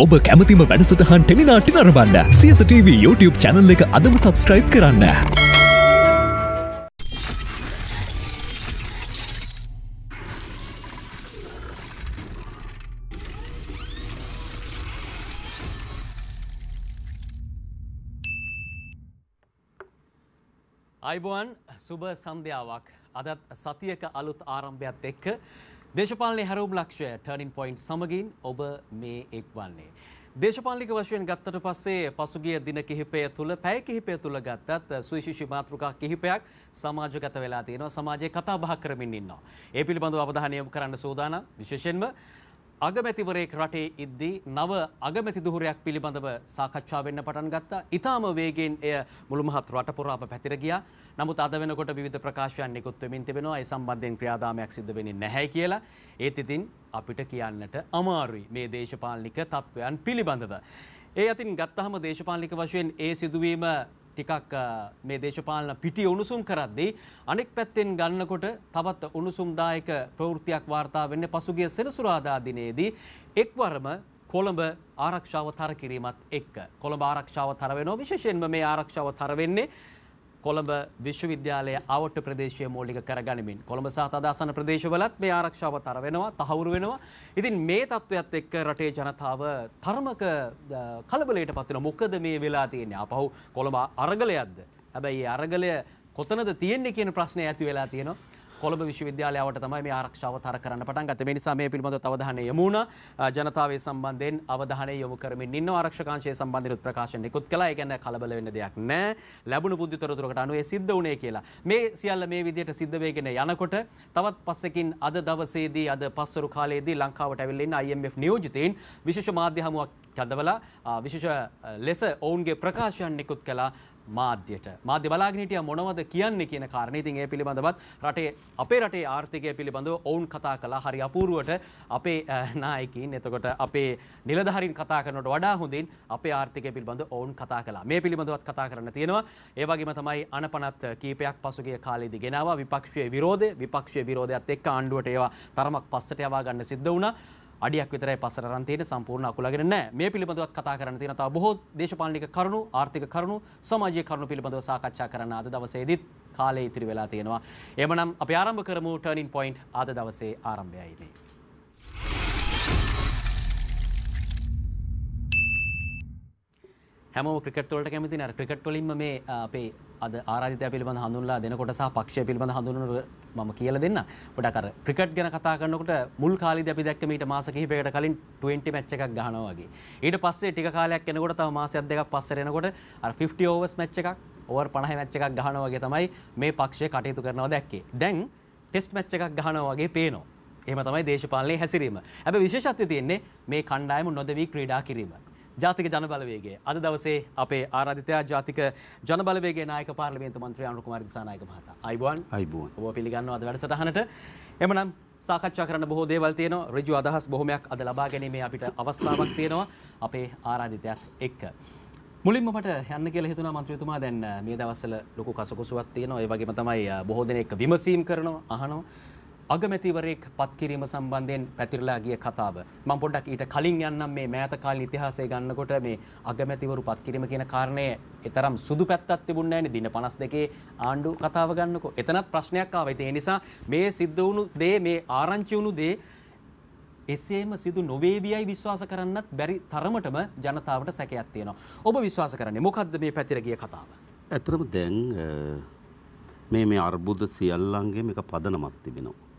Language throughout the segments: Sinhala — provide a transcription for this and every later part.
ඔබ කැමතිම වැඩසටහන් ටෙලිනාටි නරබන්න සියත TV YouTube චැනල් එක අදම සබස්ක්‍රයිබ් කරන්න. අයිබුවන් සුභ සන්ධ්‍යාවක් අදත් සතියක අලුත් ආරම්භයක් එක්ක දේශපාලනයේ හැරවුම් ලක්ෂ්‍යය ටර්නින් පොයින්ට් සමගින් ඔබ මේ එක්වන්නේ. දේශපාලනික වශයෙන් ගත්තට පස්සේ පසුගිය දින කිහිපය තුළ පැය කිහිපය තුළ ගත්තත් සුවිශේෂී මාතෘකා කිහිපයක් සමාජගත වෙලා තියෙනවා. සමාජයේ කතා බහ කරමින් ඉන්නවා. ඒ පිළිබඳව අවධානය යොමු කරන්න සූදානම්. විශේෂයෙන්ම අගමැතිවරයෙක් රටේ ඉද්දී නව අගමැති දුහුරයක් පිළිබඳව සාකච්ඡා වෙන්න පටන් ගත්තා. ඊටාම වේගෙන් එය මුළුමහත් රට පුරාම පැතිර ගියා. නමුත් අද වෙනකොට විවිධ ප්‍රකාශයන් නිකුත් වෙමින් තිබෙනවා. ඒ සම්බන්ධයෙන් ක්‍රියාදාමයක් සිදු වෙන්නේ නැහැ කියලා. ඒත් ඉතින් අපිට කියන්නට අමාරුයි මේ දේශපාලනික තත්වයන් පිළිබඳව. ඒ අතින් ගත්තහම දේශපාලනික වශයෙන් ඒ සිදුවීම ටිකක් මේ දේශපාලන පිටි උණුසුම් කරද්දී අනෙක් පැත්තෙන් ගන්නකොට තවත් උණුසුම්දායක ප්‍රවෘත්තියක් වාර්තා වෙන්නේ පසුගිය සෙනසුරාදා දිනේදී එක්වරම කොළඹ ආරක්ෂාව තර කිරීමත් එක්ක කොළඹ ආරක්ෂාව තර වෙනවා විශේෂයෙන්ම මේ ආරක්ෂාව තර වෙන්නේ කොළඹ විශ්වවිද්‍යාලය අවට ප්‍රදේශය මූලික කරගනිමින් කොළඹ සහ අදාසන ප්‍රදේශවලත් මේ ආරක්ෂාව තර වෙනවා තහවුරු වෙනවා. ඉතින් මේ තත්ත්වයත් එක්ක රටේ ජනතාව තර්මක කලබලයට පත් වෙනවා. මොකද මේ වෙලා තියෙන්නේ? අපහු කොළඹ අරගලයක්ද? හැබැයි මේ අරගලය කොතනද තියෙන්නේ කියන ප්‍රශ්නේ ඇති වෙලා තියෙනවා. කොළඹ විශ්වවිද්‍යාලයට තමයි මේ ආරක්ෂාව තර කරන්න පටන් ගත්තේ. මේ නිසා මේ පිළිබඳව අවධානය යොමු වුණා. ජනතාවේ සම්බන්ධයෙන් අවධානය යොමු කරමින් ඉන්න ආරක්ෂකාංශය සම්බන්ධයෙන් ප්‍රකාශන නිකුත් කළා. ඒ කියන්නේ කලබල වෙන්න දෙයක් නැහැ. ලැබුණු බුද්ධි තොරතුරකට අනුව ඒ සිද්ධ වුණේ කියලා. මේ සියල්ල මේ විදිහට සිද්ධ වෙගෙන යනකොට තවත් පස්සෙකින් අද දවසේදී අද පස්වරු කාලයේදී ලංකාවට ඇවිල්ලා ඉන්න IMF නියෝජිතයින් විශේෂ මාධ්‍ය හමුවක් හදවලා විශේෂ ලෙස ඔවුන්ගේ ප්‍රකාශයන් නිකුත් කළා මාධ්‍යයට මාධ්‍ය බලාගනිටිය මොනවද කියන්නේ කියන කාරණීතින් ඒ පිළිබඳවත් රටේ අපේ රටේ ආර්ථිකය පිළිබඳව ඔවුන් කතා කලා හරි අපූරුවට අපේ නායකින් එතකොට අපේ නිලධහරින් කතා කරනට වඩා හොඳින් අපේ ආර්ථිකය පිළිබඳ ඔවුන් කතා කලා මේ පිළිබඳවත් කතා කරන්න තියෙනවා ඒවගේම තමයි අනපනත් කීපයක් පසුගේ කාලෙදි ගෙනවා විපක්ෂය විරෝධ විපක්ෂය විරෝධයක්ත් එක් ආණ්ඩුවට ඒවා තරමක් පස්සට යවා ගන්න සිද්ධ වුණා අඩියක් විතරයි පස්සට අරන් තියෙන සම්පූර්ණ අකුලගෙන නැහැ. මේ පිළිබඳවත් කතා කරන්න තියෙන තව බොහෝ දේශපාලනික කරුණු, ආර්ථික කරුණු, සමාජීය කරුණු පිළිබඳව සාකච්ඡා කරන්න අද දවසේදීත් කාලය ඉතිරි වෙලා තියෙනවා. එහෙමනම් අපි ආරම්භ කරමු ටර්නින් පොයින්ට් අද දවසේ ආරම්භයයි. හැමෝ ක්‍රිකට්වලට කැමති අර ක්‍රිකට් වලින්ම මේ අපේ අද ආරාධිතය පිළිබඳ හඳුන්ලා දෙනකොට සහ පක්ෂය පිළිබඳ හඳුන්වන මම කියලා දෙන්න. ගොඩක් අර ක්‍රිකට් ගැන කතා කරනකොට මුල් කාලේදී අපි දැක්ක මීට මාස කිහිපයකට කලින් 20 මැච් එකක් ගහනවා වගේ. ඊට පස්සේ ටික කාලයක් යනකොට තව මාසයක් දෙකක් පස්සට එනකොට අර 50 overs මැච් එකක්, over 50 මැච් එකක් ගහනවා වගේ තමයි මේ පක්ෂය කටයුතු කරනවා දැක්කේ. දැන් ටෙස්ට් මැච් එකක් ගහනවා වගේ පේනවා. එහෙම තමයි දේශපාලනයේ හැසිරීම. හැබැයි විශේෂත්වය තියෙන්නේ මේ කණ්ඩායම නොදවී ක්‍රීඩා කිරීම. ජාතික ජනබලවේගය අද දවසේ අපේ ආරාධිතයා ජාතික ජනබලවේගයේ නායක පාර්ලිමේන්තු මන්ත්‍රී අනුර කුමාර දිසානායක මහතා. අයිබෝන්. අයිබෝන්. ඔබ පිළිගන්නවා අද වැඩසටහනට. එමනම් සාකච්ඡා කරන්න බොහෝ දේවල් තියෙනවා. ඍජු අදහස් බොහොමයක් අද ලබා ගැනීමේ අපිට අවස්ථාවක් තියෙනවා අපේ ආරාධිතයත් එක්ක. මුලින්ම මට යන්න කියලා හිතුණා මන්ත්‍රීතුමා දැන් මේ දවස්වල ලොකු කසකුසුවක් තියෙනවා. ඒ වගේම තමයි බොහෝ දෙනෙක් විමසීම් කරනවා, අහනවා. අගමැතිවරයෙක් පත්කිරීම සම්බන්ධයෙන් පැතිරලා ගිය කතාව. මම පොඩ්ඩක් ඊට කලින් යන්නම් මේ මෑත කාලේ ඉතිහාසය ගන්නකොට මේ අගමැතිවරු පත්කිරීම කියන කාරණය ඊතරම් සුදු පැත්තක් තිබුණේ නැහැනේ දින 52 ආණ්ඩු කතාව ගන්නකොට. එතනත් ප්‍රශ්නයක් ආවා. ඒ නිසා මේ සිද්ධ වුණු දේ මේ ආරංචි වුණු දේ එසේම සිදු නොවේවියයි විශ්වාස කරන්නත් බැරි තරමටම ජනතාවට සැකයක් තියෙනවා. ඔබ විශ්වාස කරන්නේ මොකද්ද මේ පැතිර ගිය කතාව? ඇත්තටම දැන් මේ මේ අර්බුද සියල්ලන්ගේ මේක පදනමක් තිබෙනවා.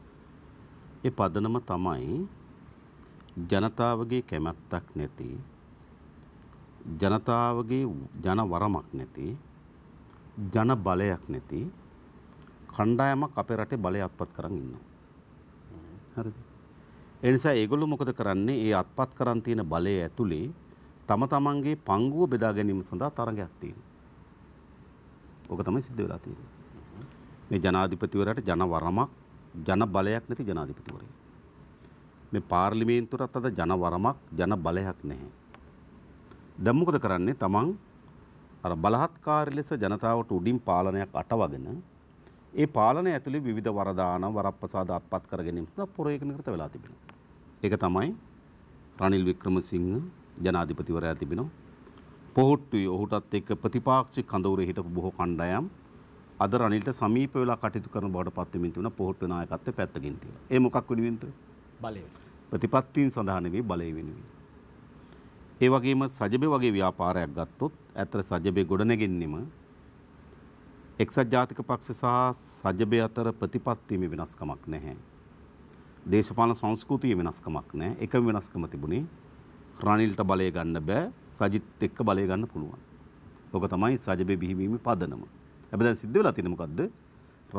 ඒ පදනම තමයි ජනතාවගේ කැමැත්තක් නැති ජනතාවගේ ජනවරමක් නැති ජන බලයක් නැති කණ්ඩායමක් අපේ රටේ බලය අත්පත් කරන් ඉන්නවා. හරිද? ඒ නිසා ඒගොල්ලෝ මොකද කරන්නේ? ඒ අත්පත් කරන් තියෙන බලය ඇතුලේ තම තමන්ගේ පංගුව බෙදා ගැනීම සඳහා තරඟයක් තියෙනවා. ඕක තමයි සිද්ධ වෙලා තියෙන්නේ. මේ ජනාධිපතිවරයාට ජනවරමක් ජන බලයක් නැති ජනාධිපතිවරයෙක්. මේ පාර්ලිමේන්තුවට අද ජනවරමක් ජන බලයක් නැහැ. දැන් මොකද කරන්නේ? තමන් අර බලහත්කාරී ලෙස ජනතාවට උඩින් පාලනයක් අටවගෙන ඒ පාලනය ඇතුළේ විවිධ වරදාන වරප්‍රසාද අත්පත් කර ගැනීම සඳහා ප්‍රයෝජන කරත වෙලා තිබෙනවා. ඒක තමයි රනිල් වික්‍රමසිංහ ජනාධිපතිවරයා තිබෙනවා. පොහොට්ටුයි ඔහුටත් එක්ක ප්‍රතිපාක්ෂික කඳවුරේ හිටපු බොහෝ කණ්ඩායම් අද රනිල්ට සමීප වෙලා කටයුතු කරන බවට පත් වෙමින් තිබුණ පොහොට්ටු නායකත්වය පැත්තකින් තියෙනවා. ඒ මොකක් වෙනුවෙන්ද? බලය. ප්‍රතිපත්තීන් සඳහා නෙවෙයි බලය වෙනුවෙන්. ඒ වගේම සජබේ වගේ ව්‍යාපාරයක් ගත්තොත් ඇතර සජබේ ගොඩනැගෙන්නෙම එක්සත් ජාතික පක්ෂ සහ සජබේ අතර ප්‍රතිපත්තියේ වෙනස්කමක් නැහැ. දේශපාලන සංස්කෘතියේ වෙනස්කමක් නැහැ. එකම වෙනස්කම තිබුණේ රනිල්ට බලය ගන්න බෑ සජිත් එක්ක බලය ගන්න පුළුවන්. ඕක තමයි සජබේ බිහිවීමේ පදනම. හැබැයි දැන් සිද්ධ වෙලා තියෙන්නේ මොකද්ද?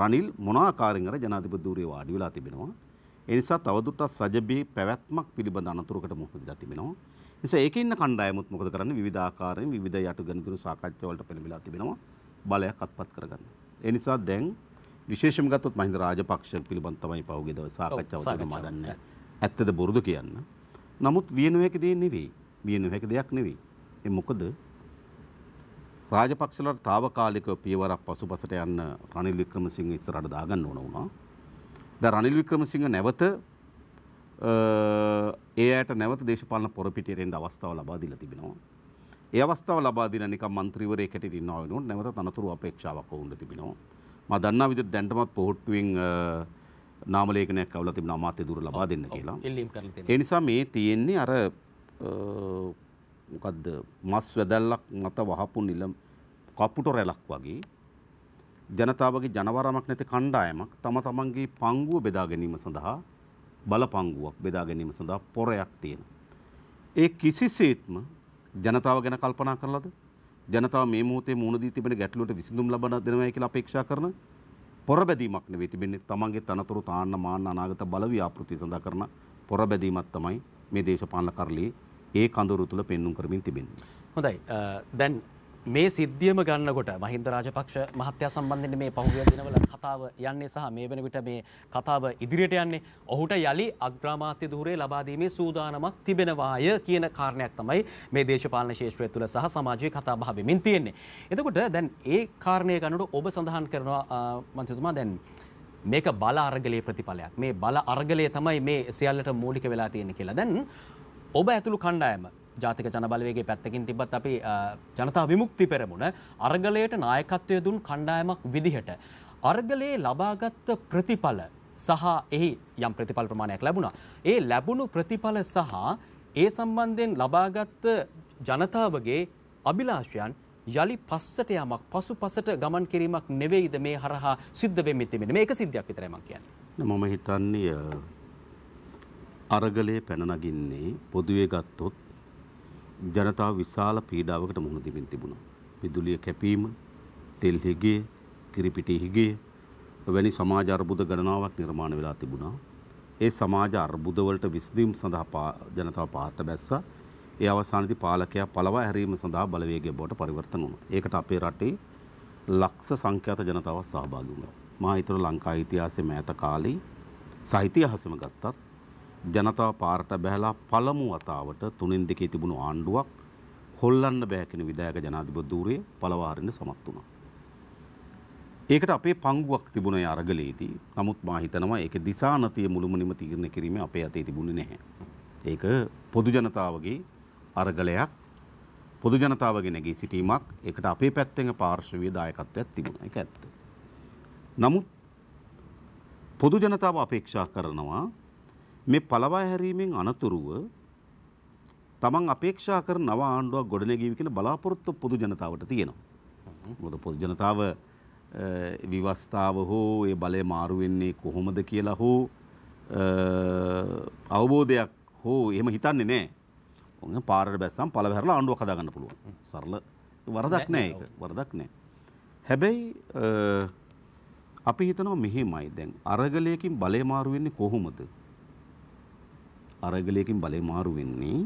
රනිල් මොන ආකාරයෙන් අර ජනාධිපති ධූරයේ වාඩි වෙලා තිබෙනවා. ඒ නිසා තවදුරටත් සජබී පැවැත්මක් පිළිබඳ අනතුරකට මුහුණ දෙලා තිබෙනවා. ඒ නිසා ඒකේ ඉන්න කණ්ඩායමුත් මොකද කරන්නේ? විවිධ ආකාරයෙන් විවිධ යටු ගැඹුරු සාකච්ඡා වලට පෙළඹිලා තිබෙනවා. බලයක් අත්පත් කරගන්න. ඒ නිසා දැන් විශේෂම ගත්තොත් මහින්ද රාජපක්ෂ පිළිබඳ තමයි පහුගිය දවස් සාකච්ඡාවට මම දන්නේ. ඇත්තද බොරුද කියන්න. නමුත් වියනුවේක දේ නෙවෙයි. වියනුවේක දෙයක් නෙවෙයි. ඒ මොකද රාජපක්ෂලට తాවකාලිකව පියවරක් පසුපසට යන්න රනිල් වික්‍රමසිංහ ඉස්සරහට දාගන්න ඕන වුණා. දැන් රනිල් වික්‍රමසිංහ නැවත ඒ අයට නැවත දේශපාලන පොරපිටියට එන්න අවස්ථාව ලබා දීලා තිබෙනවා. ඒ අවස්ථාව ලබා දීලා නිකම් മന്ത്രിවරයෙක් හැටියට ඉන්නවා වෙනුවට නැවත තනතුරු අපේක්ෂාවක් වුණා තිබෙනවා. මම දන්නා විදිහට දැන්ටමත් පොහොට්ටුවෙන් නාමලේඛනයක් අවුලා තිබෙන අමාත්‍ය දුර ලබා දෙන්න කියලා. ඒ නිසා මේ තියෙන්නේ අර මොකද්ද මස් වැදල්ලක් මත වහපු නිල කප්පුට රැලක් වගේ ජනතාවගේ ජනවරමක් නැති කණ්ඩායමක් තම තමන්ගේ පංගුව බෙදා ගැනීම සඳහා බලපංගුවක් බෙදා ගැනීම සඳහා පොරයක් තියෙන. ඒ කිසිසේත්ම ජනතාව ගැන කල්පනා කරලාද ජනතාව මේ මොහොතේ මුහුණ දී තිබෙන ගැටලුවට විසඳුම් ලබා දෙනවයි කියලා අපේක්ෂා කරන පොරබැදීමක් නෙවෙයි තිබෙන්නේ තමන්ගේ තනතුරු තාන්න මාන්න අනාගත බලව්‍යාපෘතිය සඳහා කරන පොරබැදීමක් තමයි මේ දේශපාලන කරලේ ඒ කඳුරු තුල පෙන්눔 කරමින් තිබෙන්නේ. හොඳයි. දැන් මේ සිද්ධියම ගන්නකොට මහින්ද රාජපක්ෂ මහත්තයා සම්බන්ධයෙන් මේ පහුගිය දිනවල කතාව යන්නේ සහ මේ වෙනකොට මේ කතාව ඉදිරියට යන්නේ ඔහුට යලි අග්‍රාමාත්‍ය ධූරේ ලබා දීමේ සූදානමක් තිබෙනවාය කියන කාරණයක් තමයි මේ දේශපාලන ශාස්ත්‍රය තුළ සහ සමාජයේ කතා බහ වෙමින් තියෙන්නේ. එතකොට දැන් ඒ කාරණය ගන්නකොට ඔබ සඳහන් කරනවා මන්ත්‍රීතුමා දැන් මේක බල අරගලයේ ප්‍රතිඵලයක්. මේ බල අරගලය තමයි මේ සියල්ලට මූලික වෙලා තියෙන්නේ කියලා. දැන් ඔබ ඇතුළු කණ්ඩායම ජාතික ජනබලවේගේ පැත්තකින් තිබත් අපි ජනතා විමුක්ති පෙරමුණ අරගලයට නායකත්වය දුන් කණ්ඩායමක් විදිහට. අර්ගලයේ ලබාගත්ත ප්‍රතිඵල සහ එහි යම් ප්‍රතිඵල ප්‍රමාණයක් ලැබුණා. ඒ ලැබුණු ප්‍රතිඵල සහ ඒ සම්බන්ධයෙන් ලබාගත්ත ජනතාවගේ අභිලාෂයන් යළි පස්සට යමක් පසු පසට ගමන් කිරීමක් නෙවෙයිද මේ හරහා සිද්ධ වෙමින් තිබෙන මේක සිද්ධියක් විතරයි මම කියන්නේ. මම හිතන්නේ අරගලයේ පැන නගින්නේ පොදුවේ ගත්තොත් ජනතාව විශාල පීඩාවකට මුහුණ දෙමින් තිබුණා. විදුලිය කැපීම, තෙල් හිගය, කිරිපිටි හිගය වැනි සමාජ අර්බුද ගණනාවක් නිර්මාණය වෙලා තිබුණා. ඒ සමාජ අර්බුදවලට විසඳීම සඳහා ජනතාව පාට බැස්සා. ඒ අවසානයේදී පාලකයා පළවා හැරීම සඳහා බලවේගය බවට පරිවර්තන වුණා. ඒකට අපේ රටේ ලක්ෂ සංඛ්‍යාත ජනතාවක් සහභාගී වුණා. මා හිතන ලංකා ඉතිහාසයේ මෑත කාලේ සාහිත්‍ය හසම ගත්තත් ජනතාව පාරට බැහැලා පළමු වතාවට තුනෙන් දෙකේ තිබුණු ආණ්ඩුවක් හොල්ලන්න බෑ කියන විධායක ජනාධිපති ධූරය පළවාරින්න සමත් වුණා. ඒකට අපේ පංගුවක් තිබුණ ඒ අරගලයේදී නමුත් මා හිතනවා ඒක දිසානතිය මුළුමනින්ම තීරණය කිරීමේ අපේ අතේ තිබුණේ නැහැ. ඒක පොදු ජනතාවගේ අරගලයක් පොදු ජනතාවගේ නැගී සිටීමක් ඒකට අපේ පැත්තෙන් පාර්ශවීය දායකත්වයක් තිබුණා. ඒක ඇත්ත. නමුත් පොදු ජනතාව අපේක්ෂා කරනවා මේ පළවා හැරීමෙන් අනතුරුව තමන් අපේක්ෂා කර නව ආණ්ඩුවක් ගොඩනැගීම කියන බලාපොරොත්තු පොදු ජනතාවට තියෙනවා. මොකද පොදු ජනතාව විවස්ථාව හෝ ඒ බලය මාරු වෙන්නේ කොහොමද කියලා හෝ අවබෝධයක් හෝ එහෙම හිතන්නේ නැහැ. ඔන්න පාරට බැස්සම් පළව හැරලා ආණ්ඩුවක් හදා ගන්න පුළුවන්. සරල වරදක් නෑ ඒක. වරදක් නෑ. හැබැයි අපි හිතනවා මෙහෙමයි දැන් අරගලයකින් බලය මාරු වෙන්නේ කොහොමද? අරගලයකින් බලය මාරු වෙන්නේ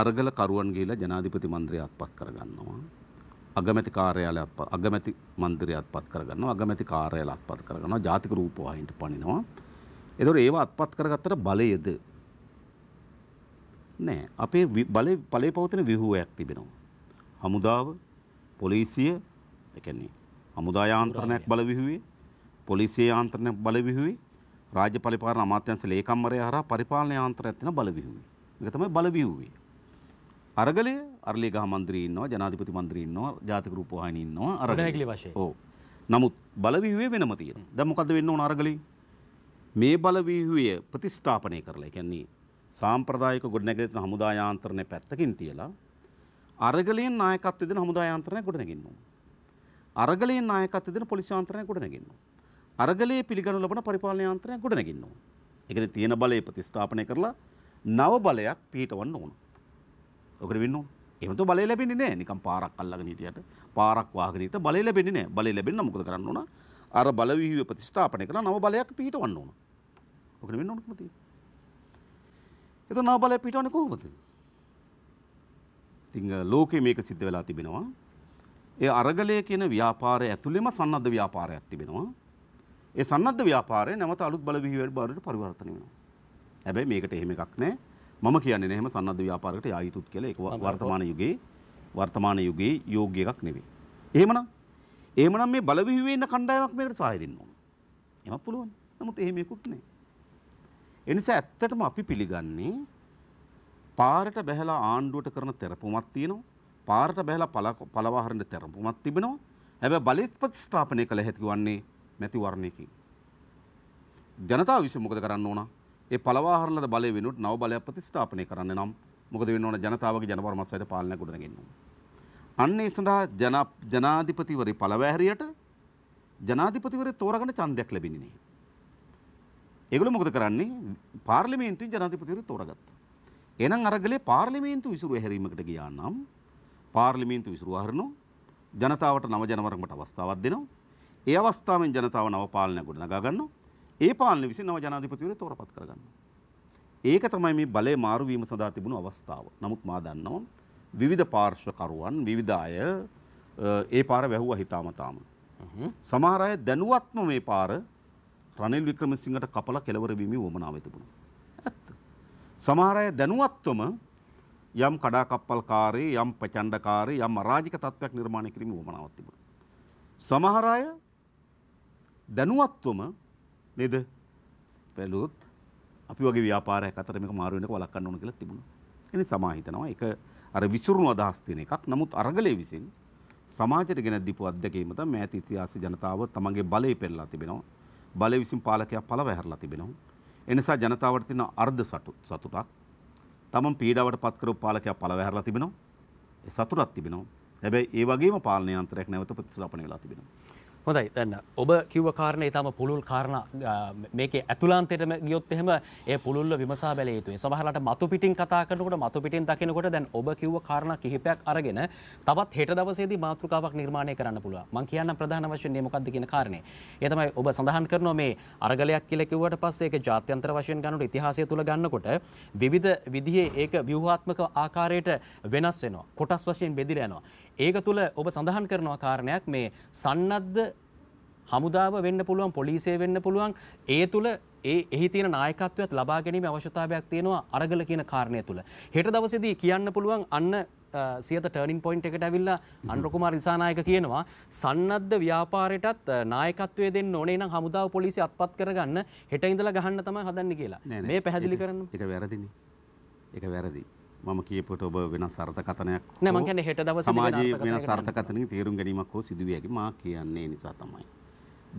අරගල කරුවන් ගිහිලා ජනාධිපති මන්ත්‍රයාත් පත් කරගන්නවා. අගමැති කාර්යාලයත් අගමැති මන්ත්‍රයාත් පත් කරගන්නවා. අගමැති කාර්යාලයත් පත් කරගන්නවා. ජාතික රූපවාහිනියට පනිනවා. ඒතකොට ඒව අත්පත් කරගත්තට බලයේද නෑ අපේ බලය බලය පවතින විහුවයක් තිබෙනවා. හමුදාව පොලිසිය එකන්නේ හමුදා යාන්ත්‍රණයක් බලවිහුවේ පොලිසිය යාන්ත්‍රණයක් බලවිහුවේ රාජ්‍ය පරිපාලන අමාත්‍යංශ ලේකම්වරයා හරහා පරිපාලන යාන්ත්‍රයක් තියෙන බලවිහුවේ. මේක තමයි බලවිහුවේ. අරගලය අරලිය ගහ මන්ත්‍රී ඉන්නවා, ජනාධිපති මන්ත්‍රී ඉන්නවා, ජාතික රූප වාහිනී ඉන්නවා අරගලය. වශයෙන්. ඔව්. නමුත් බලවිහුවේ වෙනම තියෙනවා. දැන් මොකද්ද වෙන්න ඕන අරගලේ? මේ බලවිහුවේ ප්‍රතිස්ථාපනය කරලා, ඒ කියන්නේ සාම්ප්‍රදායික ගොඩනැගිලි හමුදා යාන්ත්‍රණය පැත්තකින් තියලා අරගලයෙන් නායකත්වය දෙන හමුදා යාන්ත්‍රණයක් ගොඩනගින්න ඕන. අරගලයෙන් නායකත්වය දෙන පොලිස් යාන්ත්‍රණයක් ගොඩනගින්න ඕන. අරගලයේ පිළිගනු ලබන පරිපාලන යන්ත්‍රයක් ගොඩනැගින්න ඕන. ඒකනේ තියෙන බලය ප්‍රතිස්ථාපනය කරලා නව බලයක් පිහිටවන්න ඕන. ඔකට වෙන්න ඕන. එහෙම તો බලය ලැබෙන්නේ නැහැ. නිකන් පාරක් අල්ලගෙන හිටියට පාරක් වාහගෙන හිටියට බලය ලැබෙන්නේ නැහැ. බලය ලැබෙන්න මොකද කරන්න ඕන? අර බලවිහිව ප්‍රතිස්ථාපනය කරලා නව බලයක් පිහිටවන්න ඕන. ඔකට වෙන්න ඕන කොහොමද? එතන නව බලය පිහිටවන්නේ කොහොමද? ඉතින් ලෝකේ මේක සිද්ධ වෙලා තිබෙනවා. ඒ අරගලය කියන ව්‍යාපාරය ඇතුළෙම සන්නද්ධ ව්‍යාපාරයක් තිබෙනවා. ඒ සන්නද්ධ ව්‍යාපාරය නැවත අලුත් බල විහිවැල් බාරට පරිවර්තනය වෙනවා. හැබැයි මේකට එහෙම එකක් නෑ මම කියන්නේ එහෙම සන්නද්ධ ව්‍යාපාරකට යා යුතුත් කියලා ඒක වර්තමාන යුගයේ වර්තමාන යුගයේ යෝග්‍ය එකක් නෙවෙයි. එහෙමනම් එහෙමනම් මේ බල විහිවුවේ ඉන්න කණ්ඩායමක් මේකට සහාය දෙන්න ඕන. එමත් පුළුවන්. නමුත් එහෙම එකක් නෑ. ඒ නිසා ඇත්තටම අපි පිළිගන්නේ පාරට බැහැලා ආණ්ඩුවට කරන තෙරපුමක් තියෙනවා. පාරට බැහැලා පළවා හරින තෙරපුමක් තිබෙනවා. හැබැයි බලය ප්‍රතිස්ථාපනය කළ හැකි වන්නේ මැති වර්ණයකින්. ජනතාව විසින් මොකද කරන්න ඕන? ඒ පළවාහරලද බලය වෙනුවට නව බලයක් ප්‍රතිස්ථාපනය කරන්න නම් මොකද වෙන්න ඕන ජනතාවගේ ජනපරමස්සයට පාලනය ගොඩනගන්න ඕන. අන්න ඒ සඳහා ජන ජනාධිපතිවරේ පළවැහැරියට ජනාධිපතිවරේ තෝරගන්න ඡන්දයක් ලැබෙන්නේ නැහැ. ඒගොල්ලෝ මොකද කරන්නේ? පාර්ලිමේන්තුවේ ජනාධිපතිවරු තෝරගත්තා. එහෙනම් අරගලේ පාර්ලිමේන්තු විසිරුව හැරීමකට ගියා නම් පාර්ලිමේන්තු විසිරුව හරිනවා. ජනතාවට නව ජනවරකට අවස්ථාවක් දෙනවා. ඒ අවස්ථාවෙන් ජනතාව නව පාලනයකට නගා ගන්නවා. ඒ පාලන විසින් නව ජනාධිපතිවරු තෝරපත් කරගන්නවා. ඒක තමයි මේ බලය මාරු වීම සඳහා තිබුණු අවස්ථාව. නමුත් මා දන්නවා විවිධ පාර්ශ්වකරුවන් විවිධ අය ඒ පාර වැහුවා හිතාමතාම. සමහර අය දැනුවත්ම මේ පාර රනිල් වික්‍රමසිංහට කපලා කෙලවර වීමේ වමනාව තිබුණා. ඇත්ත. සමහර අය දැනුවත්වම යම් කඩාකප්පල්කාරී යම් ප්‍රචණ්ඩකාරී යම් අරාජික තත්ත්වයක් නිර්මාණය කිරීමේ වමනාවක් තිබුණා. සමහර අය දැනුවත්වම නේද පැලුත් අපි වගේ ව්‍යාපාරයක් අතර මේක මාරු වෙනක වළක්වන්න ඕන කියලා තිබුණා. එනි සමා හිතනවා ඒක අර විසිරුණු අදහස් තියෙන එකක්. නමුත් අරගලයේ විසින් සමාජයට ගෙන දීපු අත්දැකීම තමයි මෑත ඉතිහාසයේ ජනතාව තමන්ගේ බලය පෙරලා තිබෙනවා. බලය විසින් පාලකයා පළව හැරලා තිබෙනවා. එනිසා ජනතාවට තියෙන අර්ධ සතුටක් තමන් පීඩාවට පත් කරපු පාලකයා පළව හැරලා තිබෙනවා. ඒ සතුටක් තිබෙනවා. හැබැයි ඒ වගේම පාලන යන්ත්‍රයක් නැවත ප්‍රතිස්ථාපනය වෙලා තිබෙනවා. හොඳයි දැන්න ඔබ කිව්ව කාරණේ තම පුළුල් කාරණ මේක ඇතුළන්තෙටම ගියොත් එහෙම ඒ පුළුල්ල විමසා බැලිය යුතුයි. සමහරවිට මතු පිටින් කතා කරනකොට මතු පිටින් දකිනකොට දැන් ඔබ කිව්ව කාරණා කිහිපයක් අරගෙන තවත් හෙට දවසේදී මාතෘකාවක් නිර්මාණය කරන්න පුළුවන්. මම කියන්න ප්‍රධාන වශයෙන් මේ මොකක්ද කියන කාරණේ. ඒ තමයි ඔබ සඳහන් කරනවා මේ අරගලයක් කියලා කිව්වට පස්සේ ඒක ජාත්‍යන්තර වශයෙන් ගන්නකොට ඉතිහාසය තුල ගන්නකොට විවිධ විදිහේ ඒක ව්‍යුහාත්මක ආකාරයට වෙනස් වෙනවා. කොටස් වශයෙන් බෙදිලා යනවා. ඒක තුළ ඔබ සඳහන් කරනවා කාරණයක් මේ සන්නද්ධ හමුදාව වෙන්න පුළුවන් පොලිසිය වෙන්න පුළුවන් ඒ තුළ ඒ එහි තියෙන නායකත්වයක් ලබා ගැනීම අවශ්‍යතාවයක් තියෙනවා අරගල කියන කාරණය තුළ. හෙට දවසේදී කියන්න පුළුවන් අන්න සියත ටර්නින් පොයින්ට් එකට ඇවිල්ලා අනුරකුමාර දිසානායක කියනවා සන්නද්ධ ව්‍යාපාරයටත් නායකත්වය දෙන්න ඕනේ නම් හමුදාව පොලිසිය අත්පත් කරගන්න හෙට ඉඳලා ගහන්න තමයි හදන්නේ කියලා. මේ පැහැදිලි කරන්න. ඒක වැරදිනේ. ඒක වැරදි. මම කියපට ඔබ වෙන සර්ථකතනයක් නමගැන හෙට දව සමාජයේ වෙන සර්ථකතනක තේරුම් ගැනීමක් හෝ සිදුවියගේ මා කියන්නේ නිසා තමයි.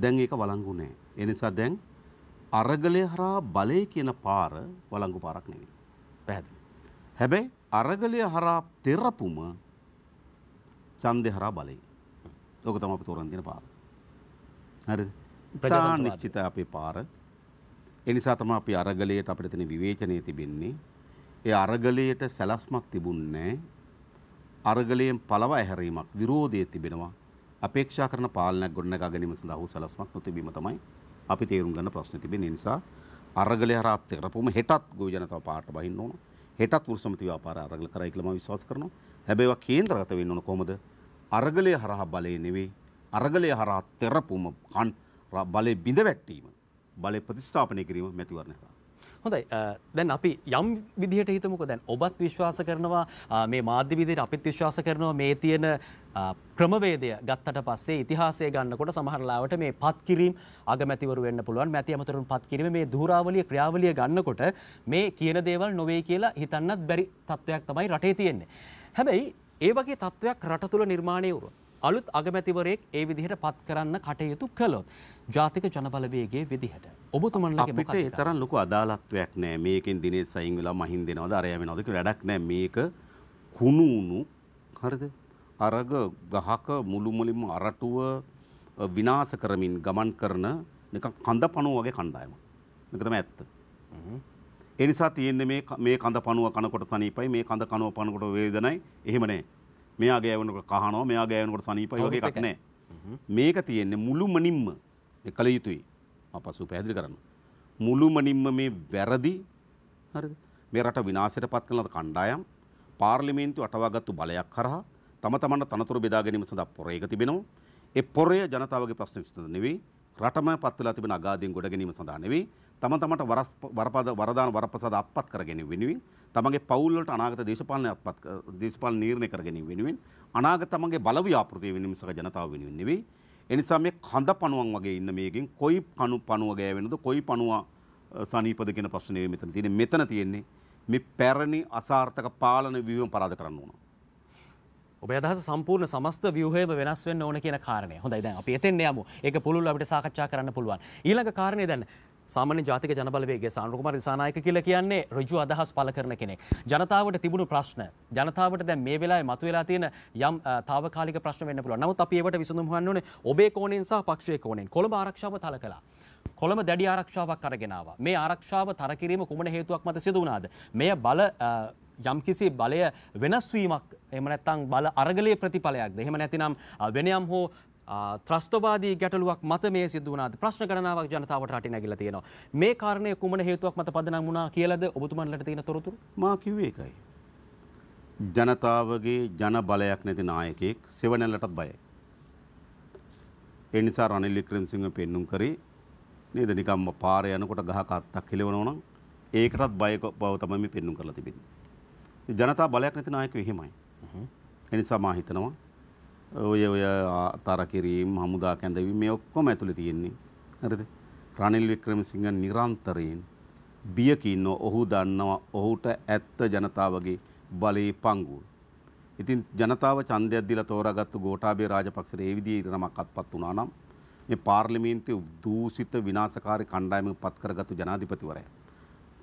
දැන් ඒක වලංගු නෑ. එනිසා දැන් අරගලය හරා බලය කියන පාර වලංගු පාරක් නෙවෙයි. පැහැදිලි. හැබැයි අරගලය හරා තෙරපුම ඡන්දේ හරා බලය. ඕක තමයි අපි තෝරන් දෙන පාර. හරිද? තා නිශ්චිත අපේ පාර. එනිසා තමයි අපි අරගලයට අපිට තියෙන විවේචනය තිබෙන්නේ. ඒ අරගලයට සැලස්මක් තිබුන්නේ අරගලයෙන් පළව ඇහැරීමක් විරෝධය තිබෙනවා අපේක්ෂා කරන පාලනයක් ගොඩනගා ගැනීම සඳහා වූ සැලස්මක් නොතිබීම තමයි අපි තේරුම් ගන්න ප්‍රශ්නේ තිබෙන නිසා අරගලය හරාප්ත කරපුවම හෙටත් ගොවි ජනතාව පාට බහින්න ඕන හෙටත් වෘෂමති ව්‍යාපාර අරගල කරයි කියලා මම විශ්වාස කරනවා. හැබැයි ඒවා කේන්ද්‍රගත වෙන්න ඕන කොහොමද? අරගලය හරහා බලය නෙවෙයි. අරගලය හරහා තෙරපුම බලේ බිඳ වැටීම, බලේ ප්‍රතිස්ථාපනය කිරීම මැතිවරණ හරහා. හොඳයි දැන් අපි යම් විදිහට හිතමුකෝ දැන් ඔබත් විශ්වාස කරනවා මේ මාධ්‍ය විදිහට අපිත් විශ්වාස කරනවා මේ තියෙන ක්‍රමවේදය ගත්තට පස්සේ ඉතිහාසය ගන්නකොට සමහරලාවට මේ පත් කිරීම අගමැතිවරු වෙන්න පුළුවන් මැති අමතරුන් පත් කිරීම මේ ධූරාවලිය ක්‍රියාවලිය ගන්නකොට මේ කියන දේවල් නොවේ කියලා හිතන්නත් බැරි තත්ත්වයක් තමයි රටේ තියෙන්නේ. හැබැයි ඒ වගේ තත්ත්වයක් රට තුළ නිර්මාණය වුණොත් අලුත් අගමැතිවරයෙක් ඒ විදිහට පත් කරන්න කටයුතු කළොත් ජාතික ජනබලවේගේ විදිහට ඔබතුමන්ලගේ අපිට ඒ තරම් ලොකු අදාළත්වයක් නෑ මේකෙන් දිනේ සයින් වෙලා මහින් දෙනවද අරයම නවදක වැඩක් නෑ මේක කුණු උණු හරිද අරග ගහක මුළු මුලින්ම අරටුව විනාශ කරමින් ගමන් කරන නිකන් කඳ පණුව වගේ කණ්ඩායම. මේක තමයි ඇත්ත. ඒ නිසා තියෙන්නේ මේ මේ කඳ පණුව කනකොට තනීපයි මේ කඳ කනුව පනකොට වේදනයි එහෙම නැහැ. මෙයා ගෑවනකට කහනෝ මෙයා ගෑවනකට සනීපයි වගේ එකක් නැහැ. මේක තියෙන්නේ මුළුමනින්ම කළ යුතුයි. මම පසු පැහැදිලි කරන්න. මුළුමනින්ම මේ වැරදි හරිද? මේ රට විනාශයට පත් කරන ලද කණ්ඩායම් පාර්ලිමේන්තු අටවාගත්තු බලයක් කරහා තම තමන්ට තනතුරු බෙදා ගැනීම සඳහා පොරේක තිබෙනවා. ඒ පොරේ ජනතාවගේ ප්‍රශ්න විසඳන නෙවෙයි, රටම පත් වෙලා තිබෙන අගාධයෙන් ගොඩ ගැනීම සඳහා නෙවෙයි, තම තමට වරපද වරදාන වරපසාද අත්පත් කර ගැනීම වෙනුවෙන් තමගේ පවුල්වලට අනාගත දේශපාලන අත්පත් දේශපාලන නිර්ණය කර ගැනීම වෙනුවෙන් අනාගත තමගේ බල ව්‍යාපෘතිය වෙනුවෙන් මිසක ජනතාව වෙනුවෙන් නෙවෙයි ඒ නිසා මේ කඳ පණුවන් වගේ ඉන්න මේකෙන් කොයි කණු පණුව ගෑවෙනද කොයි පණුව සනීපද කියන ප්‍රශ්නේ නෙවෙයි මෙතන තියෙන්නේ මෙතන තියෙන්නේ මේ පැරණි අසාර්ථක පාලන ව්‍යුහම පරාද කරන්න ඕන ඔබ අදහස සම්පූර්ණ සමස්ත ව්‍යහයම වෙනස් වෙන්න ඕන කියන කාරණය හොඳයි දැන් අපි එතෙන්න යමු ඒක පුළුල් අපිට සාකච්ඡා කරන්න පුළුවන් ඊළඟ කාරණය දැන් සාමාන්‍ය ජාතික ජනබලවේගයේ සානුකුමාර දිසානායක කියලා කියන්නේ ඍජු අදහස් පළ කරන කෙනෙක්. ජනතාවට තිබුණු ප්‍රශ්න ජනතාවට දැන් මේ වෙලාවේ මතුවලා තියෙන යම් తాවකාලික ප්‍රශ්න වෙන්න පුළුවන්. නමුත් අපි ඒවට විසඳුම් හොයන්න ඕනේ ඔබේ කෝණයෙන් සහ පක්ෂයේ කෝණයෙන්. කොළඹ ආරක්ෂාව තල කළා. කොළඹ දැඩි ආරක්ෂාවක් අරගෙන ආවා. මේ ආරක්ෂාව තර කිරීම කුමන හේතුවක් මත සිදු වුණාද? මෙය බල යම්කිසි බලය වෙනස් වීමක් එහෙම නැත්නම් බල අරගලයේ ප්‍රතිඵලයක්ද එහෙම නැතිනම් වෙනයම් හෝ ත්‍රස්තවාදී ගැටලුවක් මත මේ සිදු වුණාද ප්‍රශ්න ගණනාවක් ජනතාවට රටේ නැගිලා තියෙනවා. මේ කාරණය කුමන හේතුවක් මත පදනම් වුණා කියලාද ඔබතුමන්ලට තියෙන තොරතුරු? මා කිව්වේ ඒකයි. ජනතාවගේ ජන බලයක් නැති නායකයෙක් සෙවණැල්ලටත් බයයි. ඒ නිසා රනිල් වික්‍රමසිංහ පෙන්눔 කරේ නේද නිකම්ම පාර යනකොට ගහක අත්තක් හෙලවනවනම් ඒකටත් බය බව තමයි මේ පෙන්눔 කරලා තිබෙන්නේ. ජනතා බලයක් නැති නායකයෝ එහෙමයි. ඒ නිසා මා හිතනවා ඔය ඔය තර කිරීම් හමුදා කැඳවීම මේ ඔක්කොම ඇතුළේ තියෙන්නේ. හරිද? රනිල් වික්‍රමසිංහ නිරන්තරයෙන් බියකින් ඔහු දන්නවා ඔහුට ඇත්ත ජනතාවගේ බලේ පංගුව. ඉතින් ජනතාව ඡන්දයක් දීලා තෝරාගත්තු ගෝඨාභය රාජපක්ෂට ඒ විදිහේ නමක් අත්පත් වුණා නම් මේ පාර්ලිමේන්තුවේ දූෂිත විනාශකාරී කණ්ඩායමක් පත් කරගත්තු ජනාධිපතිවරයා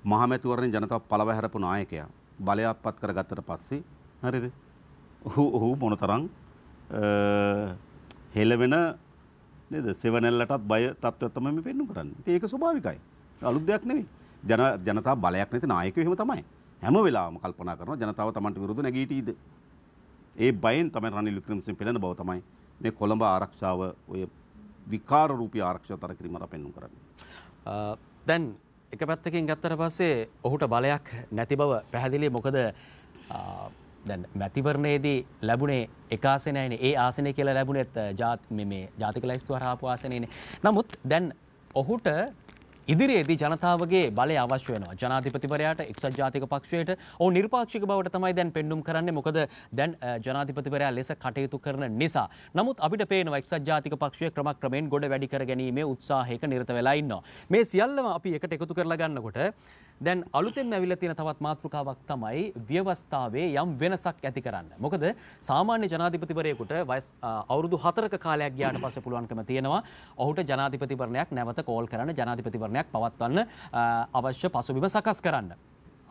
මහමැතිවරණේ ජනතාව පළව හැරපු නායකයා බලය අත්පත් කරගත්තට පස්සේ හරිද? ඔහු ඔහු මොනතරම් හෙළවෙන නේද සෙවනැල්ලටත් බය තත්ත්වයක් තමයි මේ පෙන්වු කරන්නේ. ඉතින් ඒක ස්වභාවිකයි. අලුත් දෙයක් නෙවෙයි. ජන ජනතා බලයක් නැති නායකයෝ එහෙම තමයි. හැම වෙලාවෙම කල්පනා කරනවා ජනතාව Tamanට විරුද්ධ නැගීටීද. ඒ බයෙන් තමයි රනිල් වික්‍රමසිංහ පෙළෙන බව තමයි මේ කොළඹ ආරක්ෂාව ඔය විකාර රූපී ආරක්ෂාව තර කිරීම අර පෙන්වු කරන්නේ. දැන් එක පැත්තකින් ගත්තට පස්සේ ඔහුට බලයක් නැති බව පැහැදිලි මොකද දැන් මැතිවරණයේදී ලැබුණේ එක ආසනයනේ ඒ ආසනය කියලා ලැබුණෙත් මේ ජාතික ලැයිස්තුව හරහාපු ආසනයනේ. නමුත් දැන් ඔහුට ඉදිරියේදී ජනතාවගේ බලය අවශ්‍ය වෙනවා. ජනාධිපතිවරයාට එක්සත් ජාතික පක්ෂයට ඔවුන් නිර්පාක්ෂික බවට තමයි දැන් පෙන්눔 කරන්නේ. මොකද දැන් ජනාධිපතිවරයා ලෙස කටයුතු කරන නිසා. නමුත් අපිට පේනවා එක්සත් ජාතික පක්ෂය ක්‍රමක්‍රමයෙන් ගොඩ වැඩි කර ගැනීමේ උත්සාහයක නිරත වෙලා ඉන්නවා. මේ සියල්ලම අපි එකට එකතු කරලා ගන්නකොට දැන් අලුතෙන් ඇවිල්ලා තියෙන තවත් මාතෘකාවක් තමයි ව්‍යවස්ථාවේ යම් වෙනසක් ඇති කරන්න. මොකද සාමාන්‍ය ජනාධිපතිවරයෙකුට වයස් අවුරුදු 4ක කාලයක් ගියාට පස්සේ පුළුවන්කම තියෙනවා ඔහුට ජනාධිපතිවරණයක් නැවත කෝල් කරන්න ජනාධිපතිවරණයක් පවත්වන්න අවශ්‍ය පසුබිම සකස් කරන්න.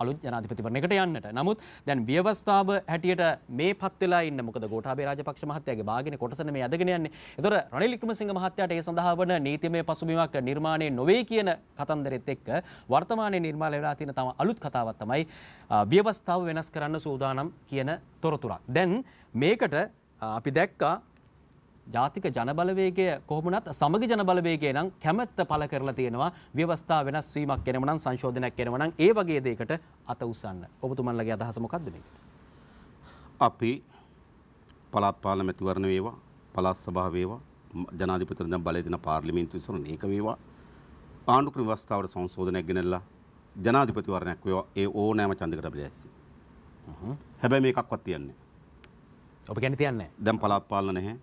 අලුත් ජනාධිපතිවරණයකට යන්නට. නමුත් දැන් ව්‍යවස්ථාව හැටියට මේ පත් වෙලා ඉන්න මොකද ගෝඨාභය රාජපක්ෂ මහත්තයාගේ බාගෙන කොටසන මේ අදගෙන යන්නේ. ඒතර රනිල් වික්‍රමසිංහ මහත්තයාට ඒ සඳහා වන නීතිමය පසුබිමක් නිර්මාණය නොවේ කියන කතන්දරෙත් එක්ක වර්තමානයේ නිර්මාණය වෙලා තියෙන තම අලුත් කතාවක් තමයි ව්‍යවස්ථාව වෙනස් කරන්න සූදානම් කියන තොරතුරක්. දැන් මේකට අපි දැක්කා ජාතික ජනබලවේගය කොහොමනත් සමග ජනබලවේගය නම් කැමැත්ත පළ කරලා තියෙනවා ව්‍යවස්ථා වෙනස් වීමක් වෙනම නම් සංශෝධනයක් වෙනම නම් ඒ වගේ දෙයකට අත උස්සන්න. ඔබතුමන්ලගේ අදහස මොකක්ද මේ? අපි පළාත් පාලන මැතිවරණ වේවා පළාත් සභාව වේවා ජනාධිපතිතුමා බලය දෙන පාර්ලිමේන්තු විසිරුණ ඒක වේවා ආණ්ඩුක්‍රම ව්‍යවස්ථාවට සංශෝධනයක් ගෙනල්ලා ජනාධිපතිවරණයක් වේවා ඒ ඕනෑම ඡන්දයකට අපි දැස්සේ. හැබැයි මේකක්වත් තියන්නේ. ඔබ කියන්නේ තියන්නේ නැහැ. දැන් පළාත් පාලන නැහැ.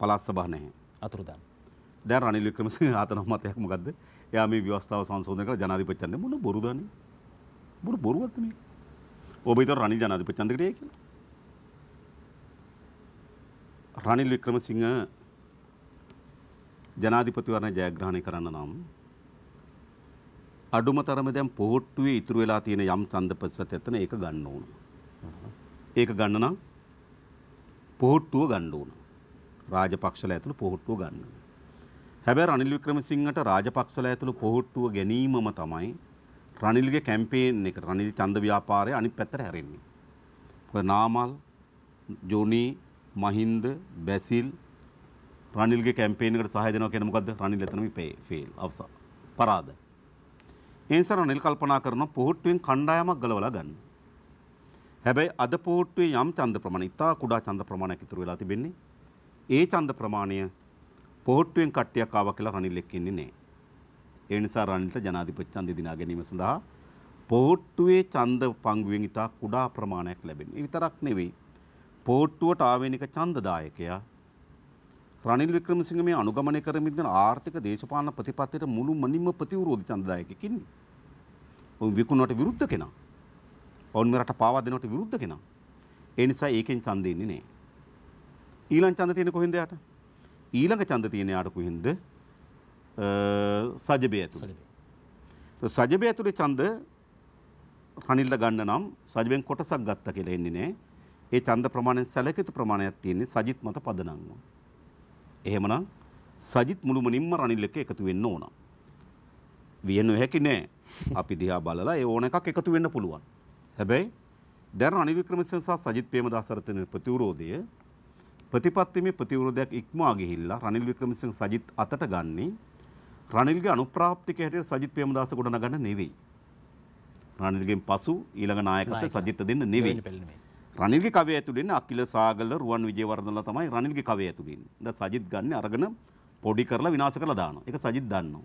පලාත් සභා නැහැ. අතුරුදන්. දැන් රනිල් වික්‍රමසිංහ ආතනම මතයක් මොකද්ද? එයා මේ ව්‍යවස්ථාව සංශෝධනය කරලා ජනාධිපත්‍යන්නේ මොන බොරුදන්නේ? මොන බොරුවක්ද මේ? ඔබ හිතන රනිල් ජනාධිපත්‍යන්දකට ඒ කියලා. රනිල් වික්‍රමසිංහ ජනාධිපතිවරණ ජයග්‍රහණය කරන්න නම් අඩුම තරම දැන් පොහොට්ටුවේ ඉතුරු වෙලා තියෙන යම් ඡන්දපසත් ඇතන ඒක ගන්න ඕන. ඒක ගන්න නම් පොහොට්ටුව ගන්න ඕන. රාජපක්ෂල ඇතුළු පොහොට්ටුව ගන්න. හැබැයි රනිල් වික්‍රමසිංහට රාජපක්ෂල ඇතුළු පොහොට්ටුව ගැනීමම තමයි රනිල්ගේ කැම්පේන් එක රනිල් ඡන්ද ව්‍යාපාරයේ අනිත් පැත්තට හැරෙන්නේ. මොකද නාමල්, ජොනි, මහින්ද, බැසිල් රනිල්ගේ කැම්පේන් එකට සහාය දෙනවා කියන්නේ මොකද්ද? රනිල් එතනම ෆේල් අවසන්. පරාද. ඒ නිසා රනිල් කල්පනා කරනවා පොහොට්ටුවෙන් කණ්ඩායමක් ගලවලා ගන්න. හැබැයි අද පොහොට්ටුවේ යම් ඡන්ද ප්‍රමාණය, ඉතා කුඩා ඡන්ද ප්‍රමාණයක් ඉතුරු වෙලා තිබෙන්නේ. ඒ ඡන්ද ප්‍රමාණය පොහොට්ටුවෙන් කට්ටියක් ආවා කියලා රනිල්ෙක් ඉන්නේ නැහැ. ඒ නිසා රනිල්ට ජනාධිපති ඡන්දය දිනා ගැනීම සඳහා පොහොට්ටුවේ ඡන්ද පංගුවෙන් ඉතා කුඩා ප්‍රමාණයක් ලැබෙනවා. ඒ විතරක් නෙවෙයි. පොහොට්ටුවට ආවේනික ඡන්දදායකයා රනිල් වික්‍රමසිංහ මේ අනුගමනය කරමින් දෙන ආර්ථික දේශපාලන ප්‍රතිපත්තියට මුළු මනින්ම ප්‍රතිවිරෝධී ඡන්දදායකෙක් ඉන්නේ. ඔවුන් විකුණනට විරුද්ධ කෙනා. ඔවුන් මේ රට පාවා දෙනවට විරුද්ධ කෙනා. ඒ නිසා ඒකෙන් ඡන්දෙ ඉන්නේ නැහැ. ඊළඟ ඡන්ද තියෙන්නේ කොහෙන්ද යාට? ඊළඟ ඡන්ද තියෙන්නේ යාට කොහෙන්ද? සජබේ ඇතුලේ. සජබේ ඇතුලේ ඡන්ද රනිල්ල ගන්න නම් සජබෙන් කොටසක් ගත්තා කියලා එන්නේ නෑ. ඒ ඡන්ද ප්‍රමාණයෙන් සැලකිත ප්‍රමාණයක් තියෙන්නේ සජිත් මත පදනම්ව. එහෙමනම් සජිත් මුළුමනින්ම රනිල් එක්ක එකතු වෙන්න ඕන. විය නොහැකි නෑ. අපි දිහා බලලා ඒ ඕන එකක් එකතු වෙන්න පුළුවන්. හැබැයි දැන් රනිල් වික්‍රමසිංහ සහ සජිත් ප්‍රේමදාස අතර තියෙන ප්‍රතිවිරෝධය ප්‍රතිපත්තිමේ ප්‍රතිවිරෝධයක් ඉක්මවා ගිහිල්ලා රනිල් වික්‍රමසිංහ සජිත් අතට ගන්නේ රනිල්ගේ අනුප්‍රාප්තික හැටියට සජිත් ප්‍රේමදාස ගොඩනගන්න නෙවෙයි. රනිල්ගෙන් පසු ඊළඟ නායකත්වය සජිත්ට දෙන්න නෙවෙයි. රනිල්ගේ කවය ඇතුළේ ඉන්න අකිල සාගල රුවන් විජේවර්ධනලා තමයි රනිල්ගේ කවය ඇතුළේ ඉන්නේ. දැන් සජිත් ගන්න අරගෙන පොඩි කරලා විනාශ කරලා දානවා. ඒක සජිත් දන්නවා.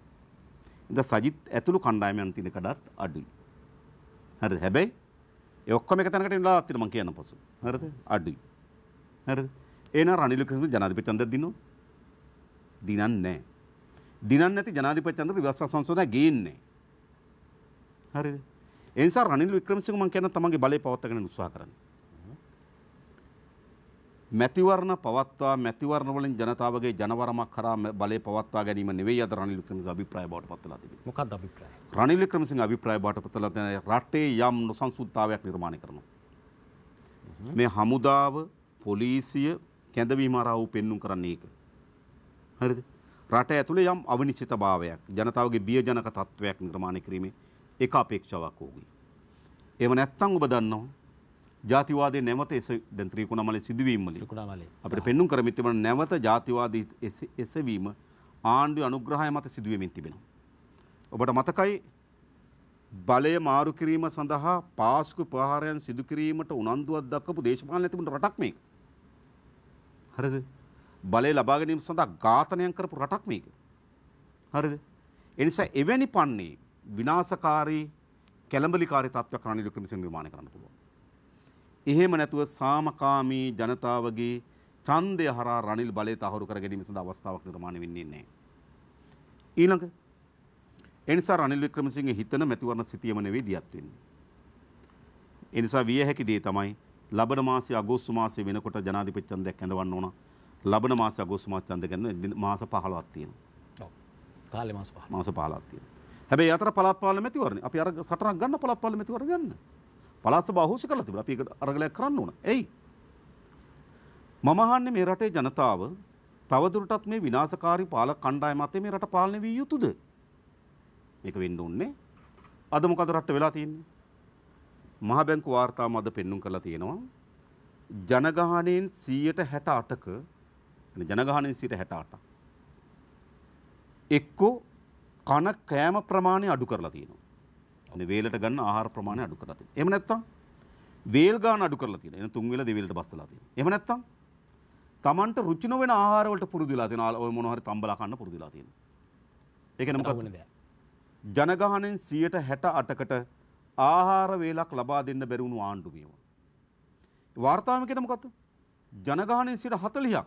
ඉතින් සජිත් ඇතුළු කණ්ඩායමයන් තියෙන කඩත් අඩුයි. හරිද? හැබැයි ඒ ඔක්කොම එක තැනකට ඉන්නලා තියෙන මම කියන පසු. හරිද? අඩුයි. හරිද? එන රනිලකසිරි ජනාධිපතින්ද දිනෝ දිනන්නේ නැහැ. දිනන්නේ නැති ජනාධිපතින්ද විවස්සා සංසෝධනය ගේන්නේ. හරිද? ඒ නිසා රනිල් වික්‍රමසිංහ මම කියන තමන්ගේ බලය පවත්වාගෙන උත්සාහ කරන්න. මැතිවරණ පවත්වා මැතිවරණ වලින් ජනතාවගේ ජනවරමක් කරා බලය පවත්වා ගැනීම නෙවෙයි අද රනිල් වික්‍රමසිංහ අභිප්‍රාය බවට පත් වෙලා තිබෙන්නේ. මොකක්ද අභිප්‍රාය? රනිල් වික්‍රමසිංහ අභිප්‍රාය බවට පත් වෙලා තියෙන රටේ යම් නොසන්සුන්තාවයක් නිර්මාණය කරනවා. මේ හමුදාව, පොලිසිය, කැඳවීම අරහව පෙන්눔 කරන්නේ ඒක. හරිද? රට ඇතුළේ යම් අවිනිශ්චිතභාවයක් ජනතාවගේ බියජනක තත්වයක් නිර්මාණය කිරීමේ එක අපේක්ෂාවක් ඕගි. එහෙම නැත්නම් ඔබ දන්නවා ජාතිවාදයේ නැවත එස දැන් ත්‍රිකුණාමලේ සිදුවීම් වලින් ත්‍රිකුණාමලේ අපිට පෙන්눔 කරමින් තිබෙන නැවත ජාතිවාදී එසවීම ආණ්ඩුවේ අනුග්‍රහය මත සිදුවෙමින් තිබෙනවා. ඔබට මතකයි බලය මාරු කිරීම සඳහා පාස්කු ප්‍රහාරයන් සිදු කිරීමට උනන්දුවක් දක්වපු දේශපාලන තිබුණු රටක් මේක. හරිද බලය ලබා ගැනීම සඳහා ඝාතනයන් කරපු රටක් මේක හරිද එනිසා එවැනි පන්නේ විනාශකාරී කැළඹලිකාරී තත්ත්වයක් රනිල් වික්‍රමසිංහ නිර්මාණය කරන්න පුළුවන් එහෙම නැතුව සාමකාමී ජනතාවගේ ඡන්දය හරහා රනිල් බලය තහවුරු කර ගැනීම සඳහා අවස්ථාවක් නිර්මාණය වෙන්නේ නැහැ. ඊළඟ ඒ නිසා රනිල් වික්‍රමසිංහ හිතන මැතිවරණ සිතියම නෙවෙයි දියත් වෙන්නේ. ඒ නිසා විය හැකි දේ තමයි ලබන මාසේ අගෝස්තු මාසේ වෙනකොට ජනාධිපති ඡන්දයක් ඇඳවන්න ඕන. ලබන මාසේ අගෝස්තු මාස ඡන්ද ගන්න මාස 15ක් තියෙනවා. ඔව්. කාලේ මාස 15. මාස 15ක් තියෙනවා. හැබැයි අතර පළාත් පාලන මැතිවරණ. අපි අර සටනක් ගන්න පළාත් පාලන මැතිවරණ ගන්න. පළාත් සභාව අහෝසි කරලා තිබුණා. අපි ඒක අරගලයක් කරන්න ඕන. එයි. මම අහන්නේ මේ රටේ ජනතාව තවදුරටත් මේ විනාශකාරී පාලක කණ්ඩායම අතර මේ රට පාලනය විය යුතුද? මේක වෙන්න ඕනේ. අද මොකද රට වෙලා තියෙන්නේ? මහබැංකු වාර්තාම අද පෙන්නුම් කරලා තියෙනවා. ජනගහනයෙන් සීයට හැට අටක ජනගහනයෙන් සීට හැට අටක්. එක්කෝ කන කෑම ප්‍රමාණය අඩු කරලා තියෙනවා. වේලට ගන්න ආහාර ප්‍රමාණය අඩු කරලා තියෙනවා. එහෙම නැත්නම් වේල් ගාන අඩු කරලා තියෙනවා. එන තුන් වේල දෙවේලට බස්සලා තියෙනවා. එහෙම නැත්නම් Tamanට රුචි නොවන ආහාර වලට පුරුදු වෙලා තියෙනවා. ඔය මොනවා හරි තම්බලා කන්න පුරුදු වෙලා තියෙනවා. ඒක නම් මොකක්ද? ජනගහනෙන් 168කට ආහාර වේලක් ලබා දෙන්න බැරිවුණු ආණ්ඩුව මේවා. වාර්තාවම කියන මොකද්ද? ජනගහණයෙන් 40ක්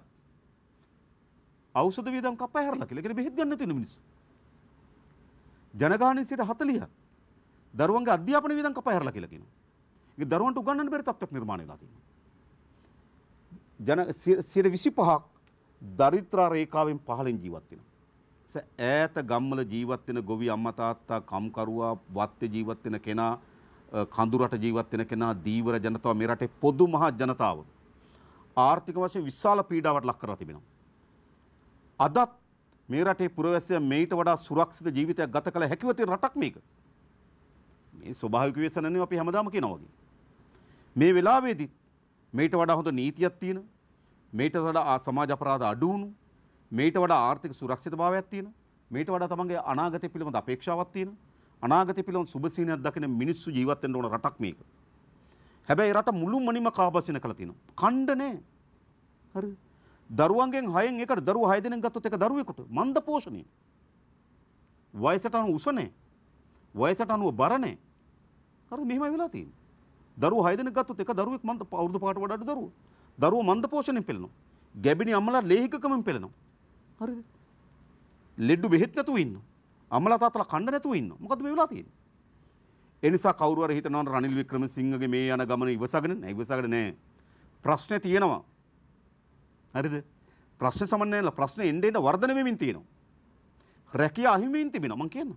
ඖෂධ වියදම් කපා හැරලා කියලා. ඒ කියන්නේ බෙහෙත් ගන්න තියෙන මිනිස්සු. ජනගහණයෙන් 40ක් දරුවන්ගේ අධ්‍යාපන වියදම් කපා හැරලා කියලා කියනවා. ඒක දරුවන්ට උගන්වන්න බැරි තත්ත්වයක් නිර්මාණය වෙලා තියෙනවා. ජන 25ක් දරිද්‍ර රේඛාවෙන් පහළින් ජීවත් වෙනවා. ඈත ගම්වල ජීවත් වෙන ගොවි අම්මා තාත්තා කම්කරුවා වත්ති ජීවත් වෙන කෙනා කඳුරට ජීවත් වෙන කෙනා දීවර ජනතාව මේ රටේ පොදු මහා ජනතාව ආර්ථික වශයෙන් විශාල පීඩාවට ලක් කරලා තිබෙනවා. අදත් මේ රටේ පුරවැසියන් මේට වඩා සුරක්ෂිත ජීවිතයක් ගත කළ හැකිව තියෙන රටක් මේක. මේ ස්වභාවික ව්‍යසන නෙවෙයි අපි හැමදාම කියනවා වගේ. මේ වෙලාවේදී මේට වඩා හොඳ නීතියක් තියෙන මේට වඩා සමාජ අපරාධ අඩු වුණා මේට වඩා ආර්ථික සුරක්ෂිත භාවයක් තියෙන මේට වඩා තමන්ගේ අනාගතය පිළිබඳ අපේක්ෂාවක් තියෙන අනාගතය පිළිබඳ සුබසීනයක් දකින මිනිස්සු ජීවත් වෙන්න ඕන රටක් මේක. හැබැයි රට මුළුමනින්ම කාබසින කරලා තිනවා. කණ්ඩ නෑ. හරිද? දරුවන්ගෙන් හයෙන් එකට දරුවෝ හය දෙනෙක් ගත්තොත් එක දරුවෙකුට මන්ද පෝෂණය. වයසට අනුව උස නැහැ. වයසට අනුව බර නැහැ. හරි මෙහෙමයි වෙලා තියෙන්නේ. දරුවෝ හය දෙනෙක් ගත්තොත් එක දරුවෙක් මන්ද අවුරුදු පහකට වඩා අඩු දරුවෝ. දරුවෝ මන්ද පෝෂණයෙන් පෙළෙනවා. ගැබිණි අම්මලා ලේහිකකමෙන් පෙළෙනවා. හරිද? ලෙඩු බෙහෙත් නැතුව ඉන්න. අම්මලා තාත්තලා කන්න නැතුව ඉන්න. මොකද මේ වෙලා තියෙන්නේ? ඒ නිසා කවුරු හරි හිතනවා රනිල් වික්‍රමසිංහගේ මේ යන ගමන ඉවසගෙන නෑ ඉවසගෙන නෑ. ප්‍රශ්නේ තියෙනවා. හරිද? ප්‍රශ්නේ සමන්නේ නැහැ. ප්‍රශ්නේ එන්න එන්න වර්ධනය වෙමින් තියෙනවා. රැකිය අහිමි වෙමින් තිබෙනවා මම කියන්න.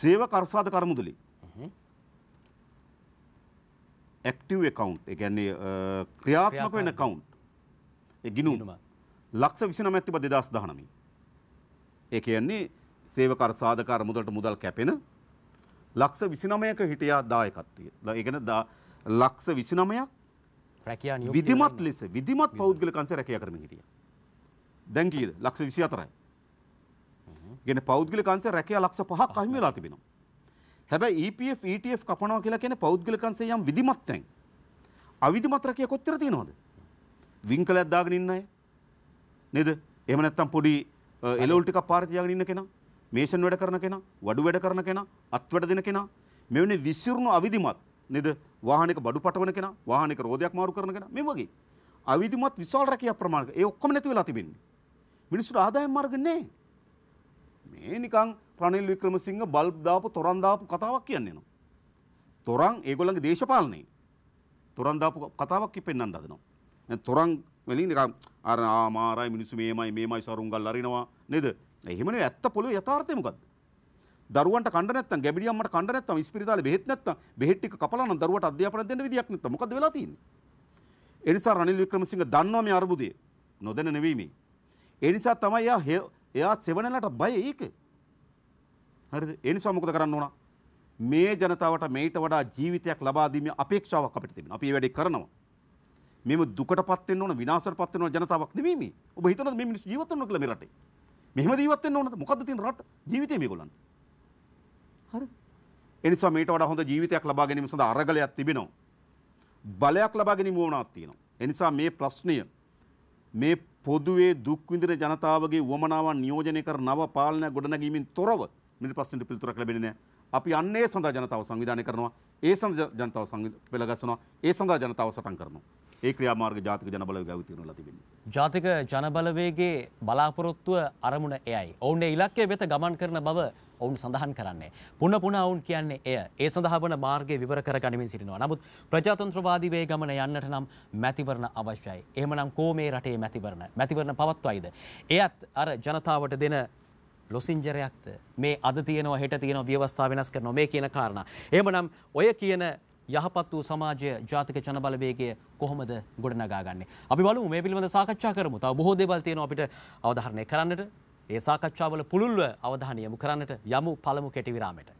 සේවක අර්සාද කරමුදලි. ඇක්ටව් එකකවන්් එකන්නේ ක්‍රියාත්මක වෙන කවන්් ගිනුම ලක්ෂ විසිනමැක් තිබ දෙදස් දහනමි. ඒ කියන්නේ සේවකර සාධකාර මුදලට මුදල් කැපෙන ලක්ෂ විසිනමයක හිටියා දායකත්වය. ඒගැන ලක්ෂ විසිනමයක් විදිමත් ලෙස විදිමත් පෞද්ගල කන්සේ රැකය කරම හිටිය. දැන්කීද ලක්ෂ විසි අතරයි. ගෙන පෞද්ගල කන්සේ රැකයා ලක්ෂ පහක් අහිමලා තිබෙනවා. හැබැයි EPF ETF කපනවා කියලා කියන පෞද්ගල කන්සේ යම් විදිමත්තැන් අවිධිමත් රැකය කොච්චර තියෙනවද? වින්කලයක් දාගෙන ඉන්න අය නේද? එහෙම නැත්නම් පොඩි එලවල් ටිකක් පාරේ තියාගෙන ඉන්න කෙනා, මේෂන් වැඩ කරන කෙනා, වඩු වැඩ කරන කෙනා, අත් වැඩ දෙන කෙනා, මෙවැනි විසිරුණු අවිධිමත් නේද? වාහනයක බඩු පටවන කෙනා, වාහනයක රෝදයක් මාරු කරන කෙනා, මේ වගේ අවිධිමත් විශාල රැකියාව ප්‍රමාණයක ඒ ඔක්කොම නැති වෙලා තිබෙන්නේ. මිනිස්සුන්ට ආදායම් මාර්ග නැහැ. මේ නිකන් රනිල් වික්‍රමසිංහ බල්බ් දාපු තොරන් දාපු කතාවක් කියන්නේ නෝ. තොරන් ඒගොල්ලන්ගේ දේශපාලනේ. තොරන් දාපු කතාවක් කිපෙන්නන්න හදනවා. දැන් තොරන් ඉතින් නිකන් අර ආමාරයි මිනිස්සු මේමයි මේමයි සරුංගල් අරිනවා නේද? එහෙමනේ ඇත්ත පොළොවේ යථාර්ථය මොකද්ද? දරුවන්ට කණ්ඩ නැත්තම් ගැබිඩි අම්මට කණ්ඩ නැත්තම් ඉස්පිරිතාලේ බෙහෙත් නැත්තම් බෙහෙත් ටික කපලා නම් දරුවට අධ්‍යාපනයක් දෙන්න විදියක් නැත්තම් මොකද්ද වෙලා තියෙන්නේ? ඒ නිසා රනිල් වික්‍රමසිංහ දන්නවා මේ අර්බුදය. නොදැන නෙවෙයි මේ. ඒ නිසා තමයි එයා එයා සෙවණලට බය ඒක. හරිද? ඒ නිසා මොකද කරන්න ඕන? මේ ජනතාවට මේට වඩා ජීවිතයක් ලබා දීමේ අපේක්ෂාවක් අපිට තිබෙනවා. අපි මේ වැඩේ කරනවා. මෙම දුකට පත් වෙන්න ඕන විනාශයට පත් වෙන්න ඕන ජනතාවක් නෙමෙයි මේ. ඔබ හිතනද මේ මිනිස්සු ජීවත් වෙනවා කියලා මේ රටේ? මෙහෙම ජීවත් වෙන්න ඕනද? මොකද්ද තියෙන රට? ජීවිතේ මේගොල්ලන්ට. හරිද? ඒ නිසා මේට වඩා හොඳ ජීවිතයක් ලබා ගැනීම සඳහා අරගලයක් තිබෙනවා. බලයක් ලබා ගැනීම වුණාක් තියෙනවා. ඒ නිසා මේ ප්‍රශ්නය මේ පොදුවේ දුක් විඳින ජනතාවගේ වමනාවන් නියෝජනය කර නව පාලන ගොඩනැගීමෙන් තොරව මිට පස්සෙන්ට පිළිතුරක් ලැබෙන්නේ නැහැ. අපි අන්න ඒ සඳහා ජනතාව සංවිධානය කරනවා. ඒ සඳහා ජනතාව පෙළගස්සනවා. ඒ සඳහා ජනතාව සටන් කරනවා. ඒ ක්‍රියාමාර්ග ජාතික ජනබලවේගය අවතීර්ණ වෙලා තිබෙනවා. ජාතික ජනබලවේගයේ බලාපොරොත්තුව අරමුණ එයයි. ඔවුන් ඒ ඉලක්කය වෙත ගමන් කරන බව ඔවුන් සඳහන් කරන්නේ. පුන පුන ඔවුන් කියන්නේ එය. ඒ සඳහා වන මාර්ගය විවර කර ගනිමින් සිටිනවා. නමුත් ප්‍රජාතන්ත්‍රවාදී වේ ගමන යන්නට නම් මැතිවරණ අවශ්‍යයි. එහෙමනම් කෝ මේ රටේ මැතිවරණ? මැතිවරණ පවත්වයිද? එයත් අර ජනතාවට දෙන ලොසින්ජරයක්ද මේ අද තියෙනවා හෙට තියෙනවා ව්‍යවස්ථා වෙනස් කරනවා මේ කියන කාරණා. එහෙමනම් ඔය කියන යහපත් වූ සමාජය ජාතික ජනබලවේගය කොහොමද ගොඩනගා ගන්නේ. අපි බලමු මේ පිළිබඳ සාකච්ඡා කරමු. තව බොහෝ දේවල් තියෙනවා අපිට අවධාරණය කරන්නට. ඒ සාකච්ඡාවල පුළුල්ව අවධානය යොමු කරන්නට යමු පළමු කෙටි විරාමයට.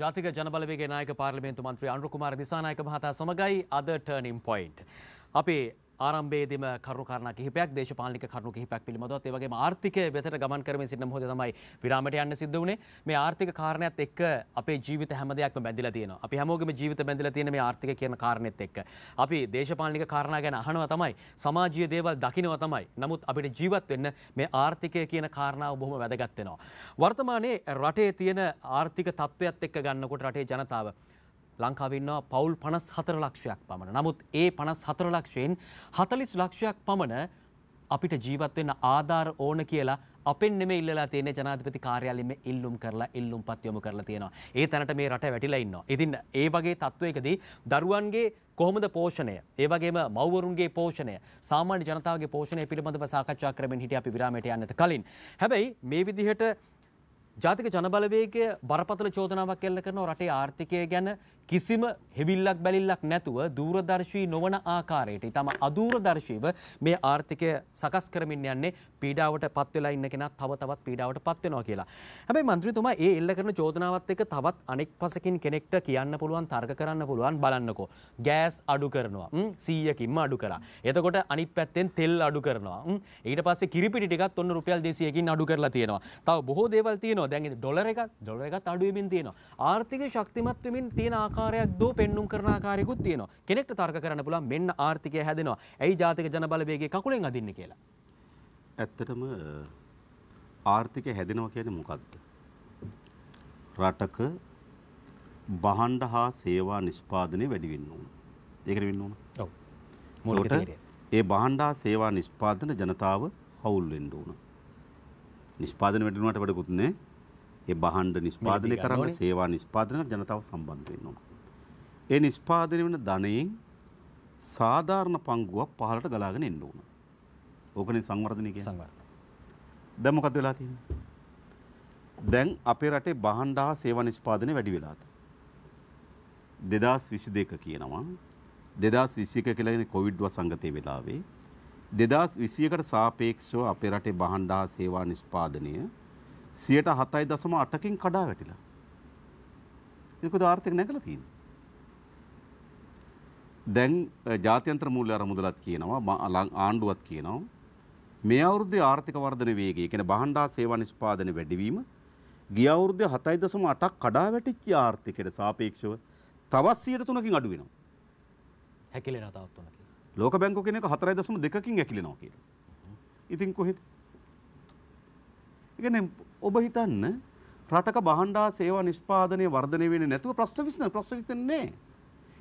ජාතික ජනබලවේගේ නායක පාර්ලිමේන්තු මන්ත්‍රී අනුර කුමාර දිසානායක මහතා සමගයි අද ටර්නින් පොයින්ට්. අපේ ආරම්භයේදීම කරුණු කාරණා කිහිපයක් දේශපාලනික කරුණු කිහිපයක් පිළිබඳවත් ඒ වගේම ආර්ථිකය වෙතට ගමන් කරමින් සිටන මොහොතේ තමයි විරාමයට යන්න සිද්ධ වුණේ මේ ආර්ථික කාරණයක් එක්ක අපේ ජීවිත හැම දෙයක්ම බැඳිලා තියෙනවා අපි හැමෝගෙම ජීවිත බැඳිලා තියෙන මේ ආර්ථික කියන කාරණෙත් එක්ක අපි දේශපාලනික කාරණා ගැන අහනවා තමයි සමාජීය දේවල් දකිනවා තමයි නමුත් අපිට ජීවත් වෙන්න මේ ආර්ථිකය කියන කාරණාව බොහොම වැදගත් වෙනවා වර්තමානයේ රටේ තියෙන ආර්ථික තත්ත්වයක් එක්ක ගන්නකොට රටේ ජනතාව ලංකාවන්නවා පවුල් පනස් හතර ලක්ෂයක් පමණ නමුත් ඒ පනස් හතර ලක්ෂයෙන් හතලිස් ලක්ෂයක් පමණ අපිට ජීවත්වෙන්න ආධාර ඕන කියලා අපෙන් නෙමෙයි ඉල්ලලා තියෙන්නේ ජනාධිපති කාර්යාලයෙම ඉල්ලුම් කරලා ඉල්ලුම් පත් යොමු කරලා තියෙනවා. ඒ තැනට මේ රට වැටිලා ඉන්නවා. ඉතින් ඒ වගේ තත්වයකදී දරුවන්ගේ කොහොමද පෝෂණය? ඒ වගේම මව්වරුන්ගේ පෝෂණය, සාමාන්‍ය ජනතාවගේ පෝෂණය පිළිබඳව සාකච්ඡා කරමින් හිටිය අපි විරාමයට යන්නට කලින්. හැබැයි මේ විදිහට ජාතික ජනබලවේගය බරපතල චෝදනාවක් එල්ල කරන රටේ ආර්ථිකය ගැන කිසිම හෙවිල්ලක් බැලිල්ලක් නැතුව දූරදර්ශී නොවන ආකාරයට ඊටම අදූරදර්ශීව මේ ආර්ථිකය සකස් කරමින් යන්නේ පීඩාවට පත් වෙලා ඉන්න කෙනා තව තවත් පීඩාවට පත් වෙනවා කියලා. හැබැයි മന്ത്രിතුමා ඒ එල්ල කරන චෝදනාවත් එක්ක තවත් අනෙක් පසකින් කෙනෙක්ට කියන්න පුළුවන් තර්ක කරන්න පුළුවන් බලන්නකෝ. ගෑස් අඩු කරනවා. 100කින්ම අඩු කරා. එතකොට අනිත් පැත්තෙන් තෙල් අඩු කරනවා. ඊට පස්සේ කිරිපිටි ටිකත් ඔන්න රුපියල් 200කින් අඩු කරලා තියෙනවා. තව බොහෝ දේවල් තියෙනවා. තියෙනවා දැන් ඩොලර් එකත් ඩොලර් එකත් අඩු වෙමින් තියෙනවා. ආර්ථිකය ශක්තිමත් වෙමින් තියෙන ආකාරයක් දෝ පෙන්눔 කරන ආකාරයකුත් තියෙනවා. කෙනෙක්ට තර්ක කරන්න පුළුවන් මෙන්න ආර්ථිකය හැදෙනවා. ඇයි ජාතික ජනබලවේගය කකුලෙන් අදින්නේ කියලා. ඇත්තටම ආර්ථිකය හැදෙනවා කියන්නේ මොකක්ද? රටක බහන්ඩ හා සේවා නිෂ්පාදනය වැඩිවෙන්න ඕන. ඒකට වෙන්න ඕන. ඔව්. මූලික ඒ බහන්ඩ හා සේවා නිෂ්පාදන ජනතාව හවුල් වෙන්න ඕන. නිෂ්පාදන වැඩිුණාට වැඩකුත් නෑ. ඒ බහන්ඩ නිස්පාදනය කරන්න සේවා නිස්පාදන ජනතාව සම්බන්ධයෙන්නවා. ඒ නිස්පාදනය වන ධනයෙන් සාධාරණ පංගුවක් පහලට ගලාගෙන එන්න ඕන. ඕකන සංවර්ධනය සංවර්ධ. දැමොකද වෙලා තියෙන. දැන් අපේ රටේ බහන්ඩා සේවා නිස්පාදනය වැඩි වෙලාද. දෙදස් විසි දෙක කියනවා දෙදස් විසික කියලගෙන කොවිඩ්ව සංගතය වෙලාවේ දෙදස් විසියකට සාපේක්ෂෝ අපේ රටේ බහන්ඩා සේවා නිස්පාදනය සියට හතයි දසම අටකින් කඩා වැටිලා. එකකුද ආර්ථික නැගල තියෙන. දැන් ජාත්‍යන්ත්‍ර මූල්‍ය අර මුදලත් කියනවා ආණ්ඩුවත් කියනවා මේ අවුරුද්දේ ආර්ථික වර්ධන වේගය කියන බහණ්ඩා සේවා නිෂ්පාදන වැඩිවීම ගිය අවුරුද්දේ 7.8ක් කඩා වැටිච්ච ආර්ථිකයට සාපේක්ෂව තවත් 3කින් අඩු වෙනවා. හැකිලෙනවා තවත් 3කින්. ලෝක බැංකුව කියන එක 4.2කින් හැකිලෙනවා කියලා. ඉතින් කොහෙද? එකන ඔබ හිතන්න රටක බහන්්ඩා සේවා නිෂ්පාදනය වර්ධනය වෙන නැතුව ප්‍රශ්න විසන ප්‍රශ් විතන්නේ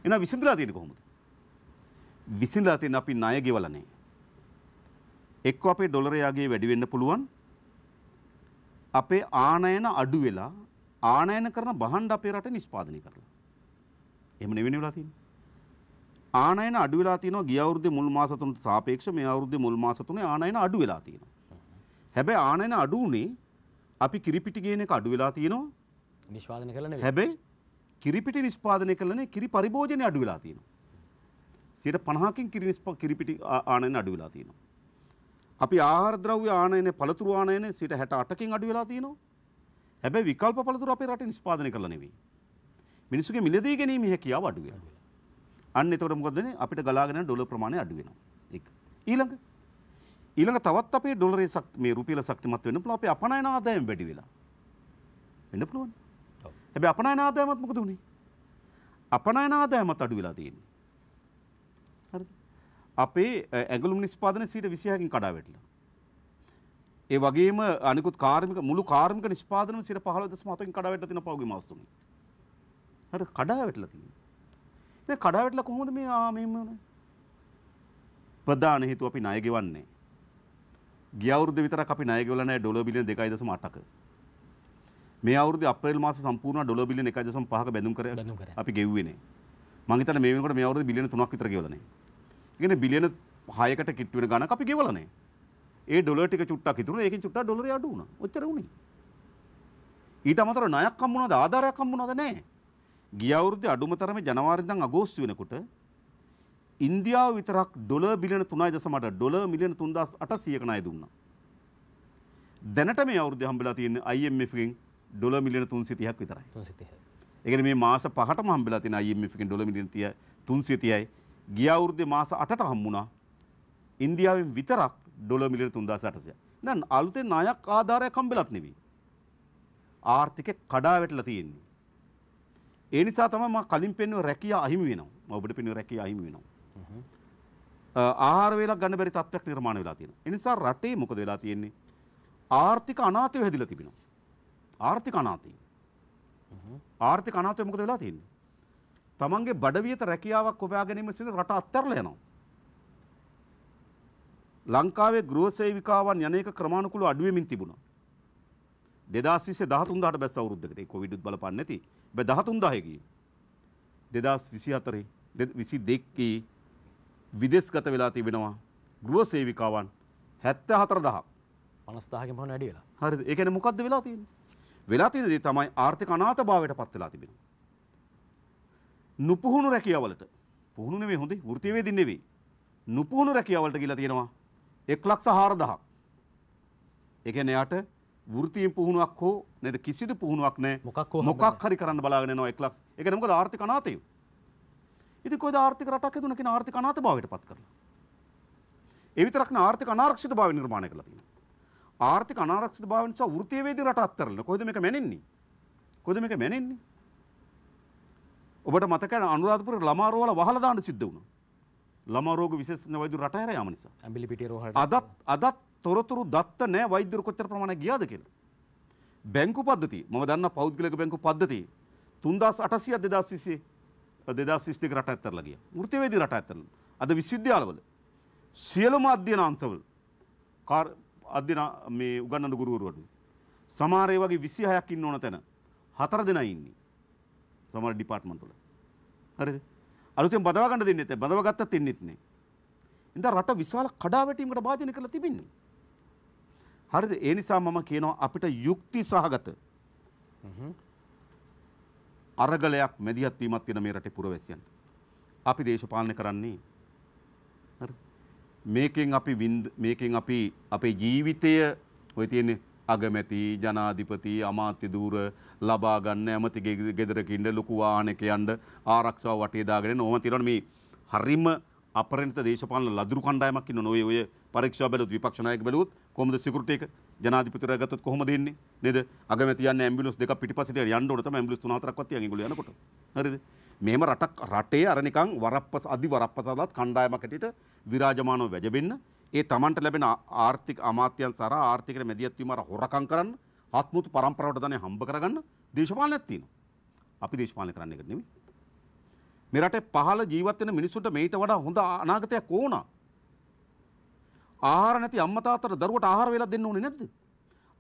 එන විසිඳලා තියෙන කොහොමද විසිඳලා තියෙන අපි ණය ගෙවලනේ එක්ක අපේ ඩොලරයාගේ වැඩි වෙන්න පුළුවන් අපේ ආනයන අඩු වෙලා ආනයන කරන බහන්්ඩ අපේ රට නිෂ්පාදනය කරලා එම නෙවෙනි වෙලා තියෙන ආනයන අඩු වෙලා තියෙනවා ගිය අවුරුද්දේ මුල් මාස තුනට සාපේක්ෂව මේ අවුරුද්දේ මුල් මාස තුනේ ආනයන අඩු වෙලා තියෙනවා හැබැයි ආනයන අඩු උනේ අපි කිරිපිටි ගේන එක අඩු වෙලා තියෙනවා. නිෂ්පාදනය කරලා නෙවෙයි. හැබැයි කිරිපිටි නිෂ්පාදනය කරලා කිරි පරිභෝජනය අඩු වෙලා තියෙනවා. 50කින් කිරි කිරිපිටි ආනයන අඩු වෙලා තියෙනවා. අපි ආහාර ද්‍රව්‍ය ආනයනය පළතුරු ආනයනය 68කින් අඩු වෙලා තියෙනවා. හැබැයි විකල්ප පළතුරු අපේ රටේ නිෂ්පාදනය කරලා නෙවෙයි. මිනිස්සුගේ මිලදී ගැනීම හැකියාව අඩු වෙනවා. අන්න එතකොට මොකද වෙන්නේ? අපිට ගලාගෙන යන ඩොලර් ප්‍රමාණය අඩු වෙනවා. ඒක. ඊළඟ ඊළඟ තවත් අපේ ඩොලරේ ශක්ති මේ රුපියල ශක්තිමත් වෙන්න පුළුවන් අපේ අපනයන ආදායම වැඩි වෙලා. වෙන්න පුළුවන්. හැබැයි අපනයන ආදායමත් මොකද උනේ? අපනයන ආදායමත් අඩු වෙලා තියෙන්නේ. හරිද? අපේ ඇඟලුම් නිෂ්පාදනය 126කින් කඩා වැටිලා. ඒ වගේම අනිකුත් කාර්මික මුළු කාර්මික නිෂ්පාදනම 15.7කින් කඩා වැටලා තියෙන පහුගිය මාස තුනේ. හරි කඩා වැටලා තියෙනවා. ඉතින් කඩා වැටලා කොහොමද මේ ආ මෙහෙම ප්‍රධාන හේතුව අපි ණය ගෙවන්නේ? ගිය අවුරුද්දේ විතරක් අපි ණය ගෙවලා නැහැ ඩොලර් බිලියන 2.8ක. මේ අවුරුද්දේ අප්‍රේල් මාසේ සම්පූර්ණ ඩොලර් බිලියන 1.5ක බැඳුම් කර අපි ගෙව්වේ නේ. මං හිතන්නේ මේ වෙනකොට මේ අවුරුද්දේ බිලියන 3ක් විතර ගෙවලා නේ. ඒ කියන්නේ බිලියන 6කට කිට් වෙන ගණක් අපි ගෙවලා නේ. ඒ ඩොලර් ටික චුට්ටක් ඉතුරුනේ ඒකෙන් චුට්ටක් ඩොලරේ අඩු වුණා. ඔච්චර වුණේ. ඊට අමතරව ණයක් හම්බුණාද ආධාරයක් හම්බුණාද නැහැ. ගිය අවුරුද්දේ අඩුම තරමේ ජනවාරි ඉඳන් අගෝස්තු වෙනකොට ඉන්දියාව විතරක් ඩොල බිලියන තුනයි දසමට ඩොල මිලියන තුන්දස් අට සියකනය දුන්න. දැනට මේ අවුද්ධ හම්බලා තියෙන අයිම්කින් ඩොල මිලියන තුන් සිතියක් විතරයි එකන මේ මාස පහට හම්බලා තින අයිම්කින් ඩොල මිලියන තිය තුන් සිතියයි ගිය අවුරුද්දේ මාස අටට හම්බුණා ඉන්දියාවෙන් විතරක් ඩොල මිලියන තුන්දස් අටසය දැන් අලුතෙන් ණයක් ආධාරයක් හම්බෙලත් නෙවෙයි ආර්ථිකය කඩා වැටලා තියෙන්නේ ඒ නිසා තමයි මම කලින් පෙන්ව රැකියාව අහිමි වෙනවා මම ඔබට පෙන්ව රැකියාව අහිමි වෙනවා ආහාර වේලක් ගන්න බැරි තත්ත්වයක් නිර්මාණය වෙලා තියෙනවා. ඒ නිසා රටේ මොකද වෙලා තියෙන්නේ? ආර්ථික අනාතය හැදිලා තිබෙනවා. ආර්ථික අනාතය. ආර්ථික අනාතය මොකද වෙලා තියෙන්නේ? තමන්ගේ බඩවියත රැකියාවක් හොයා ගැනීම සිදු රට අත්හැරලා යනවා. ලංකාවේ ගෘහ සේවිකාවන් යන එක ක්‍රමානුකූලව අඩු වෙමින් තිබුණා. 2023 13000ට බැස්ස අවුරුද්දකට. ඒ කොවිඩ් උත් බලපන්නේ නැති. හැබැයි 13000 ගියේ. 2024 22 විදෙස්ගත වෙලා තිබෙනවා ගෘහ සේවිකාවන් හැත්ත හතර දහක් පනස්දාහක පන වැඩියලා හරි එකන මොකක්ද වෙලා තියෙන වෙලා තියද තමයි ආර්ථික අනාත භාවයට පත් වෙලා තිබෙන නුපුහුණු රැකියවලට පුහුණු නෙවේ හොඳේ වෘතිවේ දින්නෙවේ නුපුහුණු රැකියවලට ගිලා තියෙනවා එක් ලක්ෂ හාර දහක් එකන එයාට වෘතියෙන් පුහුණුවක් හෝ නැද කිසිදු පුහුණුවක් නෑ මොකක් හරි කරන්න බලාගෙන නවා එක් ලක්ෂ එකන මොකද ආර්ථික අනාතයෝ ඉතින් කොහෙද ආර්ථික රටක් හදුන කියන ආර්ථික අනාථ භාවයට පත් කරලා. ඒ විතරක් නෙවෙයි ආර්ථික අනාරක්ෂිත භාවය නිර්මාණය කරලා තියෙනවා. ආර්ථික අනාරක්ෂිත භාවය නිසා වෘත්තීයවේදී රට අත්තරන කොහෙද මේක මැනෙන්නේ? කොහෙද මේක මැනෙන්නේ? ඔබට මතකයි අනුරාධපුර ළමා රෝවල වහලා දාන්න සිද්ධ වුණා. ළමා රෝග විශේෂඥ වෛද්‍යවරු රට හැර යාම නිසා. ඇඹිලි පිටිය රෝහලට. අදත් අදත් තොරතුරු දත්ත නැහැ වෛද්‍යවරු කොච්චර ප්‍රමාණයක් ගියාද කියලා. බැංකු පද්ධතිය මම දන්නා පෞද්ගලික බැංකු පද්ධතිය 3800 2020 දෙදස් විස්තික රට ඇත්තරලා ගිය ෘතිවේදී රට ඇත්තරල අද විශ්වවිද්‍යාලවල සියලුම අධ්‍යයන අංශවල කාර් අධ්‍යයන මේ උගන්වන ගුරුවරුවරු සමහර ඒ වගේ 26ක් ඉන්න ඕන තැන හතර දෙනා ඉන්නේ සමහර ඩිපාර්ට්මන්ට් වල හරිද අලුතෙන් බදවා ගන්න දෙන්නේ නැත්නම් බදවා ගත්තත් ඉන්නෙත් නෑ ඉතින් රට විශාල කඩාවැටීමකට භාජනය කරලා තිබින්නේ හරිද ඒ නිසා මම කියනවා අපිට යුක්ති සහගත අරගලයක් මැදිහත් වීමක් වෙන මේ රටේ පුරවැසියන්ට. අපි දේශපාලනය කරන්නේ මේකෙන් අපි මේකෙන් අපි අපේ ජීවිතය ඔය තියෙන අගමැති ජනාධිපති අමාත්‍ය දූර ලබා ගන්න ඇමති ගෙදරකින්ඩ ලොකු වාහනක යන්න ආරක්ෂාව වටේ දාගෙන ඕම තිරන මේ හරිම අපරණත දේශපාලන ලදරු කණ්ඩායමක් ඉන්න නොවේ ඔය පරීක්ෂා බැලුවොත් විපක්ෂ නායක බැලුවොත් කොහොමද සිකියුරිටි එක ජනාධිපතිවරයා ගත්තොත් කොහොමද ඉන්නේ නේද අගමැති යන්නේ ඇම්බියුලන්ස් දෙකක් පිටිපස්සට යන්න ඕන තමයි ඇම්බියුලන්ස් තුන හතරක්වත් තියන් ඒගොල්ලෝ යනකොට හරිද මේම රටක් රටේ අර නිකන් වරප්පස අදි වරප්පසලත් කණ්ඩායමක් ඇටියට විරාජමානව වැජබෙන්න ඒ Tamanට ලැබෙන ආර්ථික අමාත්‍යයන් සරහා ආර්ථිකයට මැදිහත් වීම අර හොරකම් කරන්න ආත්මුතු පරම්පරාවට ධනෙ හම්බ කරගන්න දේශපාලනයක් තියෙනවා අපි දේශපාලනය කරන්න එක නෙමෙයි මේ රටේ පහළ ජීවත් වෙන මිනිස්සුන්ට මේිට වඩා හොඳ අනාගතයක් ඕනා ආහාර නැති අම්මා තාත්තට දරුවට ආහාර වේලක් දෙන්න ඕනේ නැද්ද?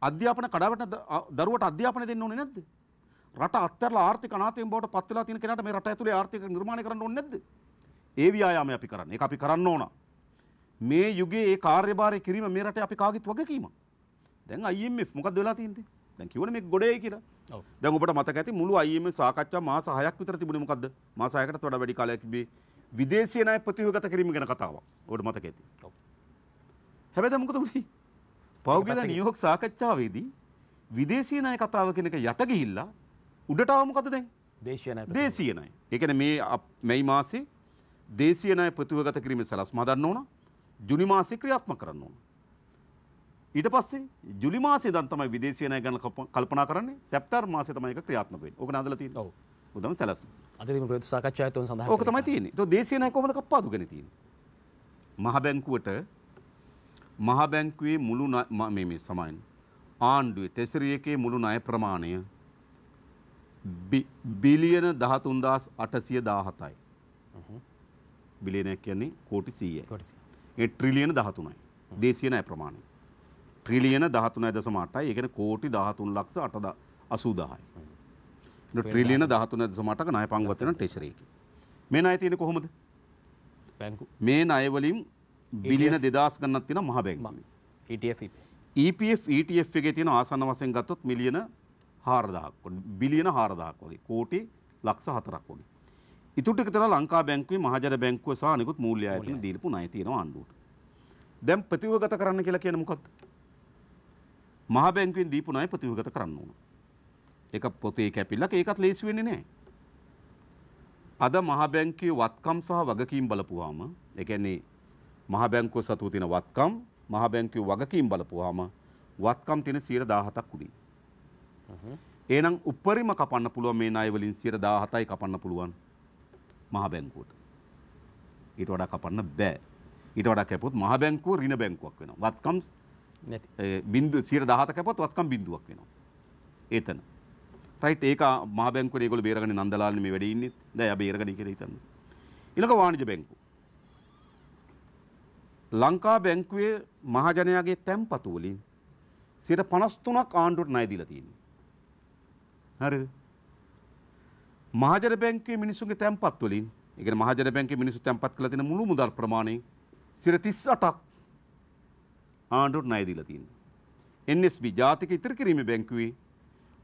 අධ්‍යාපන කඩාවැටෙන දරුවට අධ්‍යාපනය දෙන්න ඕනේ නැද්ද? රට අත්හැරලා ආර්ථික අනාථයෙන් බවට පත් වෙලා තියෙන කෙනාට මේ රට ඇතුලේ ආර්ථික නිර්මාණය කරන්න ඕනේ නැද්ද? ඒ ව්‍යායාමය අපි කරන්නේ. ඒක අපි කරන්න ඕන. මේ යුගයේ ඒ කාර්යභාරය කිරීම මේ රටේ අපි කාගෙත් වගකීමක්. දැන් IMF මොකද වෙලා තියෙන්නේ? දැන් කිව්වනේ මේක ගොඩේ කියලා. දැන් ඔබට මතක ඇති මුළු IMF සාකච්ඡා මාස 6ක් විතර තිබුණේ මොකද්ද? මාස 6කටත් වඩා වැඩි කාලයක් තිබේ. විදේශීය ණය ප්‍රතිවගත කිරීම ගැන කතාවක්. ඔබට මතක ඇති. ඔව්. හැබැයි දැන් මොකද උනේ? පෞගිලා නිව්යෝක් සාකච්ඡාවේදී විදේශීය ණය කතාව කෙනෙක් යට ගිහිල්ලා උඩට ආව මොකද දැන්? දේශීය ණය. දේශීය ණය. ඒ කියන්නේ මේ මේ මාසේ දේශීය ණය ප්‍රතිවගත කිරීමේ සලස්ම හදන්න ඕන. ජුනි මාසේ ක්‍රියාත්මක කරන්න ඕන. ඊට පස්සේ ජුලි මාසේ ඉඳන් තමයි විදේශීය ණය ගැන කල්පනා කරන්නේ. සැප්තැම්බර් මාසේ තමයි ඒක ක්‍රියාත්මක වෙන්නේ. ඕක නදලා තියෙනවා. ඔව්. උදම සැලසුම්. අද තිබුණු ප්‍රවේත සාකච්ඡාවේ තුන් සඳහන්. ඕක තමයි තියෙන්නේ. ඒක දේශීය ණය කොහොමද කප්පාදු ගන්නේ තියෙන්නේ? මහ බැංකුවට මහා බැංකුවේ මුළු මේ මේ සමායන ආණ්ඩුවේ ටෙසරි එකේ මුළු ණය ප්‍රමාණය බිලියන 13817යි. බිලියනයක් කියන්නේ කෝටි 100යි. කෝටි 100. ඒ ට්‍රිලියන 13යි. දේශීය ණය ප්‍රමාණය. ට්‍රිලියන 13.8යි. ඒ කියන්නේ කෝටි 13 ලක්ෂ 88000යි. ට්‍රිලියන 13.8ක ණය පංගුවත් වෙන ටෙසරි එකේ. මේ ණය තියෙන්නේ කොහොමද? බැංකු මේ ණය වලින් E බිලියන 2000 ගණනක් තියෙන මහ බැංකුවේ. ETF EPF ETF e එකේ තියෙන ආසන්න වශයෙන් ගත්තොත් මිලියන 4000ක් බිලියන 4000ක් වගේ කෝටි ලක්ෂ 4ක් වගේ. ඉතුරු ටික තමයි ලංකා බැංකුවේ මහජන බැංකුව සහ අනිකුත් මූල්‍ය ආයතන දීපු ණය තියෙනවා ආණ්ඩුවට. දැන් ප්‍රතිවගත කරන්න කියලා කියන්නේ මොකක්ද? මහ බැංකුවෙන් දීපු ණය ප්‍රතිවගත කරන්න ඕන. ඒක පොතේ කැපිල්ලක ඒකත් ලේසි වෙන්නේ නැහැ. අද මහ බැංකුවේ වත්කම් සහ වගකීම් බලපුවාම ඒ කියන්නේ මහ බැංකුව සතුව තියෙන වත්කම් මහ බැංකුවේ වගකීම් බලපුවාම වත්කම් තියෙන 117ක් උඩින්. එහෙනම් උප්පරිම කපන්න පුළුවන් මේ ණය වලින් 117යි කපන්න පුළුවන් මහ බැංකුවට. ඊට වඩා කපන්න බෑ. ඊට වඩා කැපුවොත් මහ බැංකුව ඍණ බැංකුවක් වෙනවා. වත්කම් නැති. බින්දු 117 කැපුවොත් වත්කම් බින්දුවක් වෙනවා. එතන. රයිට් ඒක මහ බැංකුවේ ඒගොල්ලෝ බේරගන්නේ නන්දලාල්නේ මේ වැඩේ ඉන්නේ. දැන් අපි බේරගන්නේ කියලා හිතන්න. ඊළඟ වාණිජ බැංකුව. ලංකා බැංකුවේ මහජනයාගේ තැන්පතු වලින් 53ක් ආණ්ඩුවට ණය දීලා තියෙනවා. හරිද? මහජන බැංකුවේ මිනිසුන්ගේ තැන්පත් වලින්, ඒ කියන්නේ මහජන බැංකුවේ මිනිස්සු තැන්පත් කරලා තියෙන මුළු මුදල් ප්‍රමාණය 38ක් ආණ්ඩුවට ණය දීලා තියෙනවා. NSB ජාතික ඉතිරි කිරීමේ බැංකුවේ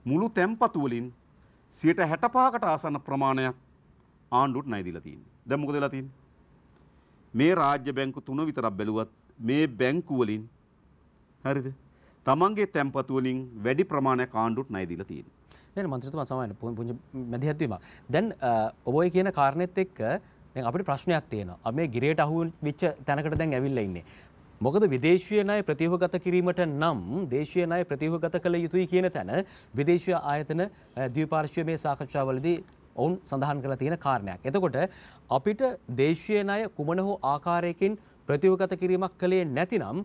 මුළු තැන්පතු වලින් 65කට ආසන්න ප්‍රමාණයක් ආණ්ඩුවට ණය දීලා තියෙනවා. දැන් මොකද වෙලා තියෙන්නේ? මේ රාජ්‍ය බැංකු තුන විතරක් බැලුවත් මේ බැංකු වලින් හරිද තමන්ගේ තැන්පතු වලින් වැඩි ප්‍රමාණයක් ආණ්ඩුවට ණය දීලා තියෙනවා දැන් මන්ත්‍රීතුමා සමහරවිට පුංචි මැදිහත්වීම දැන් ඔබ ඔය කියන කාරණෙත් එක්ක දැන් අපිට ප්‍රශ්නයක් තියෙනවා අපි මේ ගිරේට අහු වෙච්ච තැනකට දැන් ඇවිල්ලා ඉන්නේ මොකද විදේශීය ණය ප්‍රතිවගත කිරීමට නම් දේශීය ණය ප්‍රතිවගත කළ යුතුයි කියන තැන විදේශීය ආයතන ද්විපාර්ශ්වීය මේ සාකච්ඡාවලදී ඔවුන් සඳහන් කරලා තියෙන කාරණයක්. එතකොට අපිට දේශීය ණය කුමන හෝ ආකාරයකින් ප්‍රතිවගත කිරීමක් කළේ නැතිනම්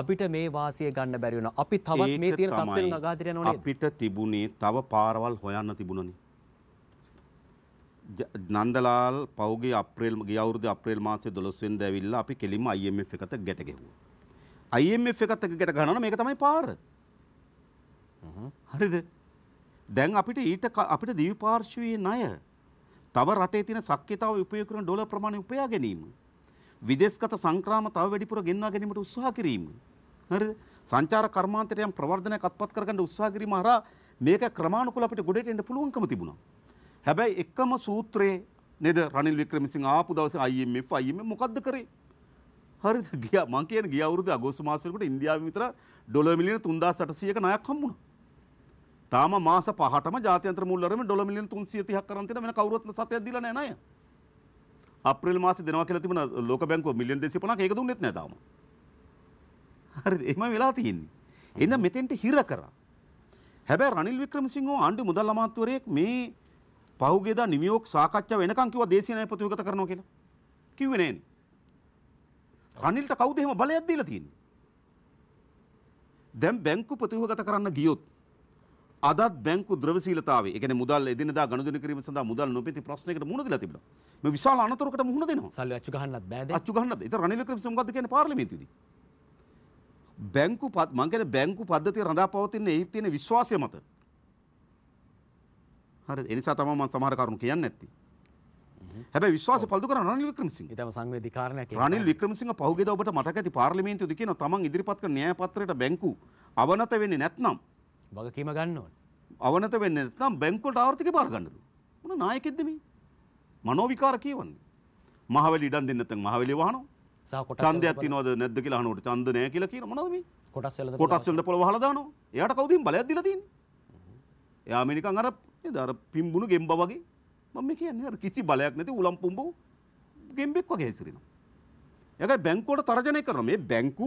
අපිට මේ වාසිය ගන්න බැරි වුණා. අපි තවත් මේ තියෙන තත්ත්වෙට නගාදිර යනවා නේද? අපිට තිබුණේ තව පාරවල් හොයන්න තිබුණනේ. නන්දලාල් පෞගේ අප්‍රේල් ගිය අවුරුදු අප්‍රේල් මාසේ 12 වෙනිදා ඇවිල්ලා අපි කෙලින්ම IMF එකට ගැට ගැහුවා. IMF එකත් එක්ක ගැට ගහනවා මේක තමයි පාර. හරිද? දැන් අපිට ඊට අපිට දිවිපාර්ශවයේ ණය තව රටේ තියෙන ශක්්‍යතාව උපයෝග කරන ඩොලර් ප්‍රමාණය උපයා ගැනීම විදේශගත සංක්‍රාම තව වැඩිපුර ගෙන්වා ගැනීමට උත්සාහ කිරීම හරිද සංචාර කර්මාන්තයන් ප්‍රවර්ධනයක් අත්පත් කරගන්න උත්සාහ කිරීම හරහා මේක ක්‍රමානුකූලව අපිට ගොඩට එන්න පුළුවන්කම තිබුණා හැබැයි එකම සූත්‍රයේ නේද රනිල් වික්‍රමසිංහ ආපු දවසේ IMF IMF මොකද්ද කරේ හරිද ගියා මං කියන්නේ ගිය අවුරුදු අගෝස්තු මාසෙකට ඉන්දියාවේ විතර ඩොලර් මිලියන 3800ක ණයක් හම්බුණා තාම මාස පහටම ජාත්‍යන්තර මුල්වරම ඩොලර් මිලියන 330ක් කරන්තින වෙන කවුරුත් සතයක් දීලා නැහැ ණය. අප්‍රේල් මාසේ දෙනවා කියලා තිබුණා ලෝක බැංකුව මිලියන 250ක් ඒක දුන්නෙත් නැහැ තාම. හරිද? එහෙම වෙලා තියෙන්නේ. එහෙනම් මෙතෙන්ට හිර කරා. හැබැයි රනිල් වික්‍රමසිංහ ආණ්ඩු මුදල් අමාත්‍යවරයෙක් මේ පහුගේදා නිවියෝක් සාකච්ඡා වෙනකන් කිව්වා දේශීය ණයපොතු විගත කරනවා කියලා. කිව්වේ නෑනේ. රනිල්ට කවුද එහෙම බලයක් දීලා තියෙන්නේ? දැන් බැංකු ප්‍රතිවගත කරන්න ගියොත් අදත් බැංකු ද්‍රවශීලතාවය ඒ කියන්නේ මුදල් එදිනදා ගනුදෙනු කිරීම සඳහා මුදල් නොපෙති ප්‍රශ්නයකට මුහුණ දෙලා තිබෙනවා. මේ විශාල අනතුරකට මුහුණ දෙනවා. සල්ලි අච්චු ගහන්නත් බෑද? අච්චු ගහන්නත්. ඒතර රනිල් වික්‍රමසිංහ මොකද්ද කියන්නේ පාර්ලිමේන්තුවේදී? බැංකු පද මං කියන්නේ බැංකු පද්ධතිය රඳා පවතින ඒහි තියෙන විශ්වාසය මත. හරි ඒ නිසා තමයි මම සමහර කරුණු කියන්නේ නැත්තේ. හැබැයි විශ්වාසය පළදු කරන රනිල් වික්‍රමසිංහ. ඒ තමයි සංවේදී කාරණයක්. රනිල් වික්‍රමසිංහ පහුගියද ඔබට මතක ඇති පාර්ලිමේන්තුවේදී කියන තමන් ඉදිරිපත් කරන න්‍යාය පත්‍රයට බැංකු අවනත වෙන්නේ නැත්නම් වගකීම ගන්න ඕන. අවනත වෙන්නේ නැත්නම් බැංකුවට ආර්ථික බාර ගන්නලු. මොන නායකෙක්ද මේ? මනෝවිකාර කියවන්නේ. මහවැලි ඉඩම් දෙන්නේ නැත්නම් මහවැලි වහනවා. සහ කොටස් ඡන්දයක් තියනවද නැද්ද කියලා අහනකොට ඡන්ද නැහැ කියලා කියන මොනවද මේ? කොටස් වලද කොටස් වලද පොළ වහලා දානවා. එයාට කවුද මේ බලයක් දීලා තියෙන්නේ? එයා මේ නිකන් අර නේද අර පිම්බුණු ගෙම්බ වගේ මම මේ කියන්නේ අර කිසි බලයක් නැති උලම් පුම්බු ගෙම්බෙක් වගේ හැසිරෙනවා. එයාගේ බැංකුවට තරජනය කරනවා. මේ බැංකු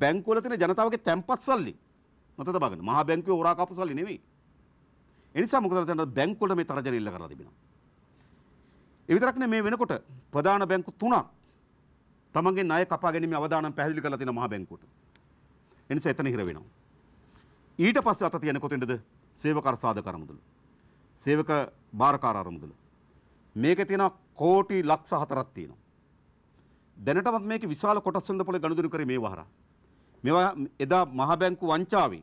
බැංකුවල තියෙන ජනතාවගේ තැන්පත් සල්ලි මත තබාගන්න මහා බැංකුවේ හොරා කපු සල්ලි නෙවෙයි. ඒ නිසා මොකද දැන් බැංකුවල මේ තරජන ඉල්ල කරලා තිබෙනවා. ඒ විතරක් නෙමෙයි මේ වෙනකොට ප්‍රධාන බැංකු තුනක් තමන්ගේ ණය කපා ගැනීම අවදානම් පැහැදිලි කරලා තියෙන මහා බැංකුවට. ඒ නිසා එතන හිර වෙනවා. ඊට පස්සේ අත තියෙන කොතෙන්ද? සේවක අරසාධක අරමුදල. සේවක භාරකාර අරමුදල. මේකේ තියෙනවා කෝටි ලක්ෂ හතරක් තියෙනවා. දැනටමත් මේකේ විශාල කොටස් වලද පොළ ගනුදෙනු කරේ මේ වහරා. මෙවා එදා මහබැංකු වංචාවේ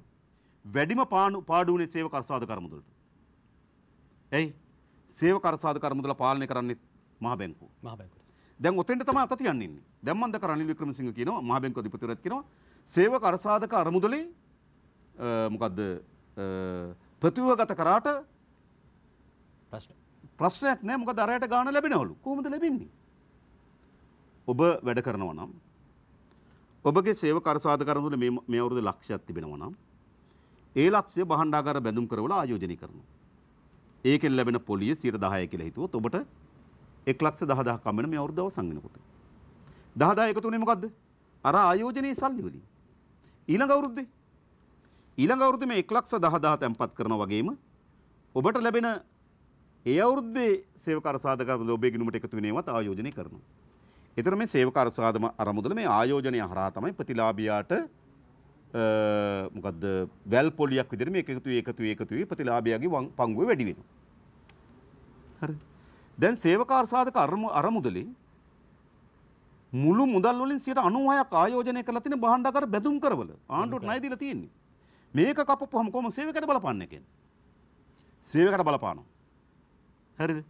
වැඩිම පාඩු පාඩුවනේ සේවක අරසාද කරමුදලට. ඇයි? සේවක අරසාද කරමුදල පාලනය කරන්නේ මහබැංකුව. මහබැංකුව. දැන් ඔතෙන්ට තමයි අත තියන්නේ ඉන්නේ. දැන් මම දැක රනිල් වික්‍රමසිංහ කියනවා මහබැංකුව අධිපතිවරයාත් කියනවා සේවක අරසාදක අරමුදලේ මොකද්ද ප්‍රතිවගත කරාට ප්‍රශ්න ප්‍රශ්නයක් නෑ මොකද අරයට ගාන ලැබෙනවලු. කොහොමද ලැබෙන්නේ? ඔබ වැඩ කරනවා නම් ඔබගේ සේවක අරසාධකරතුල මේ අවුරුදු ලක්ෂයක් තිබෙනවා නම් ඒ ලක්ෂය බහණ්ඩාගාර බැඳුම් කරවල ආයෝජනය කරනවා. ඒකෙන් ලැබෙන පොලිය 10% කියලා හිතුවොත් ඔබට 1 ලක්ෂ 10000ක් අමන මේ අවුරුද්දව සංගෙනකොට. 10000 එකතු වෙන්නේ මොකද්ද? අර ආයෝජනයේ සල්ලි වලින්. ඊළඟ අවුරුද්දේ ඊළඟ අවුරුද්දේ මේ 1 ලක්ෂ 10000 තැන්පත් කරනා වගේම ඔබට ලැබෙන ඒ අවුරුද්දේ සේවක අරසාධකරතුල ඔබේ ගිණුමට එකතු වෙනේවත් ආයෝජනය කරනවා. එතර මේ සේවක අරසාදම අරමුදල මේ ආයෝජනය හරහා තමයි ප්‍රතිලාභියාට මොකද්ද වැල් පොලියක් විදිහට මේ එකතු එකතු එකතු වී ප්‍රතිලාභියාගේ පංගුව වැඩි වෙනවා. හරි. දැන් සේවක අරසාදක අරමුදලේ මුළු මුදල් වලින් 96ක් ආයෝජනය කරලා තියෙන භාණ්ඩාගාර බැඳුම් කරවල ආණ්ඩුවට ණය දීලා තියෙන්නේ. මේක කපපුවම කොහොම සේවකයට බලපාන්නේ කියන්නේ? සේවකයට බලපානවා. හරිද?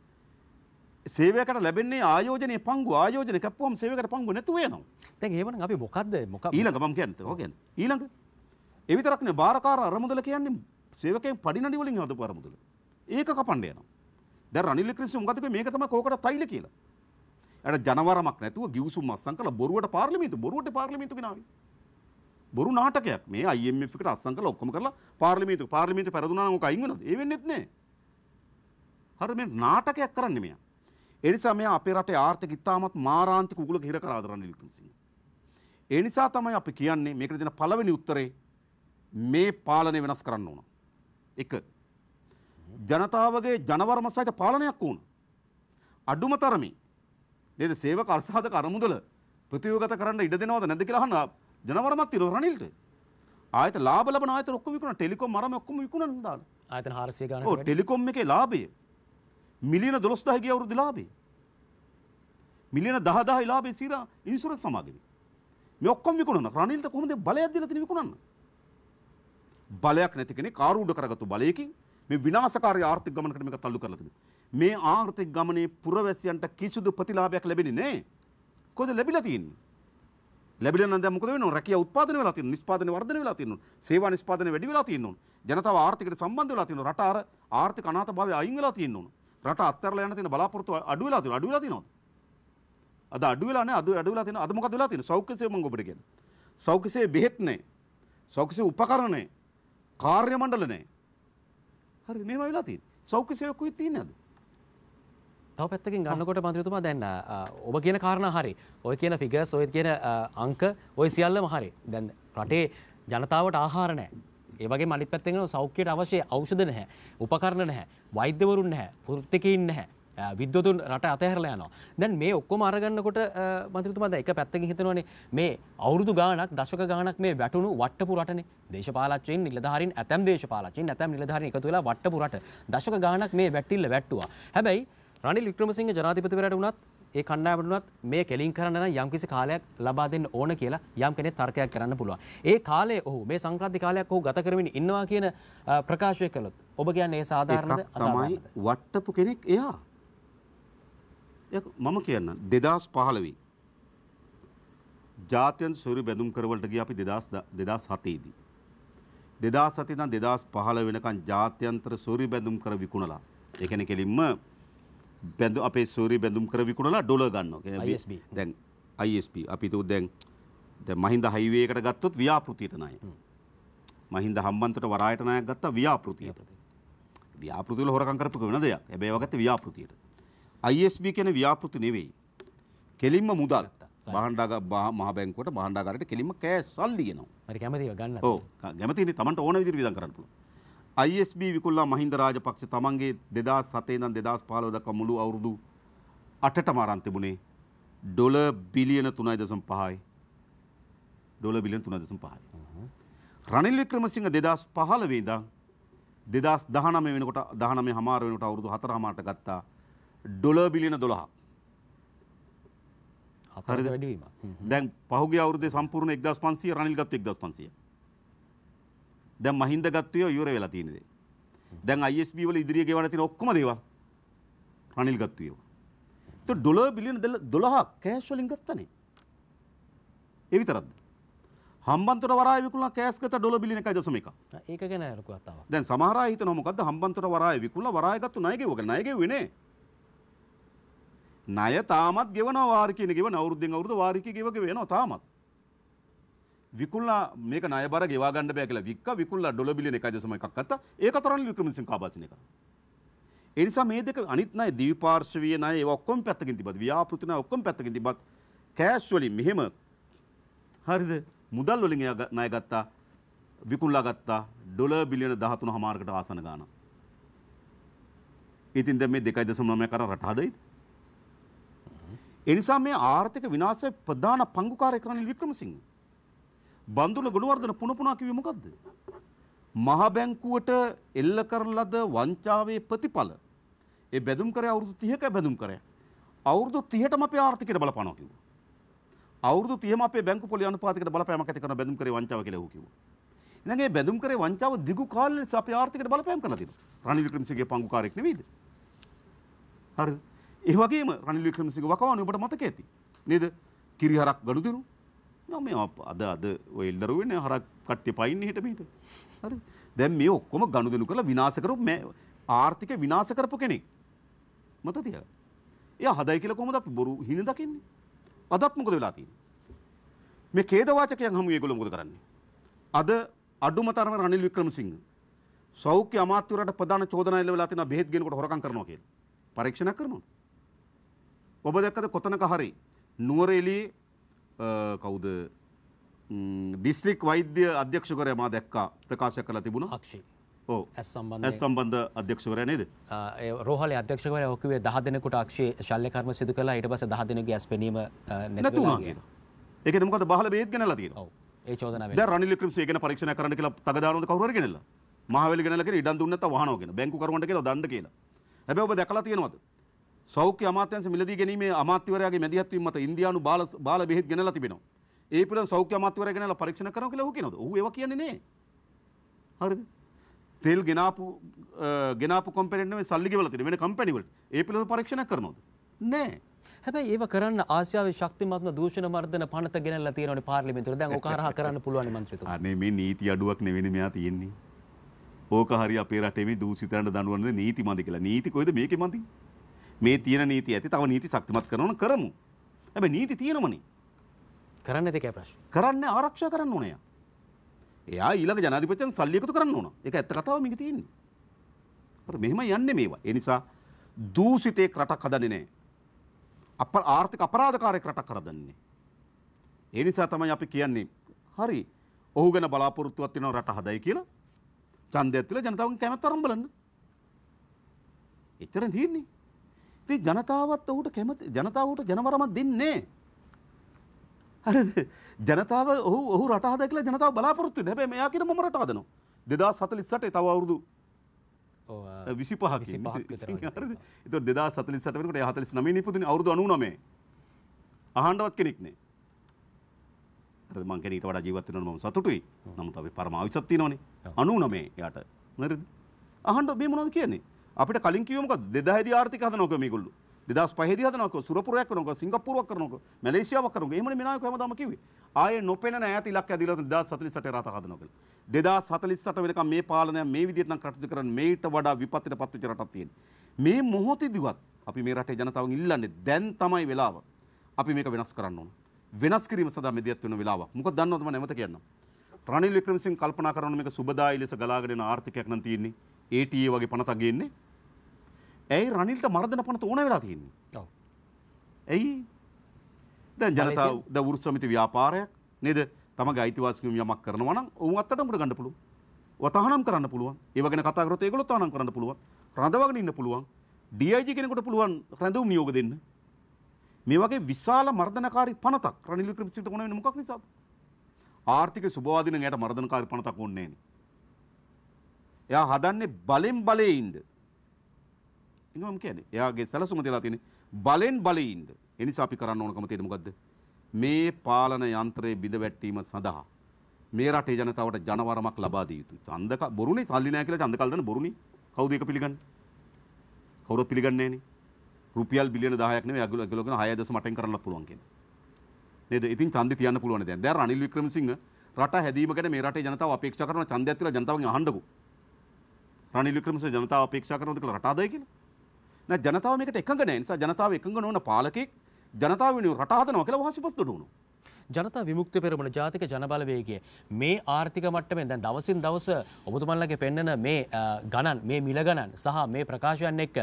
සේවයකට ලැබෙන්නේ ආයෝජනය පංගු ආයෝජන කැප්වම් සේවකට පංගු නැතුව වෙනවා. දැන් එහෙමනම් අපි මොකද්ද මොකක් ඊළඟ මම කියන්නේ ඔක කියන්නේ. ඊළඟ ඒ විතරක් නෙවෙයි බාරකාර අරමුදල කියන්නේ සේවකයන් පඩිනඩි වලින් හදපු අරමුදල. ඒක කපන්න යනවා. දැන් රනිල් වික්‍රමසිංහ මොකද කිව්වේ මේක තමයි කෝකට තෛල කියලා. එයාට ජනවරමක් නැතුව ගිවිසුම් අස්සම් කළා බොරුවට පාර්ලිමේන්තු බොරුවට පාර්ලිමේන්තු ගෙනාවේ. බොරු නාටකයක්. මේ IMF එකට අස්සම් කළා ඔක්කොම කරලා පාර්ලිමේන්තු පාර්ලිමේන්තු පෙරදුනා නම් ඕක අයින් වෙනවද? ඒ වෙන්නේත් නැහැ. හරි මේ නාටකයක් කරන්නේ මෙයා. එනිසා මේ අපේ රටේ ආර්ථික ඉතාමත් මාරාන්තික උගුලක හිර කරා දරන නිල්කම්සිංහ. ඒ නිසා තමයි අපි කියන්නේ මේකට දෙන පළවෙනි උත්තරේ මේ පාලනය වෙනස් කරන්න ඕන. එක ජනතාවගේ ජනවර්ම සහිත පාලනයක් වුණ. අඩුම තරමේ නේද සේවක අර්සාධක අරමුදල ප්‍රතියෝගත කරන්න ඉඩ දෙනවද නැද්ද කියලා අහන ජනවර්මත් තියෙනවා රනිල්ට. ආයත ලාභ ලබන ආයත ඔක්කොම විකුණන ටෙලිකොම් මරම ඔක්කොම විකුණන දාලා. ආයතන 400 ගණන්. ඔව් ටෙලිකොම් එකේ ලාභය මිලියන 12000 ගිය අවුරුද්දේ ලාභේ. මිලියන 10000 ලාභේ සීරා ඉන්සුරන්ස් සමාගමේ. මේ ඔක්කොම විකුණන රනිල්ට කොහොමද බලයක් දීලා තියෙන විකුණන්න? බලයක් නැති කෙනෙක් ආරූඪ කරගත්තු බලයකින් මේ විනාශකාරී ආර්ථික ගමනකට මේක තල්ලු කරලා තිබෙනවා. මේ ආර්ථික ගමනේ පුරවැසියන්ට කිසිදු ප්‍රතිලාභයක් ලැබෙන්නේ නැහැ. කොහෙද ලැබිලා තියෙන්නේ? ලැබිලා නම් දැන් මොකද වෙන්නේ? රැකියාව උත්පාදනය වෙලා තියෙනවා. නිෂ්පාදනය වර්ධනය වෙලා තියෙනවා. සේවා නිෂ්පාදනය වැඩි වෙලා තියෙනවා. ජනතාව ආර්ථිකයට සම්බන්ධ වෙලා තියෙනවා. රට ආර්ථික අනාථභාවය අයින් වෙලා තියෙනවා. රට අත්හැරලා යන තියෙන බලාපොරොත්තු අඩු වෙලා තියෙනවා අඩු වෙලා තියෙනවද අද අඩු වෙලා නැහැ අඩු අඩු වෙලා තියෙනවා අද මොකද වෙලා තියෙන්නේ සෞඛ්‍ය සේවය මම ඔබට කියන්නේ සෞඛ්‍ය සේවය බෙහෙත් නැහැ සෞඛ්‍ය සේවය උපකරණ නැහැ කාර්ය මණ්ඩල නැහැ හරිද මේවා වෙලා තියෙන්නේ සෞඛ්‍ය සේවයක් කොහෙද තියෙන්නේ අද තව පැත්තකින් ගන්නකොට මන්ත්‍රතුමා දැන්න ඔබ කියන කාරණ හරි ඔය කියන ෆිගස් ඔය කියන අංක ඔය සියල්ලම හරි දැන් රටේ ජනතාවට ආහාර නෑ ඒවගේ මලිත් පැත්තෙන සෞඛ්‍යයට අවශ්‍ය ඖෂධ නැහැ උපකරණ නැහැ වෛද්‍යවරුන් නැහැ පුෘතිකයින් නැහැ විද්වතුන් රට අතහැරලා යනවා. දැන් මේ ඔක්කොම අරගන්නකොට මන්ත්‍රීතුමාද එක පැත්තකින් හිතනවානේ මේ අවුරුදු ගාණක් දශක ගාණක් මේ වැටුණු වට්ටපු රටනේ. දේශපාලච්චයින් නිලධාරීන් ඇතම් දේශපාලච්චයින් නැතම් නිලධාරීන් එකතු වෙලා වට්ටපු රට. දශක ගාණක් මේ වැටිල්ල වැට්ටුවා. හැබැයි රනිල් වික්‍රමසිංහ ජනාධිපතිවරයාට වුණත් ඒ කණ්ඩායමටුණත් මේ කෙලින් කරන්න නම් යම්කිසි කාලයක් ලබා දෙන්න ඕන කියලා යම් කෙනෙක් තර්කයක් කරන්න පුළුවන්. ඒ කාලේ ඔහු මේ සංක්‍රාන්ති කාලයක් ඔහු ගත කරමින් ඉන්නවා කියන ප්‍රකාශය කළොත් ඔබ කියන්නේ ඒ සාධාරණද තමයි වට්ටපු කෙනෙක් එයා. මම කියන්න 2015 ජාත්‍යන් සුරි බැඳුම් කරවලට ගිය අපි 2007 දී 2007 ඉඳන් 2015 වෙනකන් ජාත්‍යන්තර සුරි බැඳුම් කර විකුණලා. ඒ කියන්නේ කෙලින්ම බැඳ අපේ සූරි බැඳුම් කර විකුණලා ඩොල ගන්න දැන් අයිස්ප අපිත උදැන් ද මහින්ද හයිවේකට ගත්තොත් ව්‍යාපෘතියට නය මහින්ද හම්බන්තට වරායට නයක් ගත්තා ව්‍යාපෘතියට ව්‍යාපෘතිල හොරකංකරපක වෙන දෙයක් ඇබේ වගත ව්‍යාපෘතියට අයිස්බ කෙන ව්‍යාපෘති නෙවෙයි කෙලින්ම මුදල් බහන්ඩාග මහ බැංකොට බහන්ඩාගරට කෙලිම කෑ සල්ලිගෙනවා හරි කැමති ගන්න ඕ ගැමතින තමට ඕන විදිර විදන් කරන්න පුළුවන් ISB විකුල්ලා මහින්ද රාජපක්ෂ තමන්ගේ 2007 ඉඳන් 2015 දක්වා මුළු අවුරුදු 8ටම අරන් තිබුණේ ඩොලර් බිලියන 3.5යි. ඩොලර් බිලියන 3.5යි. රනිල් වික්‍රමසිංහ 2015 ඉඳන් 2019 වෙනකොට 19 හමාර වෙනකොට අවුරුදු 4මාරට ගත්තා ඩොලර් බිලියන 12ක්. හරිද? වැඩි වීමක්. දැන් පහුගිය අවුරුද්දේ සම්පූර්ණ 1500 රනිල් ගත්ත 1500. දැන් මහින්ද ගත්තේ ඉවර වෙලා තියෙන දේ. දැන් ISB වල ඉදිරිය ගෙවන තියෙන ඔක්කොම දේවල් රනිල් ගත්තේ ඒවා. તો ඩොලර් බිලියන 12ක් කෑෂ් වලින් ගත්තනේ. ඒ විතරක්ද? හම්බන්තොට වරාය විකුණලා කෑෂ් ගත්ත ඩොලර් බිලියන 1.1. ඒක ගැන ලොකු කතාවක්. දැන් සමහර අය හිතනවා මොකද්ද හම්බන්තොට වරාය විකුණලා වරාය ගත්ත ණය ගෙවුවා කියලා. ණය ගෙව්වේ නේ. ණය තාමත් ගෙවනවා වාරිකින ගෙවන අවුරුද්දෙන් අවුරුද්ද වාරිකි ගෙවක වෙනවා තාමත්. විකුල්ලා මේක නයබර ගෙවා ගන්න බෑ කියලා වික්ක විකුල්ලා ඩොලර් බිලියන 1.1ක් අත්තා ඒක තරන් වික්‍රමසිංහ කාබාසින එක. ඒ නිසා මේ දෙක අනිත් ණය දිවිපාර්ශවීය ණය ඒවා ඔක්කොම පැත්තකින් තිබ්බත් ව්‍යාපෘති ණය ඔක්කොම පැත්තකින් තිබ්බත් කෑෂ් වලින් මෙහෙම හරිද මුදල් වලින් එයා ණය ගත්තා විකුණලා ගත්තා ඩොලර් බිලියන 13.5කට ආසන ගානක්. ඉතින් දැන් මේ 2.9 කර රට හදයිද? ඒ නිසා මේ ආර්ථික විනාශයේ ප්‍රධාන පංගුකාරය කරන්නේ වික්‍රමසිංහ. බන්දුල ගුණවර්ධන පුන පුනා කිව්වේ මොකද්ද? මහා බැංකුවට එල්ල කරන ලද වංචාවේ ප්‍රතිඵල ඒ බැඳුම් කරේ අවුරුදු 30ක බැඳුම් කරේ. අවුරුදු 30ටම අපේ ආර්ථිකයට බලපානවා කිව්වා. අවුරුදු 30ම අපේ බැංකු පොලි අනුපාතයකට බලපෑමක් ඇති කරන බැඳුම් කරේ වංචාව කියලා ඌ කිව්වා. ඉතින් ඒ බැඳුම් කරේ වංචාව දිගු කාලෙ නිසා අපේ ආර්ථිකයට බලපෑම් කරලා තියෙනවා. රනිල් වික්‍රමසිංහගේ පංගුකාරයෙක් නෙවෙයිද? හරිද? ඒ වගේම රනිල් වික්‍රමසිංහ වකවානුව ඔබට මතක ඇති. නේද? කිරිහරක් ගනුදෙනු නම අද අද එල්දරුවෙන හරක් කට්ටය පයින්න හිටමට හරි දැම් මේ ඔක්කොම ගණුදනු කළ විනාසකරු මේ ආර්ථික විනාස කරපු කෙනෙක් මත තිය එය හදයි කියල කොමද අපි බොරු හින දකින්නේ අදත් මොකද වෙලා තියෙන මේ කේදවාචකයන් හමු ඒගොල්ලෝ මොකද කරන්නේ අද අඩුම තරම රනිල් වික්‍රමසිංහ සෞඛ්‍ය අමාත්‍යවරයාට ප්‍රධාන චෝදනා එල්ල වෙලා තියෙනවා බෙහෙත් ගෙනකොට හොරකම් කරනවා කියලා පරීක්ෂණයක් කරනවා ඔබ දැක්කද කොතනක හරි නුවරඑළියේ කවුද දිස්ලික් වෛද්‍ය අධ්‍යක්ෂකරය මා දැක්කා ප්‍රකාශයක් කලා තිබුණ අක්ෂි ඇස් සම්බන්ධ අධ්‍යක්ෂවරය නේද රෝහල අධ්‍යක්ෂකවර ඔකවේ දහ දෙනකුට අක්ෂේ ශල්්‍යකර්ම සිදු කලා ඉට පස දහ දෙනගේ ඇස් පෙනීම නැතුවා කියලා ඒක මොකද බහල බේත් ගැනලා තියෙනවා ඒ චෝදනාව දැන් රනිල් වික්‍රමසිංහ ගැන පරීක්ෂණ කරන්න කියලා තගදානොත් කවුරු හරි ගෙනල්ලා මහවැලි ගෙනල්ලා කියන ඉඩම් දුන්නේ නැත්නම් වහනවා කියන බැංකු කරුවන්ට කියලා දඬ කියලා හැබැයි ඔබ දැකලා තියෙනවද සෞඛ්‍ය අමාත්‍යංශ මිලදී ගැනීමේ අමාත්‍යවරයාගේ මැදිහත්වීම මත ඉන්දියානු බාල බාල බෙහෙත් ගෙනලා තිබෙනවා. ඒ පිළිබඳ සෞඛ්‍ය අමාත්‍යවරයා ගෙනලා පරීක්ෂණ කරනවා කියලා ඔහු කියනවාද? ඔහු ඒවා කියන්නේ නෑ. හරිද? තෙල් ගෙනාපු ගෙනාපු කම්පැනි නෙමෙයි සල්ලි ගෙවලා තියෙන වෙන කම්පැනි වලට. ඒ පිළිබඳ පරීක්ෂණ කරනවද? නෑ. හැබැයි ඒව කරන්න ආසියාවේ ශක්තිමත්ම දූෂණ මර්ධන පනත ගෙනල්ලා තියෙනවනේ පාර්ලිමේන්තුවට. දැන් ඕක හරහා කරන්න පුළුවන් මන්ත්‍රීතුමා. අනේ මේ නීති අඩුවක් නෙවෙයි මෙයා තියෙන්නේ. ඕක හරිය අපේ රටේ මේ දූෂිතයන්ට දඬුවම් දෙන නීති මන්ද කියලා. නීති කොයිද මේකේ මන්දින්? මේ තියෙන නීති ඇති තව නීති ශක්තිමත් කරනවන කරමු. හැබැයි නීති තියෙනමනේ. කරන්න නැති කෑ ප්‍රශ්න. කරන්න ආරක්ෂා කරන්න ඕනේ. එයා ඊළඟ ජනාධිපතියන් සල්ලි එකතු කරන්න ඕන. ඒක ඇත්ත කතාව මේක තියෙන්නේ. හරි මෙහෙම යන්නේ මේවා. ඒ නිසා දූෂිතේක් රටක් හදන්නේ නැහැ. අප ආර්ථික අපරාධකාරයෙක් රටක් හදන්නේ. ඒ නිසා තමයි අපි කියන්නේ හරි ඔහු ගැන බලාපොරොත්තුවක් තියෙන රට හදයි කියලා. ඡන්දය ඇතුළේ ජනතාවගෙන් කැමැත්ත අරන් බලන්න. එතරම් තියෙන්නේ. ඉතින් ජනතාවත් ඔහුට කැමති ජනතාවට ජනවරමක් දෙන්නේ හරිද ජනතාව ඔහු ඔහු රට හදා කියලා ජනතාව බලාපොරොත්තු වෙනවා. හැබැයි මෙයා කියන මම රට හදනවා. 2048 තව අවුරුදු 25 කින් හරිද? ඒතකොට 2048 වෙනකොට එයා 49 නිපුදුනේ අවුරුදු 99. අහන්නවත් කෙනෙක් නෑ. හරිද? මං කෙනීට වඩා ජීවත් වෙනවා මම සතුටුයි. නමුත් අපි පරම ආයුෂක් තියෙනවනේ. 99 එයාට. හරිද? අහන්න මේ මොනවද කියන්නේ? අපිට කලින් කිව්වේ මොකද 2000දී ආර්ථික හදනවක මේගොල්ලෝ 2005දී හදනවක සුරපුරයක් කරනවක සිංගප්පූරුවක් කරනවක මැලේසියාවක් කරනවක එහෙමනේ මේ නායකයෝ හැමදාම කිව්වේ ආයේ නොපෙනෙන ඈත ඉලක්කය දීලා 2048 රට හදනවා කියලා 2048 වෙනකම් මේ පාලනය මේ විදිහට නම් කටයුතු කරන්නේ මේට වඩා විපත්තිට පත්වෙච්ච රටක් තියෙන්නේ මේ මොහොතේදීවත් අපි මේ රටේ ජනතාවගෙන් ඉල්ලන්නේ දැන් තමයි වෙලාව අපි මේක වෙනස් කරන්න ඕන වෙනස් කිරීම සඳහා මෙදියත් වෙන වෙලාවක් මොකද දන්නවද මම නැවත කියන්නම් රනිල් වික්‍රමසිංහ කල්පනා කරන මේක සුබදායි ලෙස ගලාගෙන යන ආර්ථිකයක් නම් තියෙන්නේ ATA වගේ පනතක් ගේන්නේ. ඇයි රනිල්ට මර්ධන පනත ඕන වෙලා තියෙන්නේ? ඔව්. ඇයි? දැන් ජනතා ද වෘත්ත සමිති ව්‍යාපාරයක් නේද? තමගේ අයිතිවාසිකම් යමක් කරනවා නම් ඔවුන් අත්අඩංගුවට ගන්න පුළුවන්. වතහනම් කරන්න පුළුවන්. ඒව ගැන කතා කරොත් ඒගොල්ලෝ තහනම් කරන්න පුළුවන්. රඳවගෙන ඉන්න පුළුවන්. DIG කෙනෙකුට පුළුවන් රැඳවුම් නියෝග දෙන්න. මේ වගේ විශාල මර්ධනකාරී පනතක් රනිල් වික්‍රමසිංහට ඕන වෙන්නේ මොකක් නිසාද? ආර්ථික සුබවාදීන යට මර්ධනකාරී පනතක් ඕනේ නැහැ. එයා හදන්නේ බලෙන් බලේ ඉන්න. එනවා කියන්නේ. එයාගේ සැලසුම තියලා තියෙන්නේ බලෙන් බලේ ඉන්න. ඒ නිසා අපි කරන්න ඕනකම තියෙන්නේ මොකද්ද? මේ පාලන යන්ත්‍රයේ බිඳ වැටීම සඳහා මේ රටේ ජනතාවට ජනවරමක් ලබා දිය යුතුයි. ඡන්දක බොරුනේ තල්ලි නැහැ කියලා ඡන්දකල් දන බොරුනේ. කවුද ඒක පිළිගන්නේ? කවුරුත් පිළිගන්නේ නැහනේ. රුපියල් බිලියන 10ක් නෙමෙයි අගල අගලගෙන 6.8න් කරන්නත් පුළුවන් කියන්නේ. නේද? ඉතින් ඡන්දේ තියන්න පුළුවන් දැන්. දැන් රනිල් වික්‍රමසිංහ රට හැදීම ගැන මේ රටේ ජනතාව අපේක්ෂා කරන ඡන්දයක් තියලා ජනතාවගෙන් අහන්නකෝ. රනිල් වික්‍රමසිංහ ජනතාව අපේක්ෂා කරනවද කියලා රට ආදයි කියලා. නෑ ජනතාව මේකට එකඟ නෑ. නිසා ජනතාව එකඟ නොවන පාලකෙක් ජනතාව වෙනුවෙන් රට හදනවා කියලා වහසිපත් දුටුණා. ජනතා විමුක්ති පෙරමුණ ජාතික ජනබලවේගය මේ ආර්ථික මට්ටමෙන් දැන් දවසින් දවස ඔබතුමන්ලගේ පෙන්වන මේ ගණන් මේ මිල ගණන් සහ මේ ප්‍රකාශයන් එක්ක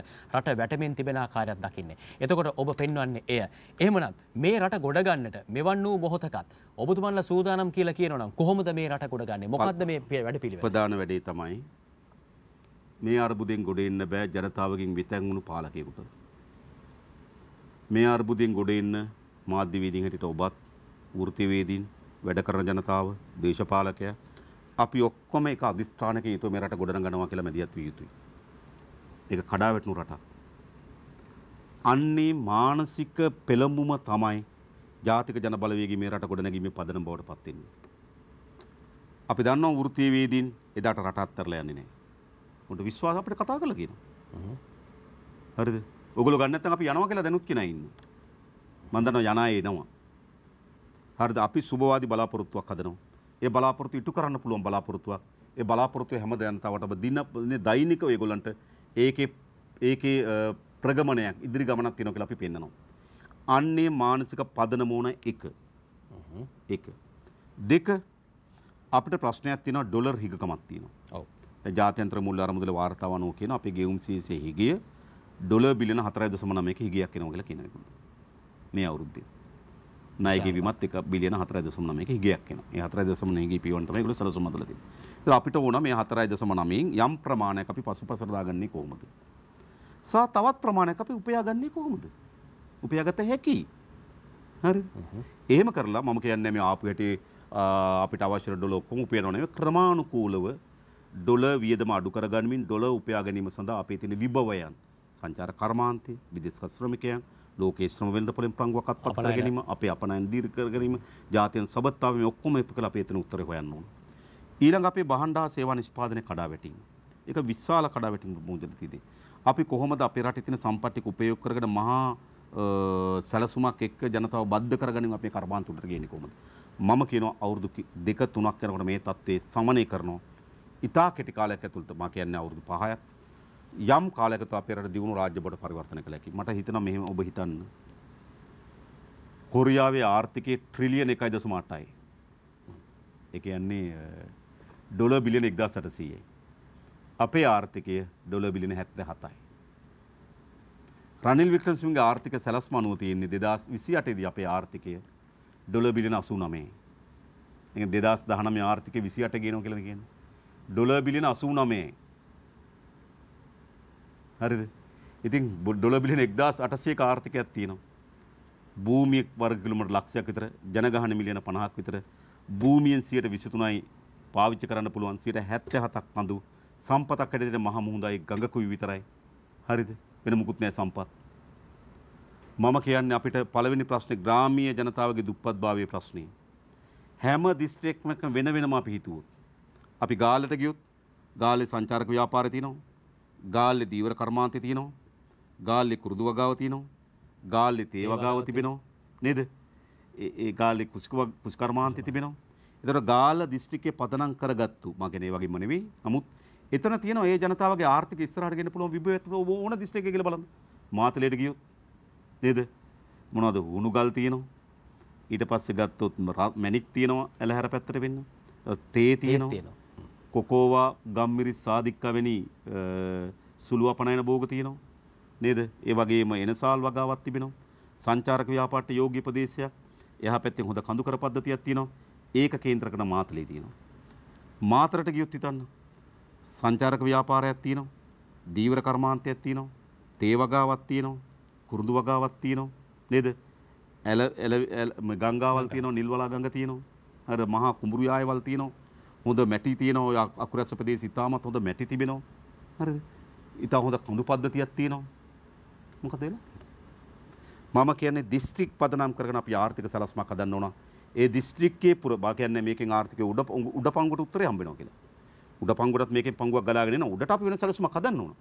රට වැටමින් තිබෙන ආකාරයක් දකින්නේ. එතකොට ඔබ පෙන්වන්නේ එය. එහෙමනම් මේ රට ගොඩ ගන්නට මෙවන් වූ මොහොතකත් ඔබතුමන්ලා සූදානම් කියලා කියනවනම් කොහොමද මේ රට ගොඩ ගන්නේ? මොකද්ද මේ වැඩපිළිවෙල? ප්‍රධාන වැඩේ තමයි මේ අර්බුදෙන් ගොඩ එන්න බෑ ජනතාවගෙන් විතැන්වුණු පාලකයෙකුට. මේ අර්බුදෙන් ගොඩ එන්න මාධ්‍ය වේදිකේට ඔබත් වෘත්තිවේදීන් වැඩ කරන ජනතාව දේශපාලකයා අපි ඔක්කොම එක අධිෂ්ඨානක යුතුව මේ රට ගොඩනගනවා කියලා මැදිහත් විය යුතුයි. ඒක කඩාවැටුණු රටක්. අන්නේ මානසික පෙළඹුම තමයි ජාතික ජන බලවේගයේ මේ රට ගොඩනැගීමේ පදනම බවට පත් වෙන්නේ. අපි දන්නවා වෘත්තීයවේදීන් එදාට රට අත්හැරලා යන්නේ නැහැ. උන්ට විශ්වාස අපිට කතා කරලා කියනවා. හරිද? ඔගොල්ලෝ ගන්න නැත්නම් අපි යනවා කියලා දැනුත් කෙනා ඉන්නවා. මම දන්නවා යනා එනවා. හරිද? අපි සුබවාදී බලාපොරොත්තුවක් හදනවා. ඒ බලාපොරොත්තු ඉටු කරන්න පුළුවන් බලාපොරොත්තුවක්. ඒ බලාපොරොත්තු හැම ජනතාවටම දින දෛනිකව ඒගොල්ලන්ට ඒකේ ඒකේ ප්‍රගමනයක් ඉදිරි ගමනක් තියෙනවා කියලා අපි පෙන්නනවා. අන්නේ මානසික පදනම ඕන එක. එක. දෙක අපිට ප්‍රශ්නයක් තියෙනවා ඩොලර් හිගකමක් තියෙනවා. ජාත්‍යන්ත්‍ර මුල්ල අරමුදල වාර්තාව අනුව කියන අපේ ගෙවුම් සීසේ හිගිය ඩොලර් බිලියන 4.9ක හිගියක් එනවා කියලා කියන එක. මේ අවුරුද්දේ. ණය ගෙවීමත් එක බිලියන 4.9ක හිගියක් එනවා. මේ 4.9 හිගිය පීවන තමයි ඒගොල්ලෝ සලසුම් හදලා තියෙන්නේ. ඉතින් අපිට ඕන මේ 4.9න් යම් ප්‍රමාණයක් අපි පසුපසට දාගන්නේ කොහොමද? සහ තවත් ප්‍රමාණයක් අපි උපයාගන්නේ කොහොමද? උපයාගත හැකි. හරිද? එහෙම කරලා මම කියන්නේ මේ ආපු හැටි අපිට අවශ්‍ය ඩොලර් ඔක්කොම උපයනවා නෙවෙයි ක්‍රමානුකූලව ඩොල වියදම අඩු කරගනිමින් ඩොල උපයා ගැනීම සඳහා අපේ තියෙන විභවයන් සංචාර කර්මාන්තය විදේශගත ශ්‍රමිකයන් ලෝකයේ ශ්‍රම වෙළඳපොලෙන් ප්‍රංගුවක් අත්පත් කර ගැනීම අපේ අපනයන දීර්ඝ කර ගැනීම ජාතියන් සබත්තාව මේ ඔක්කොම එක කළ අපේ තියෙන උත්තරේ හොයන්න ඕන ඊළඟ අපේ බහන්ඩා සේවා නිෂ්පාදනය කඩාවැටීම ඒක විශාල කඩාවැටීමක් මුහුණ දෙන්නේ අපි කොහොමද අපේ රටේ තියෙන සම්පත් ටික උපයෝග කරගෙන මහා සැලසුමක් එක්ක ජනතාව බද්ධ කරගනිමු අපේ කර්මාන්ත උඩට ගේන්නේ කොහොමද මම කියනවා අවුරුදු දෙක තුනක් යනකොට මේ தත්ත්වේ සමනය කරනවා ඉතා කෙටි කාලයක් ඇතුළත මා කියන්නේ අවුරුදු 5ක් යම් කාලයකට අපේ රට දියුණු රාජ්‍ය බවට පරිවර්තන කළ හැකි. මට හිතෙනවා මෙහෙම ඔබ හිතන්න. කොරියාවේ ආර්ථිකයේ ට්‍රිලියන් 1.8යි. ඒ කියන්නේ ඩොලර් බිලියන 1800යි. අපේ ආර්ථිකය ඩොලර් බිලියන 77යි. රනිල් වික්‍රමසිංහගේ ආර්ථික සැලැස්ම අනුව තියෙන්නේ 2028 දී අපේ ආර්ථිකය ඩොලර් බිලියන 89. ඒ කියන්නේ 2019 ආර්ථිකය 28 ගෙනවා කියලා කියන්නේ. ඩොලර් බිලියන 89. හරිද? ඉතින් ඩොලර් බිලියන 1800ක ආර්ථිකයක් තියෙනවා. භූමිය වර්ග කිලෝමීටර ලක්ෂයක් විතර, ජනගහන මිලියන 50ක් විතර, භූමියෙන් 123යි පාවිච්චි කරන්න පුළුවන් 77ක් කඳු, සම්පතක් හැටියට මහ මුහුදයි ගඟ කුවි විතරයි. හරිද? වෙන මුකුත් නෑ සම්පත්. මම කියන්නේ අපිට පළවෙනි ප්‍රශ්නේ ග්‍රාමීය ජනතාවගේ දුප්පත්භාවයේ ප්‍රශ්නේ. හැම දිස්ත්‍රික්කයකම වෙන වෙනම අපි හිතුවොත් අපි ගාල්ලට ගියොත් ගාල්ලේ සංචාරක ව්‍යාපාරය තියෙනවා ගාල්ලේ දීවර කර්මාන්තය තියෙනවා ගාල්ලේ කුරුදු වගාව තියෙනවා ගාල්ලේ තේ වගාව තිබෙනවා නේද ඒ ගාල්ලේ කුසික කුසිකර්මාන්තය තිබෙනවා එතකොට ගාල්ල දිස්ත්‍රික්කේ පදනම් කරගත්තු මම කියන්නේ ඒ වගේම නෙවෙයි නමුත් එතන තියෙන ඒ ජනතාවගේ ආර්ථික ඉස්සරහට ගෙන්න පුළුවන් විභවයත් ඕන දිස්ත්‍රික්කය කියලා බලන්න මාතලේට ගියොත් නේද මොනවද උණු ගල් තියෙනවා ඊට පස්සේ ගත්තොත් මැණික් තියෙනවා ඇලහැර පැත්තට වෙන්න තේ තියෙනවා කොකෝවා ගම්මිරි සාධික්කවෙනි සුළුව පනයන බෝග තියෙනවා. නේද ඒ වගේම එනසාල් වගාවත් තිබෙනවා. සංචාරක ව්‍යාපාට යෝගී ප්‍රදේශයක් එහ පැත්තෙන් හොඳ කඳුකර පද්ධතියක් තියෙනවා. ඒක කේන්ද්‍ර කරන මාතලේ තියෙනවා. මාතරට ගියොත් හිතන්න. සංචාරක ව්‍යාපාරයක් තියෙනවා. දීවර කර්මාන්තයක් තියෙනවා. තේ වගාවක් තියෙනවා. කුරුඳු වගාවක් තියෙනවා. නේද? ඇල ඇල ගංගාවල් තියෙනවා, නිල්වලා ගඟ තියෙනවා. අර මහා කුඹුරු යායවල් තියෙනවා. හොඳ මැටි තියෙනවා ඔය අකුරැස ප්‍රදේශය ඉතාමත් හොඳ මැටි තිබෙනවා. හරිද? ඉතා හොඳ කඳු පද්ධතියක් තියෙනවා. මොකද වෙලා? මම කියන්නේ දිස්ත්‍රික් පදනම් කරගෙන අපි ආර්ථික සැලැස්මක් හදන්න ඕන. ඒ දිස්ත්‍රික්කයේ පුර බා කියන්නේ මේකෙන් ආර්ථිකය උඩ උඩ පංගුවට උත්තරේ හම්බ වෙනවා කියලා. උඩ පංගුවටත් මේකෙන් පංගුවක් ගලාගෙන එනවා. උඩට අපි වෙන සැලැස්මක් හදන්න ඕන.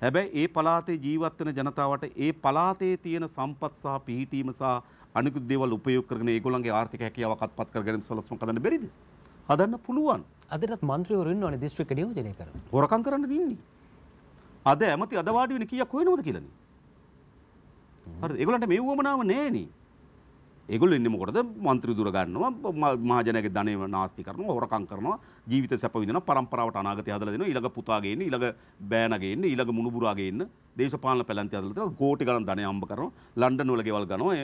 හැබැයි ඒ පලාතේ ජීවත් වෙන ජනතාවට ඒ පලාතේ තියෙන සම්පත් සහ පිහිටීම සහ අනිකුත් දේවල් උපයෝග කරගෙන ඒගොල්ලන්ගේ ආර්ථික හැකියාව අත්පත් කරගෙන සැලැස්මක් හදන්න බැරිද? හදන්න පුළුවන් අදටත් මන්ත්‍රවරුන් ඕන දිස්ත්‍රික් නියෝජනය කර හොරකම් කරන්න ගන්නේ අද ඇමති අද වාඩි වෙන කීයක් හොයනවද කියලානේ හරි ඒගොල්ලන්ට මේ වමනාව නෑනේ ඒගොල්ලෝ ඉන්නේ මොකටද മന്ത്രി දුර ගන්නවා මහජනයාගේ ධනෙ නාස්ති කරනවා හොරකම් කරනවා ජීවිත සැප විඳිනවා පරම්පරාවට අනාගතය හදලා දෙනවා ඊළඟ පුතාගේ ඉන්න ඊළඟ බෑනගේ ඉන්න ඊළඟ මුණුබුරාගේ ඉන්න දේශපාලන පැලැන්ති හදලා දෙනවා කෝටි ගණන් ධනෙ හම්බ කරනවා ලන්ඩන් වල ගෙවල් ගන්නවා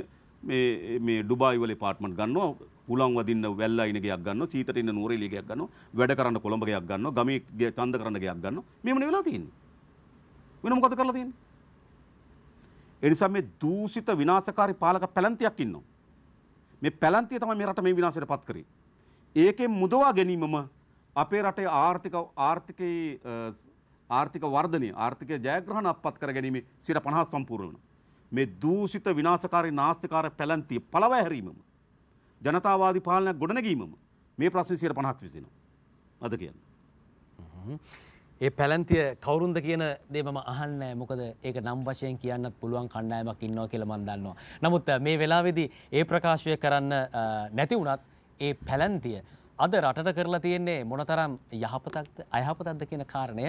මේ මේ ඩුබායි වල ඉපාර්ට්මන්ට් ගන්නවා පුලන් වදින්න වැල්ලා ඉන ගයක් ගන්නවා සීතට ඉන්න නූරේලිය ගයක් ගන්නවා වැඩ කරන්න කොළඹ ගයක් ගන්නවා ගමේ ඡන්ද කරන්න ගයක් ගන්නවා මේවනේ වෙලා තියෙන්නේ වෙන මොකද කරලා තියෙන්නේ ඒ නිසා මේ දූෂිත විනාශකාරී පාලක පැලන්තියක් ඉන්නවා මේ පැලන්තිය තමයි මේ රට මේ විනාශයට පත් කරේ ඒකෙන් මුදවා ගැනීමම අපේ රටේ ආර්ථික ආර්ථිකයේ ආර්ථික වර්ධනය ආර්ථික ජයග්‍රහණ අත්පත් කර ගැනීම සිට පණහත් සම්පූර්ණ වන. මේ දූෂිත විනාශකාරී නාස්තිකාර පැලන්තිය පළවැහැරීමම ජනතාවාදී පාලනයක් ගොඩනැගීමම මේ ප්‍රශ්න සියට පණහක් විසිනවා අද කියන්න. ඒ පැලන්තිය කවුරුන්ද කියන දේමම අහන්න මොකද ඒක නම් වශයෙන් කියන්න පුළුවන් කණ්ඩායමක් ඉන්නවා කියලා මම දන්නවා. නමුත් මේ වෙලාවේදී ඒ ප්‍රකාශය කරන්න නැති වුණත් ඒ පැලන්තිය අද රටට කරලා තියෙන්නේ මොනතරම් යහපතක්ද අයහපතක්ද කියන කාරණය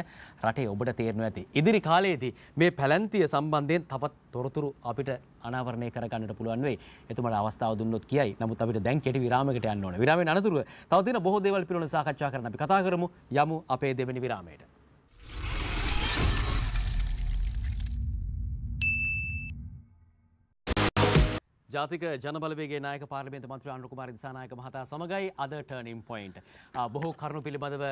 රටේ ඔබට තේරෙනු ඇති. ඉදිරි කාලයේදී මේ පැලැන්තිය සම්බන්ධයෙන් තවත් තොරතුරු අපිට අනාවරණය කරගන්නට පුළුවන් වෙයි. එතුමාට අවස්ථාව දුන්නොත් කියයි. නමුත් අපිට දැන් කෙටි විරාමයකට යන්න ඕනේ. විරාමයෙන් අනතුරුව තව දින බොහෝ දේවල් පිළිබඳව සාකච්ඡා කරන්න අපි කතා කරමු. යමු අපේ දෙවෙනි විරාමයට. ජාතික ජනබලවේගේ නායක පාර්ලිමේන්තු මන්ත්‍රී අනුර කුමාර දිසානායක මහතා සමගයි අද ටර්නින් පොයින්ට්. බොහෝ කරුණු පිළිබඳව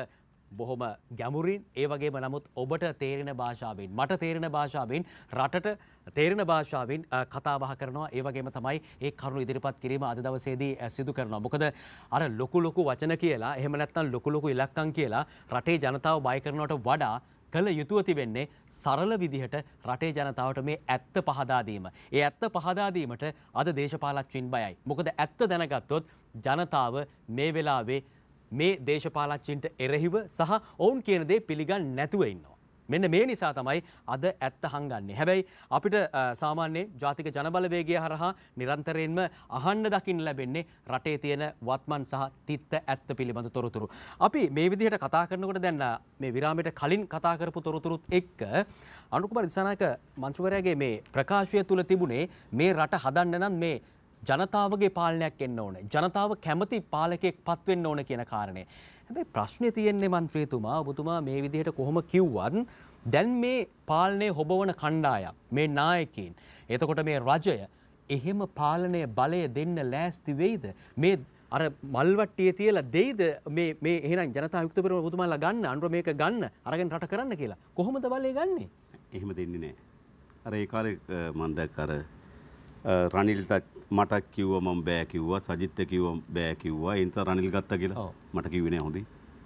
බොහොම ගැමුරින් ඒ වගේම නමුත් ඔබට තේරෙන භාෂාවෙන් මට තේරෙන භාෂාවෙන් රටට තේරෙන භාෂාවෙන් කතා බහ කරනවා ඒ වගේම තමයි ඒ කරුණු ඉදිරිපත් කිරීම අද දවසේදී සිදු කරනවා. මොකද අර ලොකු ලොකු වචන කියලා එහෙම නැත්නම් ලොකු ලොකු ඉලක්කම් කියලා රටේ ජනතාව බය කරනවට වඩා කළ යුතුව තිබෙන්නේ සරල විදිහට රටේ ජනතාවට මේ ඇත්ත පහදාදීම. ඒ ඇත්ත පහදාදීමට අද දේශපාලච්චින් බයයි. මොකද ඇත්ත දැනගත්තොත් ජනතාව මේ වෙලාවේ මේ දේශපාලච්චින්ට එරෙහිව සහ ඔවුන් කියනදේ පිළිගන්න නැතුව ඉන්නවා. මෙන්න මේ නිසා තමයි අද ඇත්ත හංගන්නේ. හැබැයි අපිට සාමාන්‍ය ජාතික ජනබලවේගය හරහා නිරන්තරයෙන්ම අහන්න දකින්න ලැබෙන්නේ රටේ තියෙන වත්මන් සහ තිත්ත ඇත්ත පිළිබඳ තොරතුරු. අපි මේ විදිහට කතා කරනකොට දැන් මේ විරාමයට කලින් කතා කරපු තොරතුරුත් එක්ක අනුකුමාර දිසානායක මන්ත්‍රීවරයාගේ මේ ප්‍රකාශය තුල තිබුණේ මේ රට හදන්න නම් මේ ජනතාවගේ පාලනයක් එන්න ඕනේ. ජනතාව කැමති පාලකෙක් පත්වෙන්න ඕන කියන කාරණේ. හැබැයි ප්‍රශ්නේ තියෙන්නේ මන්ත්‍රීතුමා ඔබතුමා මේ විදිහට කොහොම කිව්වත් දැන් මේ පාලනය හොබවන කණ්ඩායම් මේ නායකයින් එතකොට මේ රජය එහෙම පාලනය බලය දෙන්න ලෑස්ති වෙයිද මේ අර මල්වට්ටියේ තියලා දෙයිද මේ මේ එහෙනම් ජනතා යුක්ත පෙරමුණ ඔබතුමාලා ගන්න අනුර මේක ගන්න අරගෙන රට කරන්න කියලා කොහොමද බලය ගන්නෙ එහෙම දෙන්නේ නැහැ අර ඒ කාලේ මම දැක්ක අර රනිල් තත් මට කිව්ව මම බෑ කිව්වා සජිත්ත කිව්ව බෑ කිව්වා ඒ නිසා රනිල් ගත්තා කියලා මට කිව්වේ නෑ හොඳයි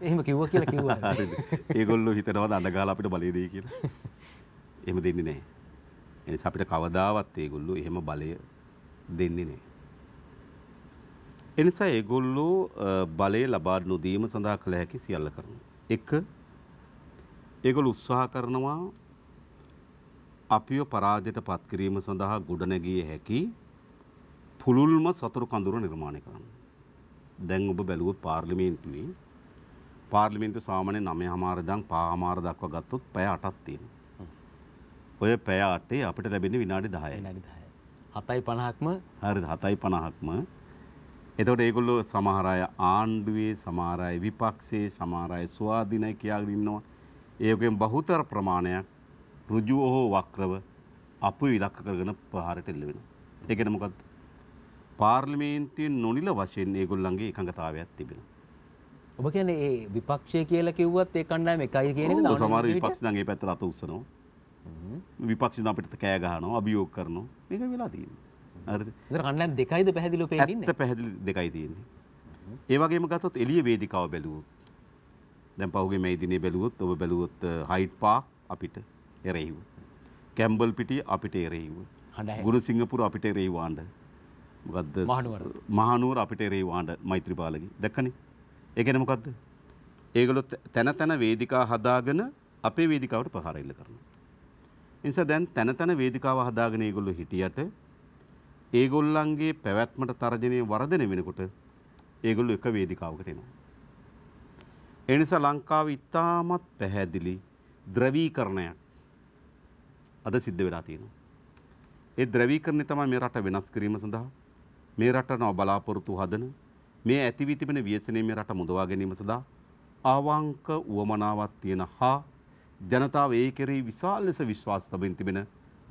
එහෙම කිව්ව කියලා කිව්වා. ඒගොල්ලෝ හිතනවා දඬ ගහලා අපිට බලය දෙයි කියලා. එහෙම දෙන්නේ නැහැ. ඒ නිසා අපිට කවදාවත් ඒගොල්ලෝ එහෙම බලය දෙන්නේ නැහැ. ඒ නිසා ඒගොල්ලෝ බලය ලබා නොදීම සඳහා කළ හැකි සියල්ල කරනවා. එක ඒගොල්ලෝ උත්සාහ කරනවා අපිව පරාජයට පත් කිරීම සඳහා ගොඩනැගිය හැකි පුළුල්ම සතුරු කඳුර නිර්මාණය කරන්න. දැන් ඔබ බැලුවොත් පාර්ලිමේන්තුවේ පාර්ලිමේන්තු සාමාන්‍ය 9:00 දන් 5:00 දක්වා ගත්තොත් පැය 8ක් තියෙනවා. ඔය පැය 8 අපිට ලැබෙන්නේ විනාඩි 10යි. විනාඩි 10යි. 7:50ක්ම හරිද 7:50ක්ම එතකොට ඒගොල්ලෝ සමහර අය ආණ්ඩුවේ සමහර අය විපක්ෂයේ සමහර අය ස්වාධීනයි කියාගෙන ඉන්නවා. ඒකෙන් බහුතර ප්‍රමාණයක් ඍජුව හෝ වක්‍රව අපු ඉලක්ක කරගෙන ප්‍රහාරයට එල්ල වෙනවා. ඒ කියන්නේ මොකද්ද? පාර්ලිමේන්තුවෙන් නොනිල වශයෙන් ඒගොල්ලන්ගේ එකඟතාවයක් තිබෙනවා. ඔබ කියන්නේ ඒ විපක්ෂය කියලා කිව්වත් ඒ කණ්ඩායම එකයි කියන එක දානවා. සමහර විපක්ෂ නම් ඒ පැත්තට අත උස්සනවා. විපක්ෂ නම් අපිට කෑ ගහනවා, අභියෝග කරනවා. මේක වෙලා තියෙනවා. හරිද? ඒතර කණ්ඩායම් දෙකයිද පැහැදිලිව පේන්නේ? ඇත්ත පැහැදිලි දෙකයි තියෙන්නේ. ඒ වගේම ගත්තොත් එළිය වේදිකාව බැලුවොත් දැන් පහුගේ මේ දිනේ බැලුවොත් ඔබ බැලුවොත් හයිට් පාක් අපිට එරෙහිව. කැම්බල් පිටිය අපිට එරෙහිව. ගුණසිංහපුර අපිට එරෙහිව ආණ්ඩ. ගත්ද මහනුවර අපිට එරේ වාන්ඩ මෛත්‍රපාලගි දැක්කන ඒගැන මොකක්ද ඒගොලොත් තැන තැන වේදිකා හදාගෙන අපේ වේදිකාවට පහරඉල්ල කරන. නිසා දැන් තැන තැන වේදිකාව හදාගෙන ඒගොල්ලු හිටියට ඒගොල්ලන්ගේ පැවැත්මට තර්ජනය වරදන වෙනකොට ඒගොල්ලු එක වේදිකාවකට එනවා. එනිසා ලංකාව ඉතාමත් පැහැදිලි ද්‍රවී කරණයක් අද සිද්ධ වෙලා තියෙනවා. ඒ ද්‍රවීකරණය තමයි මේ රට වෙනස් කිරීම සඳහා මේ රට නව බලාපොරොත්තු හදන මේ ඇතිවී තිබෙන ව්‍යසනය මේ රට මුදවා ගැනීම සඳහා ආවාංක උවමනාවක් තියෙන හා ජනතාව ඒ කෙරෙහි විශාල ලෙස විශ්වාස තබමින් තිබෙන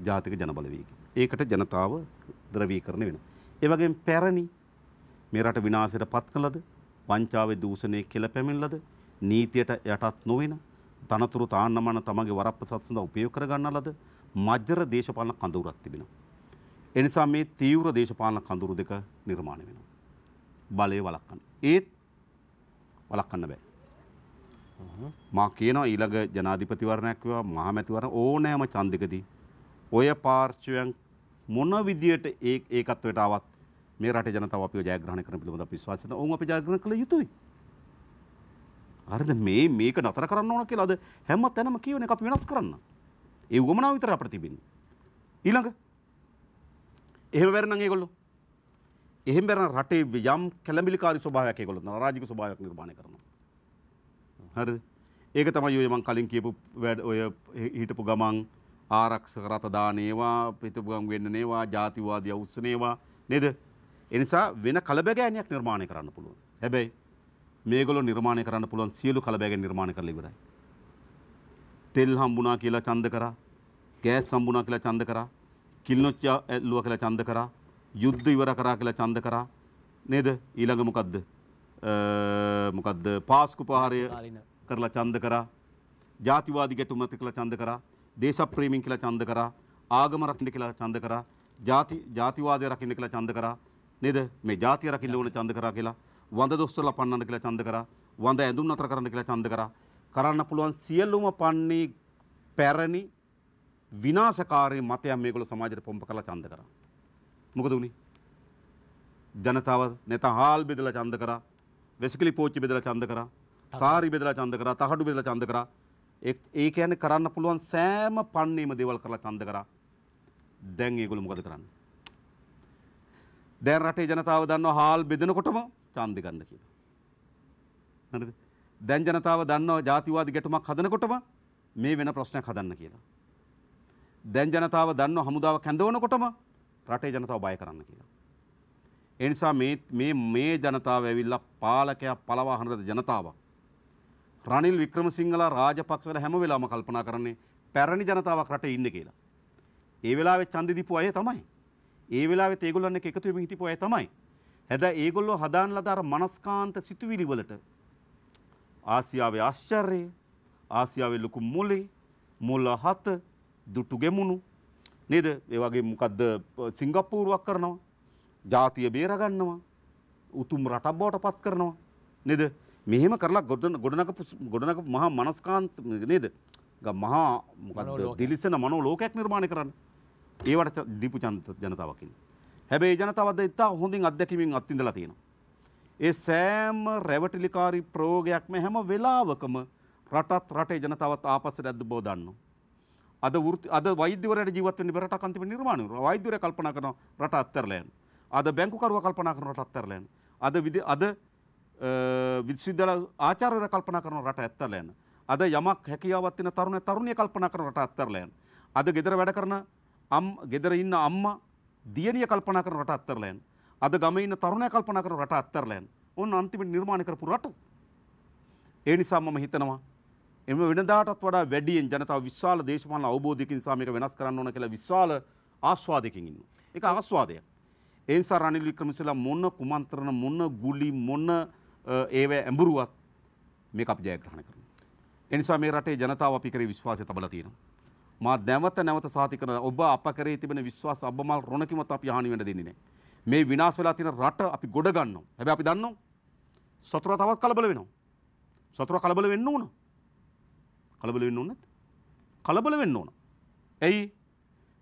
ජාතික ජනබලවේගය. ඒකට ජනතාව ද්‍රවීකරණය වෙනවා. ඒ වගේම පැරණි මේ රට විනාශයට පත් කළද, වංචාවේ දූෂණයේ කෙලපැමිණලද, නීතියට යටත් නොවන තනතුරු තාන්නමන තමගේ වරප්‍රසත් සඳහා උපයෝග කරගන්නා ලද මජ්ජර දේශපාලන කඳවුරක් තිබෙනවා. එනිසා මේ තීව්‍ර දේශපාලන කඳුරු දෙක නිර්මාණය වෙනවා. බලය වළක්වන්න. ඒත් වළක්වන්න බෑ. මා කියනවා ඊළඟ ජනාධිපතිවරණයක් වේවා මහමැතිවරණ ඕනෑම ඡන්දකදී ඔය පාර්ශ්වයන් මොන විදියට ඒ ඒකත්වයට ආවත් මේ රටේ ජනතාව අපිව ජයග්‍රහණය කරන පිළිබඳ අපි විශ්වාස කරනවා. ඔවුන් අපි ජයග්‍රහණය කළ යුතුයි. හරිද මේ මේක නතර කරන්න ඕන කියලා අද හැම තැනම කියවන එක අපි වෙනස් කරන්න. ඒ උවමනාව විතර අපිට තිබෙන්නේ. ඊළඟ එහෙම බැරනම් ඒගොල්ලෝ එහෙම බැරනම් රටේ යම් කැළඹිලිකාරී ස්වභාවයක් ඒගොල්ලෝ රාජික ස්වභාවයක් නිර්මාණය කරනවා හරිද ඒක තමයි ඔය මං කලින් කියපු ඔය හිටපු ගමන් ආරක්ෂක රත දානේවා හිටපු ගම් වෙන්නනේවා ජාතිවාදී අවුස්සනේවා නේද එනිසා වෙන කලබගෑනියක් නිර්මාණය කරන්න පුළුවන් හැබැයි මේගොල්ලෝ නිර්මාණය කරන්න පුළුවන් සියලු කලබෑගෙන නිර්මාණය කරලා ඉවරයි තෙල් හම්බුණා කියලා ඡන්ද කරා ගෑස් හම්බුණා කියලා ඡන්ද කරා කිල්නොච්ච ඇල්ලුව කියලා ඡන්ද කරා. යුද්ධ ඉවර කරා කියලා ඡන්ද කරා. නේද? ඊළඟ මොකද්ද? මොකද්ද? පාස්කු ප්‍රහාරය කරලා ඡන්ද කරා. ජාතිවාදී ගැටුම් මත කියලා ඡන්ද කරා. දේශප්‍රේමීන් කියලා ඡන්ද කරා. ආගම රකින්න කියලා ඡන්ද කරා. ජාති ජාතිවාදය රකින්න කියලා ඡන්ද කරා. නේද? මේ ජාතිය රකින්න ඕන ඡන්ද කරා කියලා. වඳ දොස්සලා පන්නන්න කියලා ඡන්ද කරා. වඳ ඇඳුම් නතර කරන්න කියලා ඡන්ද කරා. කරන්න පුළුවන් සියලුම පන්නේ පැරණි විනාශකාරී මතයක් මේගොල්ලෝ සමාජයට පොම්ප කරලා ඡන්ද කරා. මොකද උනේ? ජනතාව නැත හාල් බෙදලා ඡන්ද කරා. වෙසිකලි පෝච්චි බෙදලා ඡන්ද කරා. සාරි බෙදලා ඡන්ද කරා. තහඩු බෙදලා ඡන්ද කරා. ඒ කියන්නේ කරන්න පුළුවන් සෑම පන්නේම දේවල් කරලා ඡන්ද කරා. දැන් ඒගොල්ලෝ මොකද කරන්නේ? දැන් රටේ ජනතාව දන්නවා හාල් බෙදනකොටම ඡන්ද ගන්න කියලා. හරිද? දැන් ජනතාව දන්නවා ජාතිවාදී ගැටුමක් හදනකොටම මේ වෙන ප්‍රශ්නයක් හදන්න කියලා. දැන් ජනතාව දන්න හමුදාව කැඳවනකොටම රටේ ජනතාව බය කරන්න කියලා. එනිසා මේ ජනතාව ඇවිල්ලා පාලකයක් පලවාහනරද ජනතාවක්. රනිල් වික්‍රමසිංහලා රාජපක්ෂල හැම වෙලාම කල්පනා කරන්නේ පැරණි ජනතාවක් රට ඉන්න කියලා. ඒ වෙලාවේ ඡන්දෙ දීපු අය තමයි. ඒ වෙලාවේ තේගොල්ලන් එක්ක එකතු වෙමින් හිටපු අය තමයි. හැබැයි ඒගොල්ලෝ හදාන්ලා දාර මනස්කාන්ත සිතුවිලි වලට ආසියාවේ ආශ්චර්යය, ආසියාවේ ලොකු මුලේ, මුල හත, දුටු ගෙමුණු නේද ඒ වගේ මොකද්ද සිංගප්පූරුවක් කරනවා ජාතිය බේරගන්නවා උතුම් රටක් බවට පත් කරනවා නේද මෙහෙම කරලා ගොඩන ගොඩනගපු ගොඩනගපු මහා මනස්කාන්ත නේද මහා මොකද්ද දිලිසෙන මනෝ ලෝකයක් නිර්මාණය කරන්න ඒවට දීපු ජනතාවක් ඉන්නේ හැබැයි ජනතාවද ඉතා හොඳින් අත්දැකීමෙන් අත්විඳලා තියෙනවා ඒ සෑම රැවටිලිකාරී ප්‍රයෝගයක්ම හැම වෙලාවකම රටත් රටේ ජනතාවත් ආපස්සට ඇද්ද බව දන්නවා අද අද වෛද්‍යවරයට ජීවත්වන්න රටක් අන්තිම නිර්මාණ වෛද්‍යවරය කල්පනා කරන රට අත්තරලයන්. අද බැංකුකරුව කල්පනා කරන රට අත්තරලයන්. අද විදි අද විශ්විද්‍යල ආචාර්යවරය කල්පනා කරන රට ඇත්තරලයන්. අද යමක් හැකියාවත් වෙන තරුණ තරුණිය කල්පනා කරන රට අත්තරලයන්. අද ගෙදර වැඩ කරන අම් ගෙදර ඉන්න අම්මා දියණිය කල්පනා කරන රට අත්තරලයන්. අද ගමේ ඉන්න තරුණය කල්පනා කරන රට අත්තරලයන්. ඔන්න අන්තිම නිර්මාණ කරපු රට. ඒ නිසා මම හිතනවා එම වෙනදාටත් වඩා වැඩියෙන් ජනතාව විශාල දේශපාලන අවබෝධයකින් සහ මේක වෙනස් කරන්න ඕන කියලා විශාල ආස්වාදයකින් ඉන්නවා. ඒක ආස්වාදයක්. ඒ නිසා රනිල් වික්‍රමසිංහලා මොන කුමන්ත්‍රණ මොන ගුලි මොන ඒව ඇඹරුවත් මේක අපි ජයග්‍රහණය කරනවා. ඒ නිසා මේ රටේ ජනතාව අපි කරේ විශ්වාසය තබලා තියෙනවා. මා නැවත නැවත සාති කරන ඔබ අප කරේ තිබෙන විශ්වාස අබ්බමල් රොණකිමත් අපි හානි වෙන්න දෙන්නේ නැහැ. මේ විනාශ වෙලා තියෙන රට අපි ගොඩ ගන්නවා. හැබැයි අපි දන්නවා සතුරා තවත් කලබල වෙනවා. සතුරා කලබල වෙන්න ඕන. කලබල වෙන්න ඕනද? කලබල වෙන්න ඕන. ඇයි?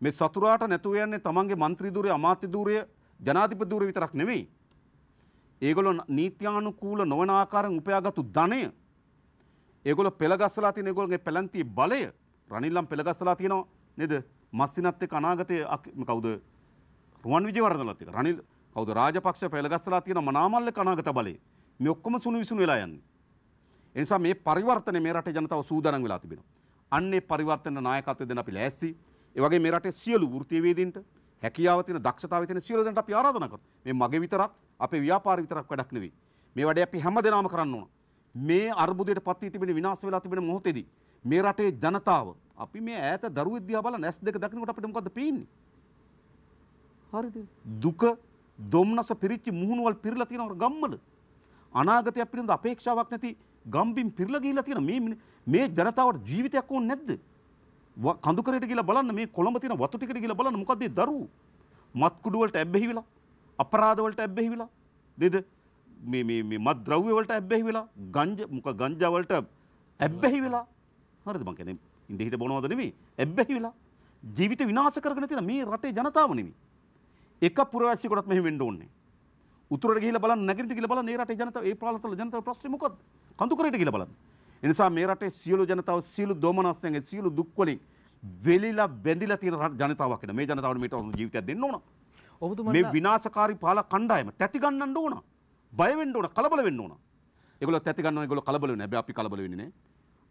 මේ සතුරාට නැතුව යන්නේ තමන්ගේ മന്ത്രി ධූරය, අමාත්‍ය ධූරය, ජනාධිපති ධූරය විතරක් නෙමෙයි. ඒගොල්ලෝ නීත්‍යානුකූල නොවන ආකාරයෙන් උපයාගත්තු ධනය. ඒගොල්ලෝ පෙළගස්සලා තියෙන ඒගොල්ලෝගේ පැලැන්තියේ බලය රනිල්ලම් පෙළගස්සලා තියෙනවා නේද? මස්සිනත් එක්ක අනාගතයේ කවුද? රුවන් විජේවර්ධනලත් එක්ක. රනිල් කවුද? රාජපක්ෂ පෙළගස්සලා තියෙන මනාමල්ල කනාගත බලය. මේ ඔක්කොම සුණු විසුණු වෙලා යන්නේ. එනිසා මේ පරිවර්තනය මේ රටේ ජනතාව සූදානම් වෙලා තිබෙනවා. අන්නේ පරිවර්තන නායකත්වය දෙන්න අපි ලෑස්ති. ඒ වගේ මේ රටේ සියලු වෘත්තීයවේදීන්ට හැකියාව තියෙන දක්ෂතාවය තියෙන සියලු දෙනාට අපි ආරාධනා කරනවා. මේ මගේ විතරක් අපේ ව්‍යාපාර විතරක් වැඩක් නෙවෙයි. මේ වැඩේ අපි හැමදෙනාම කරන්න ඕන. මේ අර්බුදයට පත් වී තිබෙන විනාශ වෙලා තිබෙන මොහොතේදී මේ රටේ ජනතාව අපි මේ ඈත දරුවෙක් දිහා බලන ඇස් දෙක දකිනකොට අපිට මොකද්ද පේන්නේ? හරිද? දුක දුම්නස පිරිච්ච මුහුණුවල් පිරලා තියෙන ගම්මල අනාගතයක් පිළිබඳ අපේක්ෂාවක් නැති ගම්බින් පිරලා ගිහිලා තියෙන මේ මේ ජනතාවට ජීවිතයක් ඕනේ නැද්ද? කඳුකරයට ගිහිලා බලන්න මේ කොළඹ තියෙන වතු ටිකට ගිහිලා බලන්න මොකද්ද මේ දරුවෝ? මත් කුඩු වලට ඇබ්බැහි වෙලා, අපරාධ වලට ඇබ්බැහි වෙලා. නේද? මේ මේ මේ මත් ද්‍රව්‍ය වලට ඇබ්බැහි වෙලා, ගංජා මොක ගංජා වලට ඇබ්බැහි වෙලා. හරිද මං කියන්නේ ඉඳ හිට බොනවද නෙමෙයි. ඇබ්බැහි වෙලා ජීවිත විනාශ කරගෙන තියෙන මේ රටේ ජනතාව නෙමෙයි. එක පුරවැසියෙකුටත් මෙහෙම වෙන්න ඕනේ. උතුරට ගිහිල්ලා බලන්න නැගෙනහිරට ගිහිල්ලා බලන්න මේ රටේ ජනතාව ඒ ප්‍රාලතල ජනතාව ප්‍රශ්නේ මොකද්ද? කඳුකරට කියලා බලන්න. එනිසා මේ රටේ සියලු ජනතාව සියලු දෝමනස්යෙන් සියලු දුක්වලින් වෙලිලා බැඳිලා තියෙන ජනතාවක් වෙන මේ ජනතාවට මේට ජීවිතයක් දෙන්න ඕන. ඔබතුමා මේ විනාශකාරී පාලක කණ්ඩායම තැති ගන්නන්න ඕන. බය වෙන්න ඕන, කලබල වෙන්න ඕන. ඒගොල්ලෝ තැති ගන්නවා ඒගොල්ලෝ කලබල වෙන්නේ. හැබැයි අපි කලබල වෙන්නේ නැහැ.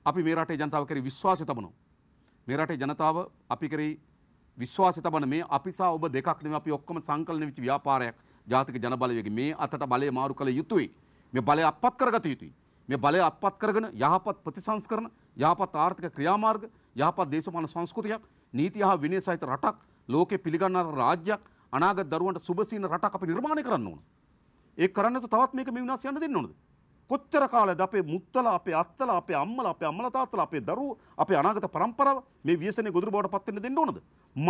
අපි මේ රටේ ජනතාව කෙරෙහි විශ්වාසය තබනවා. මේ රටේ ජනතාව අපි කෙරෙහි විශ්වාසය තබන මේ අපි සහ ඔබ දෙකක් නෙමෙයි අපි ඔක්කොම සංකලන වෙච්ච ව්‍යාපාරයක්. ජාතික ජනබලවේග මේ අතට බලය මාරු කළ යුතුයි. මේ බලය අපත් කරගත යුතුයි. මේ බලය අත්පත් කරගෙන යහපත් ප්‍රතිසංස්කරණ යහපත් ආර්ථික ක්‍රියාමාර්ග යහපත් දේශපාලන සංස්කෘතියක් නීති හා විනය සහිත රටක් ලෝකෙ පිළිගන්නා රාජ්‍යයක් අනාගත දරුවන්ට සුබසින රටක් අපි නිර්මාණය කරන්න ඕන. ඒ කරන්න නැතුව තවත් මේක මේ විනාශ යන්න දෙන්න ඕනද? කොච්චර කාලයද අපේ මුත්තලා අපේ අත්තලා අපේ අම්මලා අපේ අම්මලා තාත්තලා අපේ දරුවෝ අපේ අනාගත પરම්පරාව මේ ව්‍යසනයේ ගොදුරු බවට පත් වෙන්න දෙන්න ඕනද?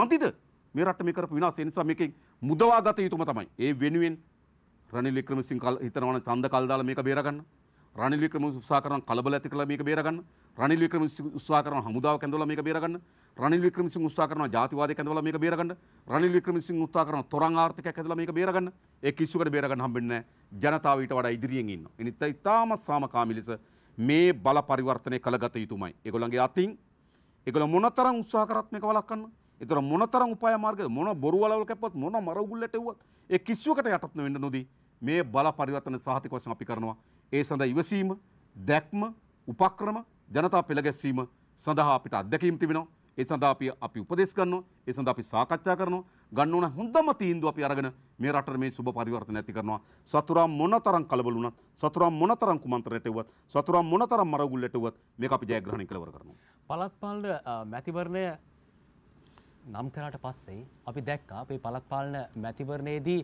මදිද? මේ රට මේ කරපු විනාශය නිසා මේකෙන් මුදවා ගත යුතුම තමයි. ඒ වෙනුවෙන් රනිල් වික්‍රමසිංහ හිතනවනේ ඡන්ද කල් දාලා මේක බේරගන්න. රනිල් වික්‍රම උත්සාහ කරන කලබල ඇති කළා මේක බේරගන්න. රනිල් වික්‍රමසිංහ උත්සාහ කරන හමුදාව කැඳවලා මේක බේරගන්න. රනිල් වික්‍රමසිංහ උත්සාහ කරන ජාතිවාදී කැඳවලා මේක බේරගන්න. රනිල් වික්‍රමසිංහ උත්සාහ කරන තොරන් ආර්ථිකයක් කැඳවලා මේක බේරගන්න. ඒ කිසිවකට බේරගන්න හම්බෙන්නේ නැහැ. ජනතාව ඊට වඩා ඉදිරියෙන් ඉන්නවා. ඒ නිසා ඉතාමත් සාමකාමී ලෙස මේ බල පරිවර්තනය කළගත යුතුමයි. ඒගොල්ලන්ගේ අතින් ඒගොල්ල මොනතරම් උත්සාහ කරත් මේක වළක්වන්න. ඒතර මොනතරම් උපාය මාර්ගද මොන බොරු වලවල් කැපුවත් මොන මර උගුල්ලට එව්වත් ඒ කිසිවකට යටත් නොවෙන්න නොදී මේ බල පරිවර්තන සාහතික වශයෙන් අපි කරනවා. ඒ සඳහා ඉවසීම දැක්ම උපක්‍රම ජනතා පෙළගැස්වීම සඳහා අපිට අත්දැකීම් තිබෙනවා ඒ සඳහා අපි අපි උපදෙස් ගන්නවා ඒ සඳහා අපි සාකච්ඡා කරනවා ගන්න ඕන හොඳම තීන්දුව අපි අරගෙන මේ රටට මේ සුබ පරිවර්තන ඇති කරනවා සතුරා මොනතරම් කලබල වුණත් සතුරා මොනතරම් කුමන්ත්‍රණයට එවුවත් සතුරා මොනතරම් මරගුල්ලට එවුවත් මේක අපි ජයග්‍රහණය කළවර කරනවා පළත් පාලන මැතිවරණය නම් කරාට පස්සේ අපි දැක්කා අපේ පළක් පාලන මැතිවරණයේදී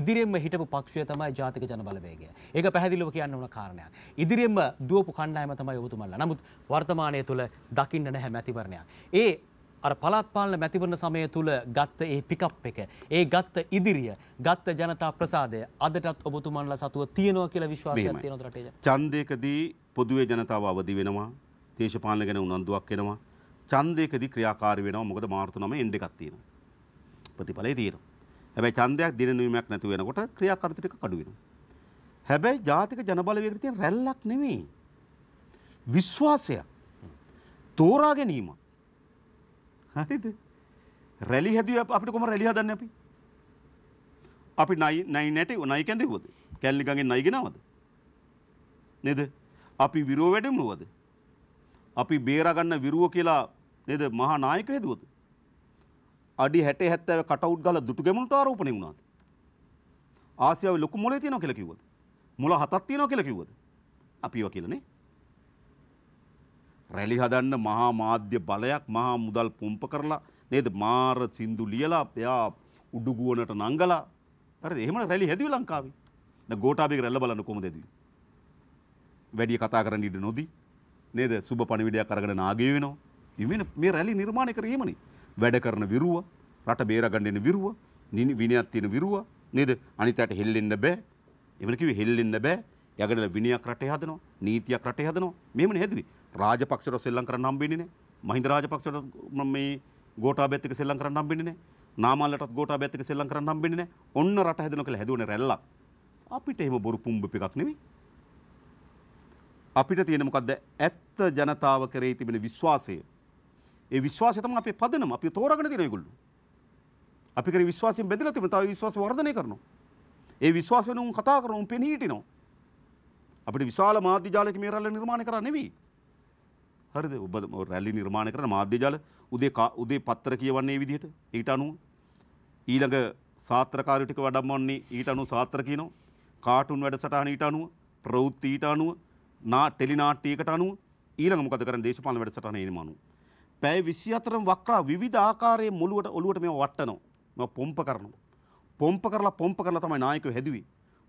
ඉදිරියෙන්ම හිටපු පක්ෂය තමයි ජාතික ජන බලවේගය. ඒක පැහැදිලිව කියන්න ඕන කාරණයක්. ඉදිරියෙන්ම දුවපු කණ්ඩායම තමයි ඔබතුමන්ලා. නමුත් වර්තමානය තුළ දකින්න නැහැ මැතිවරණයක්. ඒ අර පළාත් පාලන මැතිවරණ සමය තුළ ගත්ත ඒ පිකප් එක, ඒ ගත්ත ඉදිරිය, ගත්ත ජනතා ප්‍රසාදය අදටත් ඔබතුමන්ලා සතුව තියෙනවා කියලා විශ්වාසයක් තියෙනවා රටේ. ඡන්දයකදී පොදුවේ ජනතාව අවදි වෙනවා. දේශපාලන ගැන උනන්දුවක් වෙනවා. ඡන්දයකදී ක්‍රියාකාරී වෙනවා. මොකද මාර්තු 9 එන්ඩ් එකක් තියෙනවා. ප්‍රතිඵලය තියෙනවා. හැබැයි ඡන්දයක් දිනනුවීමක් නැති වෙනකොට ක්‍රියාකාරීත්වය ටික කඩු වෙනවා. හැබැයි ජාතික ජනබලවේගයේ තියෙන රැල්ලක් නෙමෙයි. විශ්වාසයක්. තෝරා ගැනීමක්. හරිද? රැලි හැදුවේ අපිට කොහොම රැලි හදන්නේ අපි? අපි නයි නයි නැටි නයි කැඳෙව්වද? කැලණි ගඟෙන් නයි ගෙනවද? නේද? අපි විරෝ වැඩමුළුවද? අපි බේරගන්න විරුව කියලා නේද මහා නායකය දුවද? අඩි 60 70 කටවුට් ගාලා දුටු ගැමුණුට ආරෝපණය වුණාද? ආසියාවේ ලොකු මොලේ තියෙනවා කියලා කිව්වද? මුල හතක් තියෙනවා කියලා කිව්වද? අපි ඒවා කියලා නේ. රැලි හදන්න මහා මාධ්‍ය බලයක් මහා මුදල් පුම්ප කරලා නේද මාර සින්දු ලියලා එයා උඩුගුවනට නංගලා හරිද එහෙම රැලි හැදුවේ ලංකාවේ. දැන් ගෝඨාභයගේ රැල්ල බලන්න කොහොමද හැදුවේ? වැඩි කතා කරන්න ඉඩ නොදී නේද සුබ පණිවිඩයක් අරගෙන නාගය වෙනවා. ඉවෙන මේ රැලි නිර්මාණය කිරීමනේ. වැඩ කරන විරුව, රට බේරගන්න එන විරුව, විනයක් තියෙන විරුව නේද? අනිතයට හෙල්ලෙන්න බෑ. එමන කිව්වේ හෙල්ලෙන්න බෑ. යගනල විනයක් රටේ හදනවා, නීතියක් රටේ හදනවා. මේමනේ හැදුවේ. රාජපක්ෂට සෙල්ලම් කරන්න හම්බෙන්නේ නෑ. මහින්ද රාජපක්ෂට මේ ගෝඨාභයත් එක්ක සෙල්ලම් කරන්න හම්බෙන්නේ නෑ. නාමල්ලටත් ගෝඨාභයත් එක්ක සෙල්ලම් කරන්න හම්බෙන්නේ නෑ. ඔන්න රට හැදෙනවා කියලා හැදුවනේ රැල්ලක්. අපිට එහෙම බොරු පුම්බප් එකක් නෙවෙයි. අපිට තියෙන මොකක්ද ඇත්ත ජනතාව කරේ තිබෙන විශ්වාසය. ඒ විශ්වාසය තමයි අපේ පදනම. අපි තෝරාගෙන තියෙන ඒගොල්ලෝ. අපි කරේ විශ්වාසයෙන් බැඳලා තිබෙන තව විශ්වාසය වර්ධනය කරනවා. ඒ විශ්වාසය උන් කතා කරන උන් පෙනී හිටිනවා. අපිට විශාල මාධ්‍ය ජාලයක මේ රැල්ල නිර්මාණය කරන්න නෙවෙයි. හරිද? ඔබ රැලි නිර්මාණය කරන මාධ්‍ය ජාල උදේ උදේ පත්‍ර කියවන්නේ මේ විදිහට. ඊට අනුව ඊළඟ සාත්‍රකාරයෝ ටික වඩම්මන්නේ ඊට අනුව සාත්‍ර කියනවා. කාටුන් වැඩසටහන ඊට අනුව, ප්‍රවෘත්ති ඊට අනුව නා ටෙලිනාට්‍යයකට අනුව ඊළඟ මොකද කරන්නේ දේශපාලන වැඩසටහන එනම අනුව. පැය 24ම වක්‍රා විවිධ ආකාරයේ මොළුවට ඔළුවට මේව වට්ටනවා. මේව පොම්ප කරනවා. පොම්ප කරලා පොම්ප කරලා තමයි නායකයෝ හැදුවේ.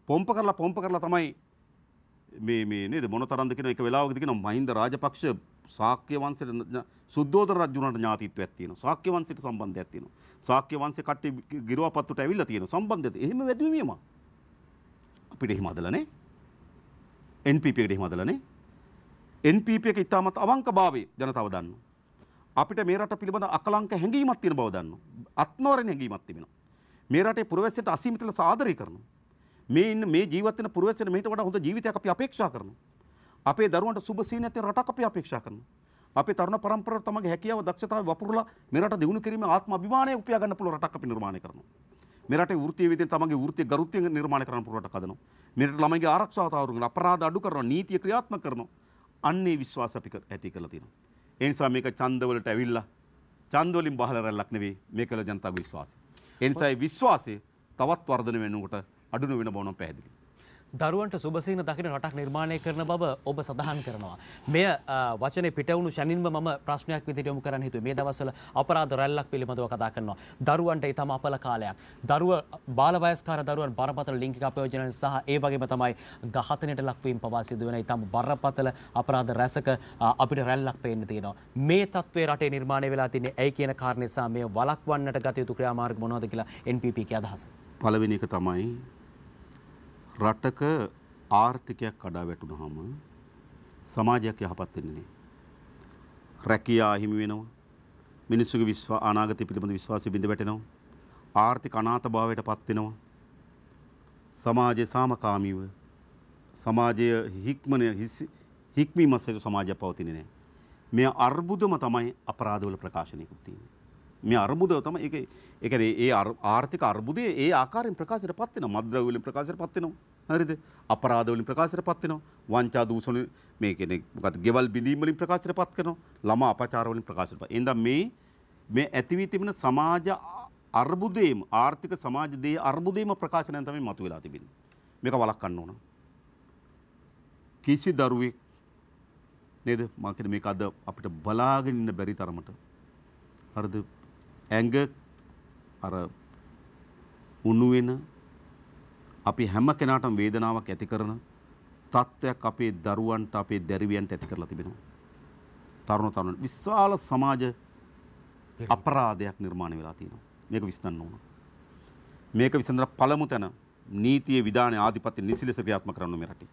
පොම්ප කරලා පොම්ප කරලා තමයි මේ මේ නේද මොනතරම්ද කියන එක වෙලාවකදී කියනවා මහින්ද රාජපක්ෂ ශාක්‍ය වංශයට සුද්ධෝදන රජුණන්ට ඥාතිත්වයක් තියෙනවා. ශාක්‍ය වංශයට සම්බන්ධයක් තියෙනවා. ශාක්‍ය වංශේ කට්ටිය ගිරුවපත්තුට ඇවිල්ලා තියෙනවා. සම්බන්ධයද? එහෙම වැදුවේ මෙයම. අපිට එහෙම හදලා නේ. NPP එකට එහෙම හදලානේ. NPP එක ඉතාමත් අවංක භාවයේ ජනතාව දන්නවා. අපිට මේ රට පිළිබඳ අකලංක හැඟීමක් තියෙන බව දන්නවා. අත්නෝරණ හැඟීමක් තිබෙනවා. මේ රටේ පුරවැසියන්ට අසීමිත ලෙස ආදරය කරනවා. මේ ඉන්න මේ ජීවත් වෙන පුරවැසියන් මෙහිට වඩා හොඳ ජීවිතයක් අපි අපේක්ෂා කරනවා. අපේ දරුවන්ට සුබ සීනත් රටක් අපි අපේක්ෂා කරනවා. අපේ තරුණ පරම්පරාව තමගේ හැකියාව දක්ෂතාව වපුරලා මේ රට දියුණු කිරීමේ ආත්ම අභිමානය උපයා ගන්න පුළුවන් රටක් අපි නිර්මාණය කරනවා. මෙරට ෘතිය විදිහට තමන්ගේ ෘතිය ගරුත්වයෙන් නිර්මාණය කරන්න පුළුවන්ට හදනවා. මෙරට ළමයිගේ ආරක්ෂාව තහවුරු අපරාධ අඩු කරනවා, නීතිය ක්‍රියාත්මක කරනවා. අන්නේ විශ්වාස අපි ඇති කරලා තියෙනවා. ඒ නිසා මේක ඡන්දවලට ඇවිල්ලා ඡන්ද වලින් බහල රැල්ලක් නෙවෙයි මේ කළ ජනතාවගේ විශ්වාසය. ඒ නිසා විශ්වාසය තවත් වර්ධනය වෙනකොට අඩුණු වෙන බව නම් පැහැදිලියි. දරුවන්ට සුබසිහින දකින රටක් නිර්මාණය කරන බව ඔබ සඳහන් කරනවා. මෙය වචනේ පිටවුණු ශනින්ම මම ප්‍රශ්නයක් විදිහට යොමු කරන්න හිතුවේ. මේ දවස්වල අපරාධ රැල්ලක් පිළිබඳව කතා කරනවා. දරුවන්ට ඊටම අපල කාලයක්. දරුව බාලවයස්කාර දරුවන් බරපතල ලිංගික අපයෝජන සහ ඒ වගේම තමයි ඝාතනයට ලක්වීම පවා සිදු වෙන ඊටම බරපතල අපරාධ රැසක අපිට රැල්ලක් පේන්න තියෙනවා. මේ තත්ත්වය රටේ නිර්මාණය වෙලා තින්නේ ඇයි කියන කාරණේ සහ මේ වළක්වන්නට ගත යුතු ක්‍රියාමාර්ග මොනවද කියලා NPP කේ අදහස. පළවෙනි එක තමයි රටක ආර්ථිකයක් කඩා වැටුනහම සමාජයක් යහපත් වෙන්නේ නැහැ. රැකියා හිමි වෙනවා. මිනිස්සුගේ විශ්වා අනාගතය පිළිබඳ විශ්වාසය බිඳ වැටෙනවා. ආර්ථික අනාථභාවයට පත් වෙනවා. සමාජයේ සාමකාමීව සමාජයේ හික්මනය හික්මීමසෙට සමාජය පවතින්නේ නැහැ. මේ අර්බුදම තමයි අපරාධවල ප්‍රකාශනයකුත් තියෙන්නේ. මේ අර්බුදව තම එක එකන ඒ ආර්ථික අර්බුදය ඒ ආකාරෙන් ප්‍රකාශයට පත්වෙන මද්‍රවලින් ප්‍රකාශයට පත්වෙනවා හරිද අපරාධවලින් ප්‍රකාශයට පත්වෙනවා වංචා දූෂණ මේ කෙනෙ ගත ගෙවල් බිඳීමලින් ප්‍රකාශයට පත් කරනවා ළම අපචාරවලින් ප්‍රකාශයට පත් එඳ මේ මේ ඇතිවී තිබෙන සමාජ අර්බුදයේම ආර්ථික සමාජ දේ අර්බුදයේම ප්‍රකාශනයන් තමයි මතුවලා තිබෙන්නේ මේක වළක්වන්න ඕන කිසි දරුවෙක් නේද මම කියන්නේ මේක අද අපිට බලාගෙන ඉන්න බැරි තරමට හරිද ඇඟ අර උණු වෙන අපි හැම කෙනාටම වේදනාවක් ඇති කරන තත්ත්වයක් අපේ දරුවන්ට අපේ දැරිවියන්ට ඇති කරලා තිබෙනවා. තරුණ තරුණ විශාල සමාජ අපරාධයක් නිර්මාණය වෙලා තියෙනවා. මේක විසඳන්න ඕන. මේක විසඳන පළමු තැන නීතිය විධානය ආධිපත්‍ය නිසිලෙස ක්‍රියාත්මක කරන මේ රටේ.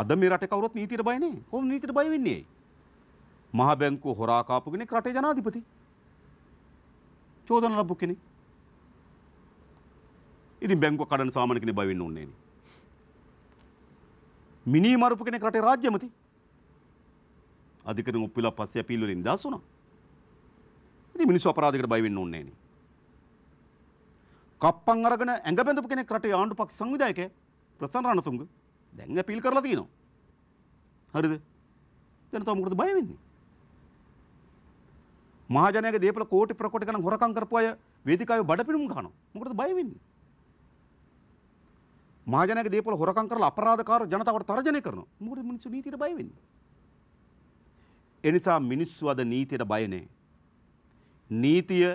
අද මේ රටේ කවුරුත් නීතියට බය නැහැ. කොහොම නීතියට බය වෙන්නේ? මහ බැංකුව හොරා කාපු කෙනෙක් රටේ ජනාධිපති. චෝදන ලබපු කෙනෙක්. ඉතින් බැංකුව කඩන සාමාන්‍ය කෙනෙක් බය වෙන්න ඕනේ නේ. මිනී මරපු කෙනෙක් රටේ රාජ්‍යමති. අධිකරණ ඔප්පුලා පස්සේ අපීල් වලින් නිදහස් වුණා. ඉතින් මිනිස්සු අපරාධයකට බය වෙන්න ඕනේ නේ. කප්පන් අරගෙන ඇඟ බැඳපු කෙනෙක් රටේ ආණ්ඩු පක්ෂ සංවිධායකයා ප්‍රසන්න රණතුංග දැන් අපීල් කරලා තියෙනවා. හරිද? දැන් තව මොකටද බය වෙන්නේ? මහජනයාගේ දේපල කෝටි ප්‍රකොට ගණන් හොරකම් කරපු අය වේදිකාවේ බඩපිනුම් ගහනවා. මොකටද බය වෙන්නේ? මහජනයාගේ දේපල හොරකම් කරලා අපරාධකාර ජනතාවට තර්ජනය කරනවා. මොකටද මිනිස්සු නීතියට බය වෙන්නේ? ඒ නිසා මිනිස්සු අද නීතියට බය නැහැ. නීතිය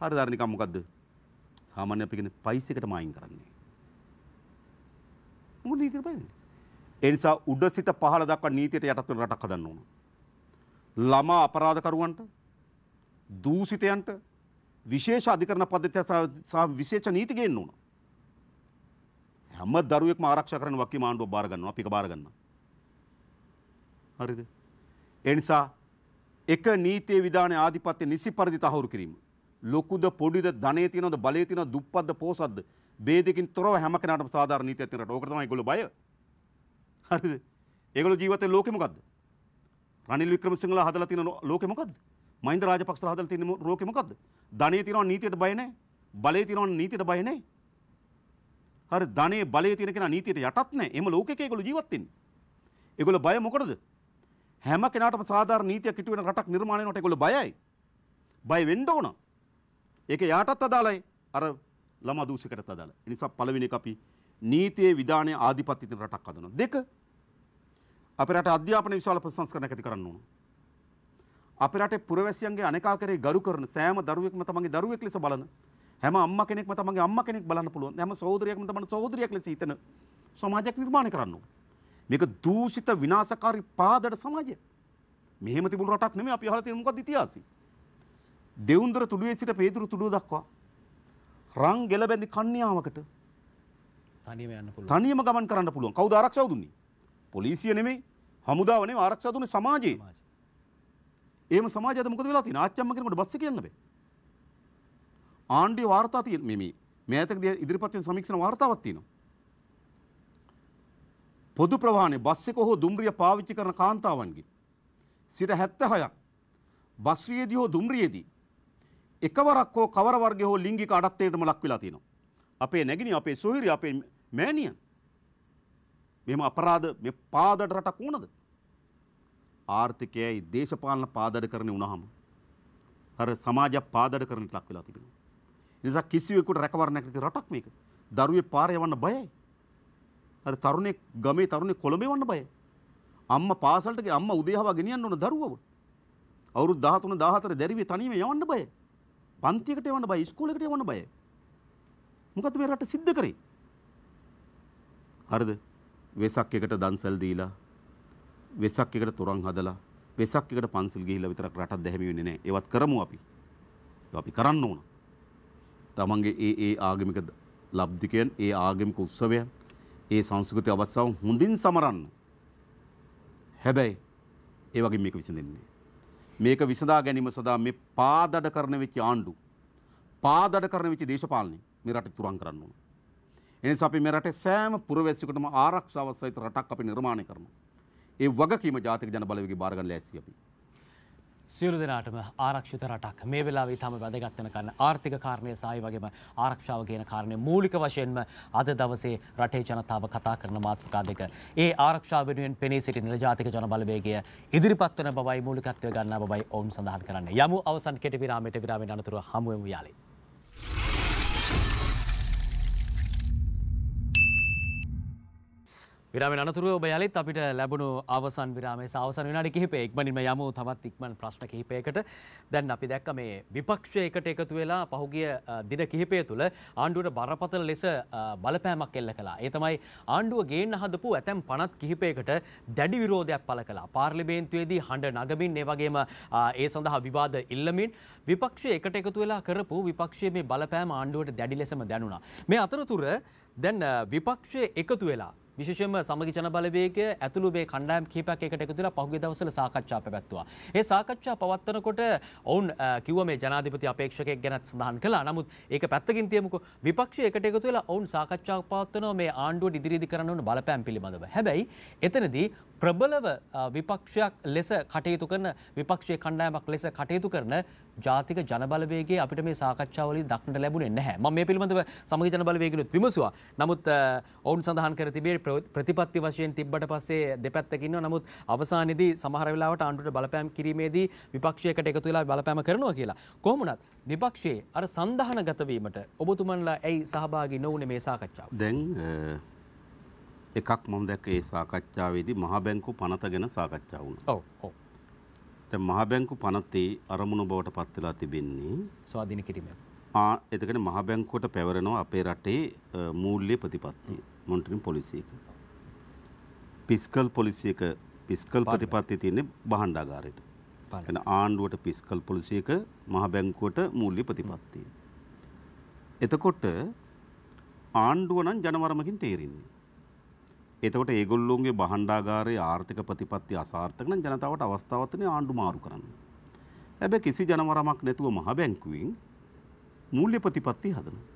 හරියට අර නිකන් මොකද්ද? සාමාන්‍ය අපි කියන්නේ පයිස් එකටම අයින් කරන්නේ. මොකද නීතියට බය වෙන්නේ? ඒ නිසා උඩ සිට පහළ දක්වා නීතියට යටත් වෙන රටක් හදන්න ඕන. ළමා අපරාධකරුවන්ට දූසිතයන්ට විශේෂ අධිකරණ පද්ධතිය සහ විශේෂ නීති ගේන්න ඕන. හැම දරුවෙක්ම ආරක්ෂා කරන වකීම ආණ්ඩුව බාර ගන්නවා අපික බාර ගන්නවා. හරිද? ඒ නිසා එක නීතියේ විධානයේ ආධිපත්‍ය නිසි පරිදි තහවුරු කිරීම. ලොකුද පොඩිද ධනෙ තියනවද බලය තියනවද දුප්පත්ද පෝසත්ද ભેදකින් තොරව හැම කෙනාටම සාධාරණ නීතියක් තියෙන රට. ඕක තමයි ඒගොල්ලෝ බය. හරිද? ඒගොල්ලෝ ජීවිතේ ලෝකෙ මොකද්ද? රනිල් වික්‍රමසිංහලා හදලා තියෙන ලෝකෙ මොකද්ද? මහින්ද රාජපක්ෂලා හදලා තියෙන රෝකේ මොකද්ද? ධනෙ තියනවා නීතියට බය නැහැ. බලේ තියනවා නීතියට බය නැහැ. හරි ධනෙ බලේ තියෙන කෙනා නීතියට යටත් නැහැ. එහෙම ලෝකෙක ඒගොල්ලෝ ජීවත් වෙන්නේ. ඒගොල්ලෝ බය මොකටද? හැම කෙනාටම සාධාරණ නීතියක් ඉටු වෙන රටක් නිර්මාණය වෙනකොට ඒගොල්ලෝ බයයි. බය වෙන්න ඕන. ඒක යාටත් අදාළයි. අර ළමා දූෂකයටත් අදාළයි. ඒ නිසා පළවෙනි එක අපි නීතියේ විධානයේ ආධිපත්‍ය තියෙන රටක් හදනවා. දෙක අපේ රට අධ්‍යාපන විශාල ප්‍රතිසංස්කරණයක් ඇති කරන්න ඕන. අපේ රටේ පුරවැසියන්ගේ අනේකා කරේ ගරු කරන සෑම දරුවෙක්ම තමන්ගේ දරුවෙක් ලෙස බලන හැම අම්මා කෙනෙක්ම තමන්ගේ අම්මා කෙනෙක් බලන්න පුළුවන් හැම සහෝදරයෙක්ම තමන් සහෝදරියක් ලෙස හිතන සමාජයක් නිර්මාණය කරන්න මේක දූෂිත විනාශකාරී පාදඩ සමාජයක් මෙහෙම තිබුණු රටක් නෙමෙයි අපි අහලා තියෙන මොකක්ද ඉතිහාසෙ දෙවුන්දර තුඩුවේ සිට පේදුරු තුඩුව දක්වා රන් ගෙලබැඳි කන්‍යාවකට තනියම යන්න පුළුවන් තනියම ගමන් කරන්න පුළුවන් කවුද ආරක්ෂාව දුන්නේ පොලිසිය නෙමෙයි හමුදාව නෙමෙයි ආරක්ෂාව දුන්නේ සමාජයේ ඒම සමාජයට මොකද වෙලා තියෙන්නේ? ආච්චම්ම කෙනෙකුට බස් එක කියන්න බෑ. ආණ්ඩුවේ වාර්තා තියෙන මේ මේ මෑතකදී ඉදිරිපත් වෙන සමීක්ෂණ වාර්තාවක් තියෙනවා. පොදු ප්‍රවාහනේ බස් එක හෝ දුම්රිය පාවිච්චි කරන කාන්තාවන්ගේ සිට 76ක් බස්රියේදී හෝ දුම්රියේදී එකවරක් හෝ කවර වර්ගයේ හෝ ලිංගික අඩත්තයකටම ලක් වෙලා තියෙනවා. අපේ නැගිනි අපේ සොහිරිය අපේ මෑණියන් මෙහෙම අපරාධ මේ පාදඩ රටක් වුණද? ආර්ථිකයයි දේශපාලන පාදඩකරණය වුණාම අර සමාජ පාදඩකරණයට ලක් වෙලා තිබෙනවා. ඒ නිසා කිසිවෙකුට රැකවරණයක් නැති රටක් මේක. දරුවේ පාර යවන්න බයයි. අර තරුණෙක් ගමේ තරුණෙක් කොළඹ යවන්න බයයි. අම්මා පාසලට ගිහ අම්මා උදේ හවා ගෙනියන්න ඕන දරුවව. අවුරුදු 13 14 දැරිවේ තනියම යවන්න බයයි. පන්තියකට යවන්න බයයි, ඉස්කෝලේ එකට යවන්න බයයි. මොකද මේ රට සිද්ධ කරේ? හරිද? වෙසක් එකට දන්සල් දීලා වෙසක් එකට තොරන් හදලා වෙසක් එකට පන්සල් ගිහිල්ලා විතරක් රටක් දැහැමි වෙන්නේ නැහැ. ඒවත් කරමු අපි. අපි කරන්න ඕන. තමන්ගේ ඒ ඒ ආගමික ලබ්ධිකයන්, ඒ ආගමික උත්සවයන්, ඒ සංස්කෘතික අවස්ථාවන් හොඳින් සමරන්න. හැබැයි ඒ වගේ මේක විසඳෙන්නේ මේක විසඳා ගැනීම සඳහා මේ පාදඩ කරන වෙච්ච ආණ්ඩු පාදඩ කරන වෙච්ච දේශපාලනේ මේ රටේ තුරන් කරන්න ඕන. එනිසා අපි මේ රටේ සෑම පුරවැසියෙකුටම ආරක්ෂාව සහිත රටක් අපි නිර්මාණය කරනවා. ඒ වගකීම ජාතික ජන බලවේගය බාර ගන්න ලෑස්ති අපි. සියලු දෙනාටම ආරක්ෂිත රටක් මේ වෙලාවේ තම වැදගත් වෙන කන්න ආර්ථික කාරණය සායි වගේම ආරක්ෂාව කියන කාරණය මූලික වශයෙන්ම අද දවසේ රටේ ජනතාව කතා කරන මාතෘකා දෙක. ඒ ආරක්ෂාව වෙනුවෙන් පෙනී සිටින නිලජාතික ජන බලවේගය ඉදිරිපත් වන බවයි මූලිකත්වය ගන්නා බවයි ඔවුන් සඳහන් කරන්නේ. යමු අවසන් කෙටි විරාමයට විරාමයෙන් අනතුරුව හමු වෙමු යාළුවෝ. විරාමෙන් අනතුරුව ඔබ යලිත් අපිට ලැබුණු අවසන් විරාමයේ අවසන් විනාඩි කිහිපේ ඉක්මනින්ම යමු තවත් ඉක්මන් ප්‍රශ්න කිහිපයකට. දැන් අපි දැක්ක මේ විපක්ෂයකට එකතු වෙලා පහුගිය දින කිහිපය තුළ ආණ්ඩුවට බරපතල ලෙස බලපෑමක් එල්ල කළා. ඒ තමයි ආණ්ඩුව ගේන්න හදපු ඇතැම් පනත් කිහිපයකට දැඩි විරෝධයක් පළ කළා. පාර්ලිමේන්තුවේදී හඬ නගමින් ඒ වගේම ඒ සඳහා විවාද ඉල්ලමින් විපක්ෂය එකට එකතු වෙලා කරපු විපක්ෂයේ මේ බලපෑම ආණ්ඩුවට දැඩි ලෙසම දැනුණා. මේ අතරතුර දැන් විපක්ෂය එකතු වෙලා විශෂම සමගි ජනබලවේග ඇතුළු මේ කණ්ඩායම් කීපයක් එකට එකතු වෙලා පහුගිය දවස්වල සාකච්ඡා පැවැත්තුවා. ඒ සාකච්ඡා පවත්වනකොට ඔවුන් කිව්ව මේ ජනාධිපති අපේක්ෂකයෙක් ගැනත් සඳහන් කළා. නමුත් ඒක පැත්තකින් තියමුකෝ. විපක්ෂය එකට එකතු වෙලා ඔවුන් සාකච්ඡාවක් පවත්වනවා මේ ආණ්ඩුවට ඉදිරියේදී කරන්න ඕන බලපෑම් පිළිබඳව. හැබැයි එතනදී ප්‍රබලව විපක්ෂයක් ලෙස කටයුතු කරන විපක්ෂයේ කණ්ඩායමක් ලෙස කටයුතු කරන ජාතික ජනබලවේගේ අපිට මේ සාකච්ඡාවලින් දක්නට ලැබුණේ නැහැ. මම මේ පිළිබඳව සමග ජනබලවේගිනුත් විමසුවා. නමුත් ඔවුන් සඳහන් කර තිබේ ප්‍රතිපත්ති වශයෙන් තිබ්බට පස්සේ දෙපැත්තක ඉන්නවා. නමුත් අවසානයේදී සමහර වෙලාවට ආණ්ඩුවට බලපෑම් කිරීමේදී විපක්ෂයකට එකතු වෙලා බලපෑම කරනවා කියලා. කොහොමුණත් විපක්ෂයේ අර සන්දහනගත වීමට ඔබතුමන්ලා ඇයි සහභාගී නොවුනේ මේ සාකච්ඡාව? දැන් එකක් මම දැක්ක ඒ සාකච්ඡාවේදී මහා බැංකු පනත ගැන සාකච්ඡා වුණා. ඔව් ඔව්. දැන් මහ බැංකු පනතේ අරමුණු බවට පත් වෙලා තිබෙන්නේ ස්වාධීන කිරීම. ආ එතකොට මහ බැංකුවට පැවරෙනවා අපේ රටේ මූල්‍ය ප්‍රතිපත්තිය මොනිටරින් පොලිසි එක. පිස්කල් පොලිසි එක පිස්කල් ප්‍රතිපත්තිය තියෙන්නේ භාණ්ඩාගාරයට. එන ආණ්ඩුවට පිස්කල් පොලිසි එක මහ බැංකුවට මූල්‍ය ප්‍රතිපත්තිය. එතකොට ආණ්ඩුව නම් ජනවරමකින් තේරෙන්නේ. එතකොට ඒගොල්ලොන්ගේ බහණ්ඩාගාරයේ ආර්ථික ප්‍රතිපත්ති අසාර්ථක නම් ජනතාවට අවස්ථාවක් තියෙන ආණ්ඩු මාරු කරන්න. හැබැයි කිසි ජනවරමක් නැතුව මහ බැංකුවෙන් මූල්‍ය ප්‍රතිපත්ති හදනවා.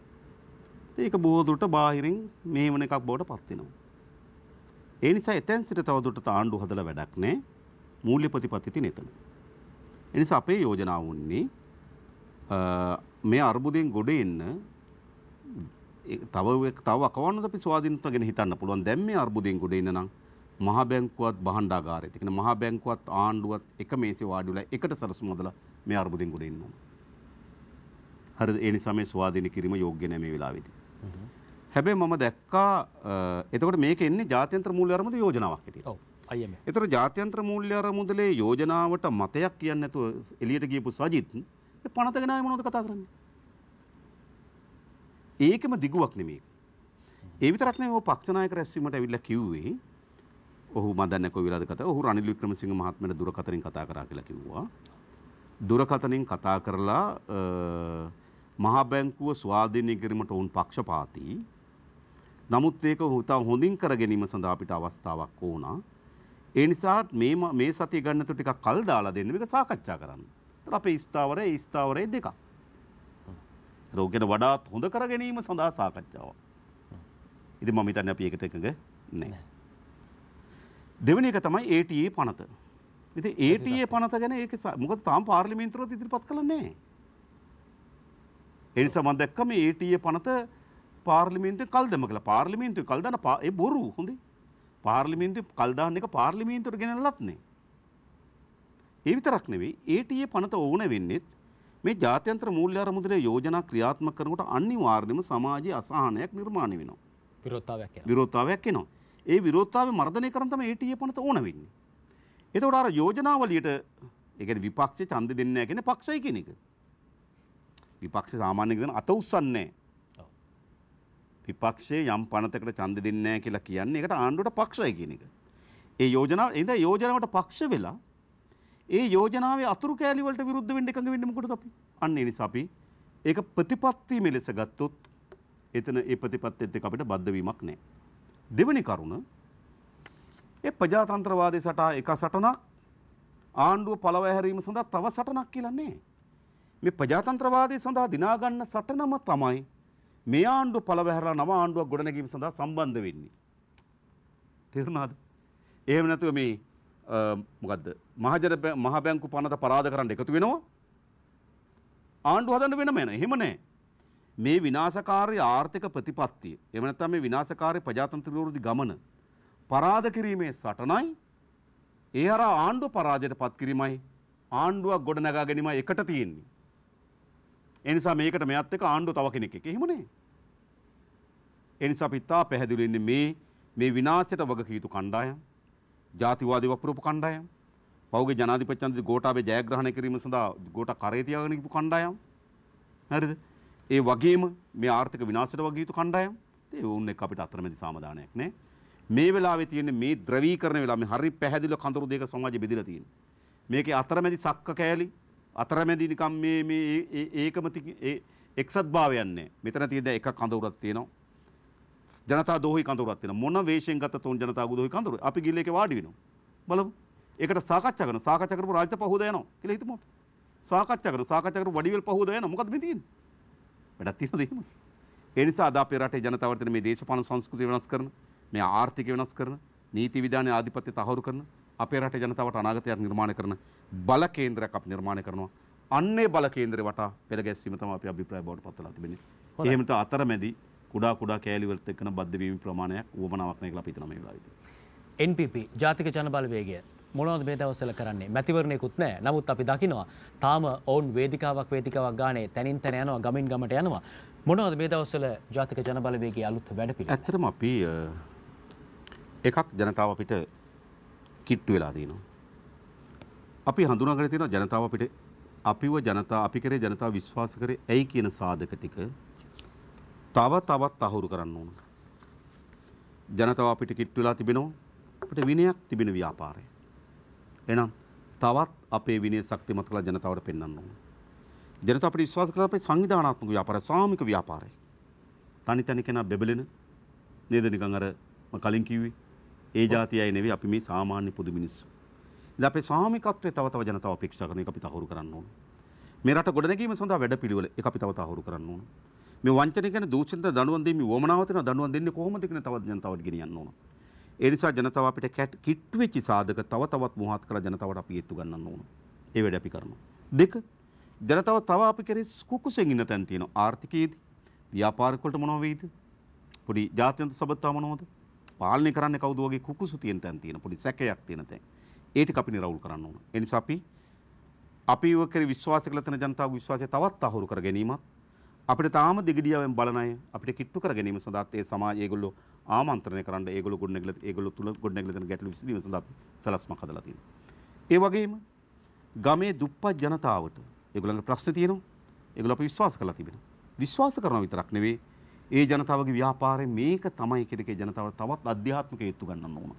ඒක බොහෝ දුරට බාහිරින් මෙහෙවන එකක් බවට පත් වෙනවා. ඒ නිසා එතෙන් සිට තව දුරට ආණ්ඩු හදලා වැඩක් නැහැ. මූල්‍ය ප්‍රතිපත්ති තියෙන එතන. ඒ නිසා අපේ යෝජනාව වුණේ මේ අර්බුදයෙන් ගොඩ එන්න තව තව කවන්නද අපි ස්වාධීනත්ව ගැන හිතන්න පුළුවන් දැන් මේ අර්බුදයෙන් ගොඩ ඉන්න නම් මහා බැංකුවත් භාණ්ඩාගාරයත් ඒ කියන්නේ මහා බැංකුවත් ආණ්ඩුවත් එක මේසේ වාඩි වෙලා එකට සරසමු හදලා මේ අර්බුදයෙන් ගොඩ ඉන්නවා. හරිද? ඒ නිසා මේ ස්වාධීන කිරීම යෝග්‍ය නැහැ මේ වෙලාවේදී. හැබැයි මම දැක්කා එතකොට මේක එන්නේ ජාත්‍යන්තර මූල්‍ය අරමුද යෝජනාවක් හැටියට. ඔව්. IMF. ඒතර ජාත්‍යන්තර මූල්‍ය අරමුදලේ යෝජනාවට මතයක් කියන්නේ නැතුව එළියට ගියපු සජිත් පනත ගෙනාවේ මොනවද කතා කරන්නේ? ඒකම දිගුවක් නෙමේ. ඒ විතරක් නෙවෙයි ඔහු පක්ෂනායක රැස්වීමට ඇවිල්ලා කිව්වේ ඔහු මම දන්නේ කොයි වෙලාවද කතා ඔහු රනිල් වික්‍රමසිංහ මහත්මයාට දුරකතනින් කතා කරා කියලා කිව්වා. දුරකතනින් කතා කරලා මහා බැංකුව ස්වාධීනය කිරීමට ඔවුන් පක්ෂපාතී. නමුත් ඒක ඔහු තව හොඳින් කර ගැනීම සඳහා අපිට අවස්ථාවක් ඕනා. ඒ නිසා මේ මේ සතිය ගන්නතු ටිකක් කල් දාලා දෙන්න මේක සාකච්ඡා කරන්න. ඒතර අපේ ස්ථාවරය ඒ ස්ථාවරයේ දෙකක්. රෝගෙන වඩාත් හොඳ කර ගැනීම සඳහා සාකච්ඡාව. ඉති මම තන්න අපි එකට එකඟ නෑ. දෙවනි එක තමයි ඒටයේ e පනත. ඉති ඒටයේ e පනත ගැන ඒක මොකද තාම් පාර්ලිමින්ත්‍රව ඉදිරිපත් කළ නෑ. එනිසා මම දැක්කම ඒටයේ e පනත පාර්ලිමින්තු කල් දෙම කළ පාර්ලිමින්තු කල් දන ඒ බොරු හොඳේ පාර්ලිමින්තු කල්දාන්න එක පාර්ලිමින්තුර ගෙනලත්නේ. ඒ විතරක් නෙවෙයි ඒටයේ පනත ඕන වෙන්නෙත් මේ ජාත්‍යන්තර මූල්‍ය අරමුදලේ යෝජනා ක්‍රියාත්මක කරනකොට අනිවාර්යයෙන්ම සමාජයේ අසහනයක් නිර්මාණය වෙනවා. විරෝධතාවයක් එනවා. විරෝධතාවයක් එනවා. ඒ විරෝධතාවය මර්ධනය කරන්න තමයි ATA පනත ඕන වෙන්නේ. එතකොට අර යෝජනාවලියට ඒ කියන්නේ විපක්ෂේ ඡන්ද දෙන්නේ නැහැ කියන්නේ පක්ෂයි කියන එක. විපක්ෂේ සාමාන්‍ය කියන අත උස්සන්නේ නැහැ. විපක්ෂේ යම් පනතකට ඡන්ද දෙන්නේ නැහැ කියලා කියන්නේ ඒකට ආණ්ඩුවට පක්ෂයි කියන එක. ඒ යෝජනාව ඉතින් යෝජනාවට පක්ෂ වෙලා ඒ යෝජනාවේ අතුරු කෑලි වලට විරුද්ධ වෙන්න එකඟ වෙන්නේ මොකටද අපි? අන්න ඒ නිසා අපි ඒක ප්‍රතිපත්ති මෙලෙස ගත්තොත් එතන ඒ ප්‍රතිපත්තියත් එක්ක අපිට බද්ධ වීමක් නැහැ. දෙවෙනි කරුණ ඒ ප්‍රජාතන්ත්‍රවාදී සටහා එක සටනක් ආණ්ඩුව පළව හැරීම සඳහා තව සටනක් කියලා නැහැ. මේ ප්‍රජාතන්ත්‍රවාදී සඳහා දිනා ගන්න සටනම තමයි මේ ආණ්ඩුව පළව හැරලා නව ආණ්ඩුවක් ගොඩනැගීම සඳහා සම්බන්ධ වෙන්නේ. තේරුණාද? එහෙම නැතුව මේ මොකද්ද මහජන මහ බැංකු පනත පරාද කරන්න එකතු වෙනවා ආණ්ඩුව හදන්න වෙනම නෑ එහෙම නෑ මේ විනාශකාරී ආර්ථික ප්‍රතිපත්තිය එහෙම නැත්නම් මේ විනාශකාරී ප්‍රජාතන්ත්‍ර විරෝධී ගමන පරාද කිරීමේ සටනයි ඒ හරහා ආණ්ඩුව පරාජයට පත් කිරීමයි ආණ්ඩුවක් ගොඩනගා ගැනීම එකට තියෙන්නේ ඒ නිසා මේකට මෙයත් එක ආණ්ඩුව තව කෙනෙක් එක්ක එහෙම නෑ ඒ නිසා අපි තා පැහැදිලි වෙන්නේ මේ මේ විනාශයට වගකීතු කණ්ඩායම් ජාතිවාදීව අපරූප කණ්ඩායම් පෞගේ ජනාධිපත්‍යන්ති ගෝඨාභය ජයග්‍රහණය කිරීම සඳහා ගෝඨා කරේ තියාගෙන ඉපු කණ්ඩායම් හරිද ඒ වගේම මේ ආර්ථික විනාශයට වගේ යුතු කණ්ඩායම් ඒ වුන් එක්ක අපිට අතරමැදි සමාදානයක් නෑ මේ වෙලාවේ තියෙන්නේ මේ ද්‍රවීකරණ වෙලා මේ හරි පැහැදිලිව කඳුරු දෙක සමාජෙ බෙදලා තියෙන්නේ මේකේ අතරමැදි සක්ක කෑලි අතරමැදි නිකම් මේ මේ ඒකම එක්සත් භාවයන්නේ මෙතන තියෙද එක කඳවුරක් තියෙනවා ජනතා දෝහි කඳවුරක් තියෙනවා. මොන වේශයෙන් ගත්තත් උන් ජනතා දෝහි කඳවුර. අපි ගිහින් ඒකේ වාඩි වෙනවා. බලමු. ඒකට සාකච්ඡා කරනවා. සාකච්ඡා කරපු රාජ්‍ය පහෝද යනවා කියලා හිතමු අපි. සාකච්ඡා කරනවා. සාකච්ඡා කරපු වඩිවල් පහෝද යනවා. මොකද මේ තියෙන්නේ? වැඩක් තියෙනවද එහෙම? ඒ නිසා අද අපේ රටේ ජනතාවට තියෙන මේ දේශපාලන සංස්කෘතිය වෙනස් කරන, මේ ආර්ථිකය වෙනස් කරන, නීති විධානයේ ආධිපත්‍ය තහවුරු කරන, අපේ රටේ ජනතාවට අනාගතයක් නිර්මාණය කරන බල කේන්ද්‍රයක් අපි නිර්මාණය කරනවා. අන්නේ බල කේන්ද්‍රේ වටා පෙළ ගැස්වීම තමයි අපේ අභිප්‍රාය බවට පත් වෙලා තිබෙන්නේ. එහෙමත අතරමැදි කුඩා කුඩා කෑලිවලත් එක්කන බද්ධවීම ප්‍රමාණයක් වුවමනාවක් නැහැ කියලා අපි හිතනවා මේ වෙලාවේදී. NPP ජාතික ජනබලවේගය මොනවද මේ දවස්වල කරන්නේ? මැතිවරණයකුත් නැහැ. නමුත් අපි දකිනවා තාම ඔවුන් වේදිකාවක් වේදිකාවක් ගානේ තනින් තන යනවා ගමින් ගමට යනවා. මොනවද මේ දවස්වල ජාතික ජනබලවේගයේ අලුත් වැඩපිළිවෙල? ඇත්තටම අපි එකක් ජනතාව අපිට කිට්ටු වෙලා තියෙනවා. අපි හඳුනාගෙන තියෙනවා ජනතාව අපිට අපිව ජනතා අපි කරේ ජනතාව විශ්වාස කරේ ඇයි කියන සාධක ටික තව තවත් අහුරු කරන්න ඕන. ජනතාව අපිට කිට් වෙලා තිබෙනවා. අපිට විනයක් තිබෙන ව්‍යාපාරය. එහෙනම් තවත් අපේ විනය ශක්තිමත් කළ ජනතාවට පෙන්වන්න ඕන. ජනතාව අපිට විශ්වාස කරලා අපේ සංවිධානාත්මක ව්‍යාපාරය, සාමික ව්‍යාපාරය. තනි තනි කෙනා බෙබලෙන නේද නිකන් අර මම කලින් කිව්වේ ඒ જાතිය අය නෙවෙයි අපි මේ සාමාන්‍ය පොදු මිනිස්සු. ඉතින් අපේ සාමිකත්වය තව තව ජනතාව අපේක්ෂා කරන එක අපි තහවුරු කරන්න ඕන. මේ රට ගොඩනැගීම සඳහා වැඩපිළිවෙල එක අපි තව තහවුරු කරන්න ඕන. මේ වංචනය ගැන දූෂිත දඬුවම් දීමේ වමනාව තියෙන දඬුවම් දෙන්නේ කොහොමද කියන තවත් ජනතාවට ගෙනියන්න ඕන. ඒ නිසා ජනතාව අපිට කිට්ටු වෙච්ච සාධක තව තවත් මුවහත් කරලා ජනතාවට අපි ඒත්තු ගන්නන්න ඕන. ඒ වැඩ අපි කරනවා. දෙක ජනතාව තව අපි කරේ කුකුසෙන් ඉන්න තැන් තියෙනවා. ආර්ථිකයේදී ව්‍යාපාරික වලට මොනව වෙයිද? පොඩි ජාත්‍යන්තර සබඳතා මොනවද? පාලනය කරන්නේ කවුද වගේ කුකුසු තියෙන තැන් තියෙන පොඩි සැකයක් තියෙන තැන්. ඒ ටික අපි නිරවුල් කරන්න ඕන. ඒ නිසා අපි අපිව කරේ විශ්වාස කළ තැන ජනතාවගේ විශ්වාසය තවත් අහුරු කර ගැනීමත් අපිට තාම දිගඩියාවෙන් බලන අය අපිට කිට්ටු කර ගැනීම සඳහා ඒ සමාජය ඒගොල්ලෝ ආමන්ත්‍රණය කරන්න ඒගොල්ලෝ ගොඩනැගිලා ඒගොල්ලෝ තුල ගොඩනැගිලා තියෙන ගැටලු විසඳීම සඳහා අපි සලස්මක් හදලා තියෙනවා. ඒ වගේම ගමේ දුප්පත් ජනතාවට ඒගොල්ලන්ගේ ප්‍රශ්න තියෙනවා ඒගොල්ලෝ අපි විශ්වාස කරලා තිබෙනවා. විශ්වාස කරනවා විතරක් නෙවෙයි ඒ ජනතාවගේ ව්‍යාපාරය මේක තමයි කෙරකේ ජනතාවට තවත් අධ්‍යාත්මික යුතු ගන්නන්න ඕන.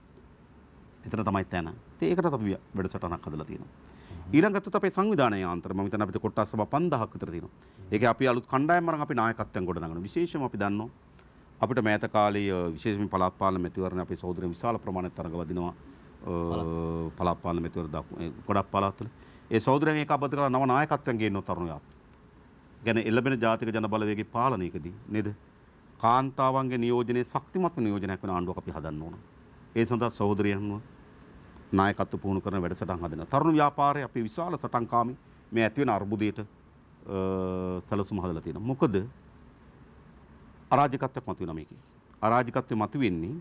එතන තමයි තැන. ඒකටත් අපි වැඩසටහනක් හදලා තියෙනවා. ඊළඟත් අපේ සංවිධානය අන්තර මම හිතන්නේ අපිට කොටස් සභා 5000ක් විතර තියෙනවා. ඒකේ අපි අලුත් කණ්ඩායම් අරන් අපි නායකත්වයෙන් ගොඩනගනවා. විශේෂයෙන්ම අපි දන්නවා අපිට මෑත කාලේ විශේෂයෙන්ම පළාත් පාලන මැතිවරණ අපේ සහෝදරයන් විශාල ප්‍රමාණයක් තරඟ වදිනවා. පළාත් පාලන මැතිවරණ ගොඩක් පළාත්වල. ඒ සහෝදරයන් ඒක අපත කරලා නව නායකත්වයෙන් ගේනවා තරුණයා. ගැන එළඹෙන ජාතික ජනබලවේගයේ පාලනයකදී නේද? කාන්තාවන්ගේ නියෝජනයේ ශක්තිමත් නියෝජනයක් වෙන ආණ්ඩුවක් අපි හදන්න ඕන. ඒ සඳහා සහෝදරයන්ව නායකත්ව පුහුණු කරන වැඩසටහන් හදනවා. තරුණ ව්‍යාපාරයේ අපි විශාල සටන්කාමී මේ ඇති වෙන අර්බුදයට සැලසුම් හදලා තියෙනවා. මොකද අරාජකත්වයක් මතුවෙනවා මේකේ. අරාජකත්වය මතුවෙන්නේ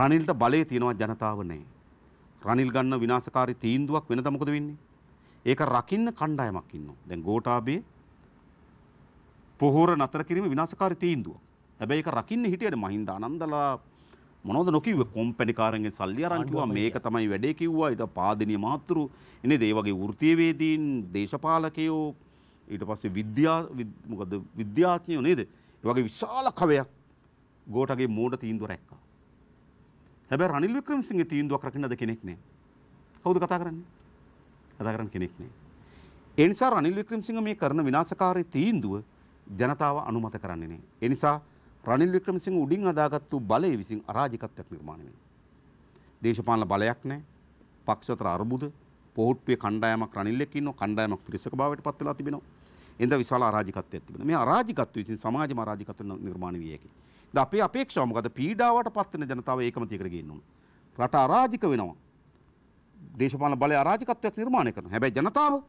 රනිල්ට බලය තියෙනවා ජනතාව නැහැ. රනිල් ගන්න විනාශකාරී තීන්දුවක් වෙනද මොකද වෙන්නේ? ඒක රකින්න කණ්ඩායමක් ඉන්නවා. දැන් ගෝඨාභය පොහොර නතර කිරීම විනාශකාරී තීන්දුවක්. හැබැයි ඒක රකින්න හිටියට මහින්ද ආනන්දලා මොනවද නොකිව්වේ කොම්පැනිකාරන්ගෙන් සල්ලි අරන් කිව්වා මේක තමයි වැඩේ කිව්වා ඊට පාදිනීය මහතුරු ඉනේ ඒ වගේ වෘත්තීයවේදීන් දේශපාලකයෝ ඊට පස්සේ විද්‍යා මොකද විද්‍යාඥයෝ නේද ඒ වගේ විශාල කවයක් ගෝටගේ මෝඩ තීන්දුව රැක්කා හැබැයි රනිල් වික්‍රමසිංහගේ තීන්දුවක් රකින්නද කෙනෙක් නෑ කවුද කතා කරන්නේ කතා කරන්න කෙනෙක් නෑ ඒ නිසා රනිල් වික්‍රමසිංහ මේ කරන විනාශකාරී තීන්දුව ජනතාව අනුමත කරන්නේ නෑ ඒ නිසා රනිල් වික්‍රමසිංහ උඩින් අදාගත් වූ බලය විසින් අරාජකත්වයක් නිර්මාණය වෙනවා. දේශපාලන බලයක් නැහැ. පක්ෂ අතර අරුබුද, පොහොට්ටුවේ කණ්ඩායමක් රනිල් එක්ක ඉන්නවා. කණ්ඩායමක් ෆිරිසක භාවයට පත් වෙලා තිබෙනවා. එඳ විශාල අරාජකත්වයක් තිබෙනවා. මේ අරාජකත්ව විසින් සමාජම අරාජකත්ව නිර්මාණය විය හැකියි. ද අපේ අපේක්ෂාව මොකද? පීඩාවට පත් වෙන ජනතාව ඒකමතියකට ගේන්න ඕන. රට අරාජික වෙනවා. දේශපාලන බලය අරාජකත්වයක් නිර්මාණය කරනවා. හැබැයි ජනතාව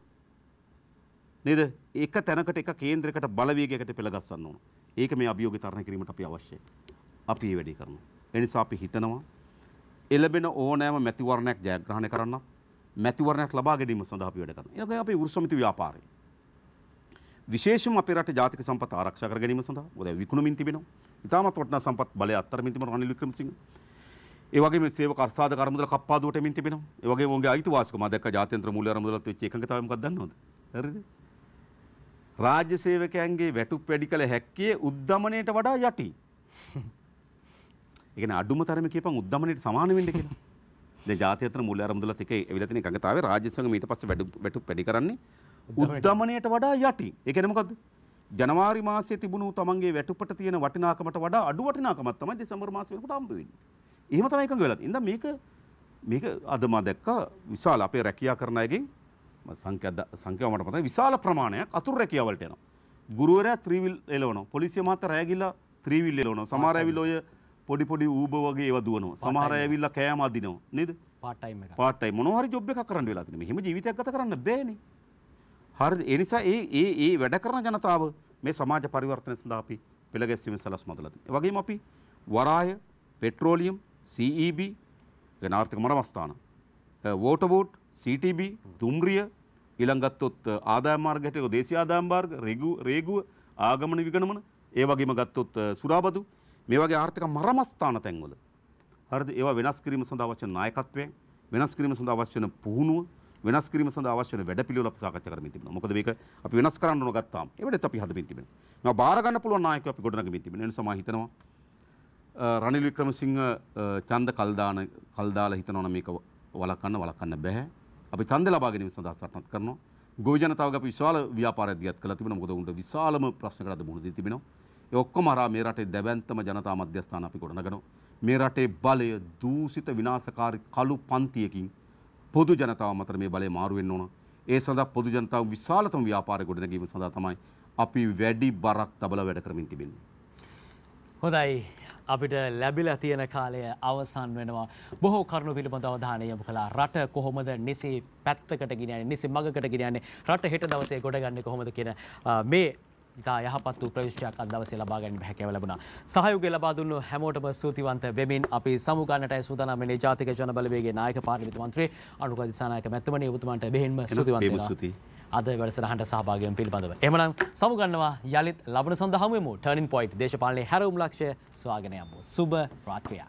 නේද? එක තැනකට එක කේන්ද්‍රයකට බලවේගයකට පෙළගස්සන්න ඕන. ඒක මේ අභියෝග තරණය කිරීමට අපි අවශ්‍යයි. අපි ඒ වැඩේ කරනවා. ඒ නිසා අපි හිතනවා එළබෙන ඕනෑම මැතිවරණයක් ජයග්‍රහණය කරන්න මැතිවරණයක් ලබා ගැනීම සඳහා අපි වැඩ කරනවා. ඊළඟට අපි වෘස්සමිති ව්‍යාපාරය. විශේෂයෙන්ම අපේ රටේ ජාතික සම්පත් ආරක්ෂා කර ගැනීම සඳහා මොකද විකුණුමින් තිබෙනවා. ඉතාමත් වටිනා සම්පත් බලය අත්තරමින් තිබෙන රනිල් වික්‍රමසිංහ. ඒ වගේම සේවක අර්ථාද කරමුදල කප්පාදුවට එමින් තිබෙනවා. ඒ වගේම ඔවුන්ගේ අයිතිවාසිකම දැක්ක ජාත්‍යන්තර මූල්‍ය අරමුදලත් වෙච්ච එකඟතාවය මොකක්ද දන්නවද? හරිද? රාජ්‍ය සේවකයන්ගේ වැටුප් වැඩි කළ හැක්කේ උද්ධමනයට වඩා යටි. ඒ කියන්නේ අඩුම තරමේ කියපන් උද්ධමනයට සමාන වෙන්න කියලා. දැන් ජාතිය අතර මුල් ආරම්භදලා තිකේ එවිලා තියෙන එකඟතාවය රාජ්‍ය සංගම ඊට පස්සේ වැටුප් වැඩි කරන්නේ උද්ධමනයට වඩා යටි. ඒ කියන්නේ මොකද්ද? ජනවාරි මාසයේ තිබුණු තමන්ගේ වැටුපට තියෙන වටිනාකමට වඩා අඩු වටිනාකමක් තමයි දෙසැම්බර් මාසෙ වෙනකොට හම්බ වෙන්නේ. එහෙම තමයි එකඟ වෙලා තියෙන්නේ. මේක මේක අද මා දැක්කා විශාල අපේ රැකියා කරන අයගෙන් සංකවමට පත විශාල ප්‍රමාණයක් අතුර රැකියවලට යන. ගුරුවරයා ත්‍රීවිල් එලවන පොලිසිය මත රෑගිල්ල ත්‍රීවිල් එලවන සමාරඇවිල් ඔය පොඩිපොඩි ූබ වගේ ඒව දුවන සමහර ඇවිල්ල කෑම අදිනවා නද පාටයි පාටයි මොනහරි ජොබ්ය කරන්න වෙලාතින හෙම ජීවිතයක් ගත කරන්න බෑන. හරි එනිසා ඒ ඒ ඒ වැඩ කරන ජනතාව මේ සමාජ පරිවර්තන සඳාපි පෙළගැස්වීම සලස් මදලති. වගේම අපි වරාය පෙට්‍රෝලියම් CEB ගනාර්ථක මරමස්ථාන වෝටබෝට් සිටබ දුම්රිය ඉළඟත්තොත් ආදාමාර්ගටයෝ දේශ ආදාම්භාර්ග රෙගු රේගුව ආගමන විගණමන ඒ වගේම ගත්තොත් සුරාබදු මේ වගේ ආර්ථික මරමස්ථාන තැන්වල හරිද ඒවා වෙනස් කිරීම සඳහා අවශ්‍ය නායකත්වය වෙනස් කිරීම සඳහා අවශ්‍ය වෙන පුහුණුව වෙනස් කිරීම සඳහා අවශ්‍ය වෙන වැඩපිළිවෙල අපි සාකච්ඡා කරමින් තිබෙනවා. මොකද මේක අපි වෙනස් කරන්න ඕන ගත්තාම ඒ වෙලෙත් අපි හදමින් තිබෙනවා. මේවා බාර ගන්න පුළුවන් නායකයෝ අපි ගොඩනගමින් තිබෙනවා. එනිසා මම හිතනවා රනිල් වික්‍රමසිංහ ඡන්ද කල්දාන කල්දාලා හිතනවා නම් මේක වළක්වන්න වළක්වන්න බෑ. අපි ඡන්ද ලබා ගැනීම සඳහා සටන් කරනවා. ගොවි ජනතාවගේ අපි විශාල ව්‍යාපාරයක් දියත් කළා තිබෙනවා. මොකද උන්ට විශාලම ප්‍රශ්නකට අද මුහුණ දී තිබෙනවා. ඒ ඔක්කොම හරහා මේ රටේ දැවැන්තම ජනතා මධ්‍යස්ථාන අපි ගොඩනගනවා. මේ රටේ බලය දූෂිත විනාශකාරී කළු පන්තියකින් පොදු ජනතාව අතර මේ බලය මාරු වෙන්න ඕන. ඒ සඳහා පොදු ජනතාව විශාලතම ව්‍යාපාර ගොඩනැගීම සඳහා තමයි අපි වැඩි බරක් තබලා වැඩ කරමින් තිබෙන්නේ. හොඳයි අපිට ලැබිලා තියෙන කාලය අවසන් වෙනවා. බොහෝ කරුණු පිළිබඳ අවධානය යොමු කළා. රට කොහොමද නිසි පැත්තකට ගෙනියන්නේ? නිසි මඟකට ගෙනියන්නේ? රට හෙට දවසේ ගොඩ ගන්නේ කොහොමද කියන මේ ඉතා යහපත් වූ ප්‍රවිශ්චයක් අද දවසේ ලබා ගැනීම හැකියාව ලැබුණා. සහයෝගය ලබා දුන්නු හැමෝටම ස්තුතිවන්ත වෙමින් අපි සමු ගන්නටයි සූදානම් වෙන්නේ ජාතික ජන බලවේගයේ නායක පාර්ලිමේන්තු මන්ත්‍රී අනුරාධ දිසානායක මැතිතුමනි ඔබතුමාට බෙහෙන්ම ස්තුතිවන්ත වෙනවා. අද වැඩසටහනට සහභාගී වීම පිළිබඳව. එහෙමනම් සමු ගන්නවා යලිත් ලබන සඳහා හමු වෙමු. Turning Point දේශපාලනයේ හැරවුම් ලක්ෂ්‍ය සුවාගෙන යමු. සුබ රාත්‍රියක්.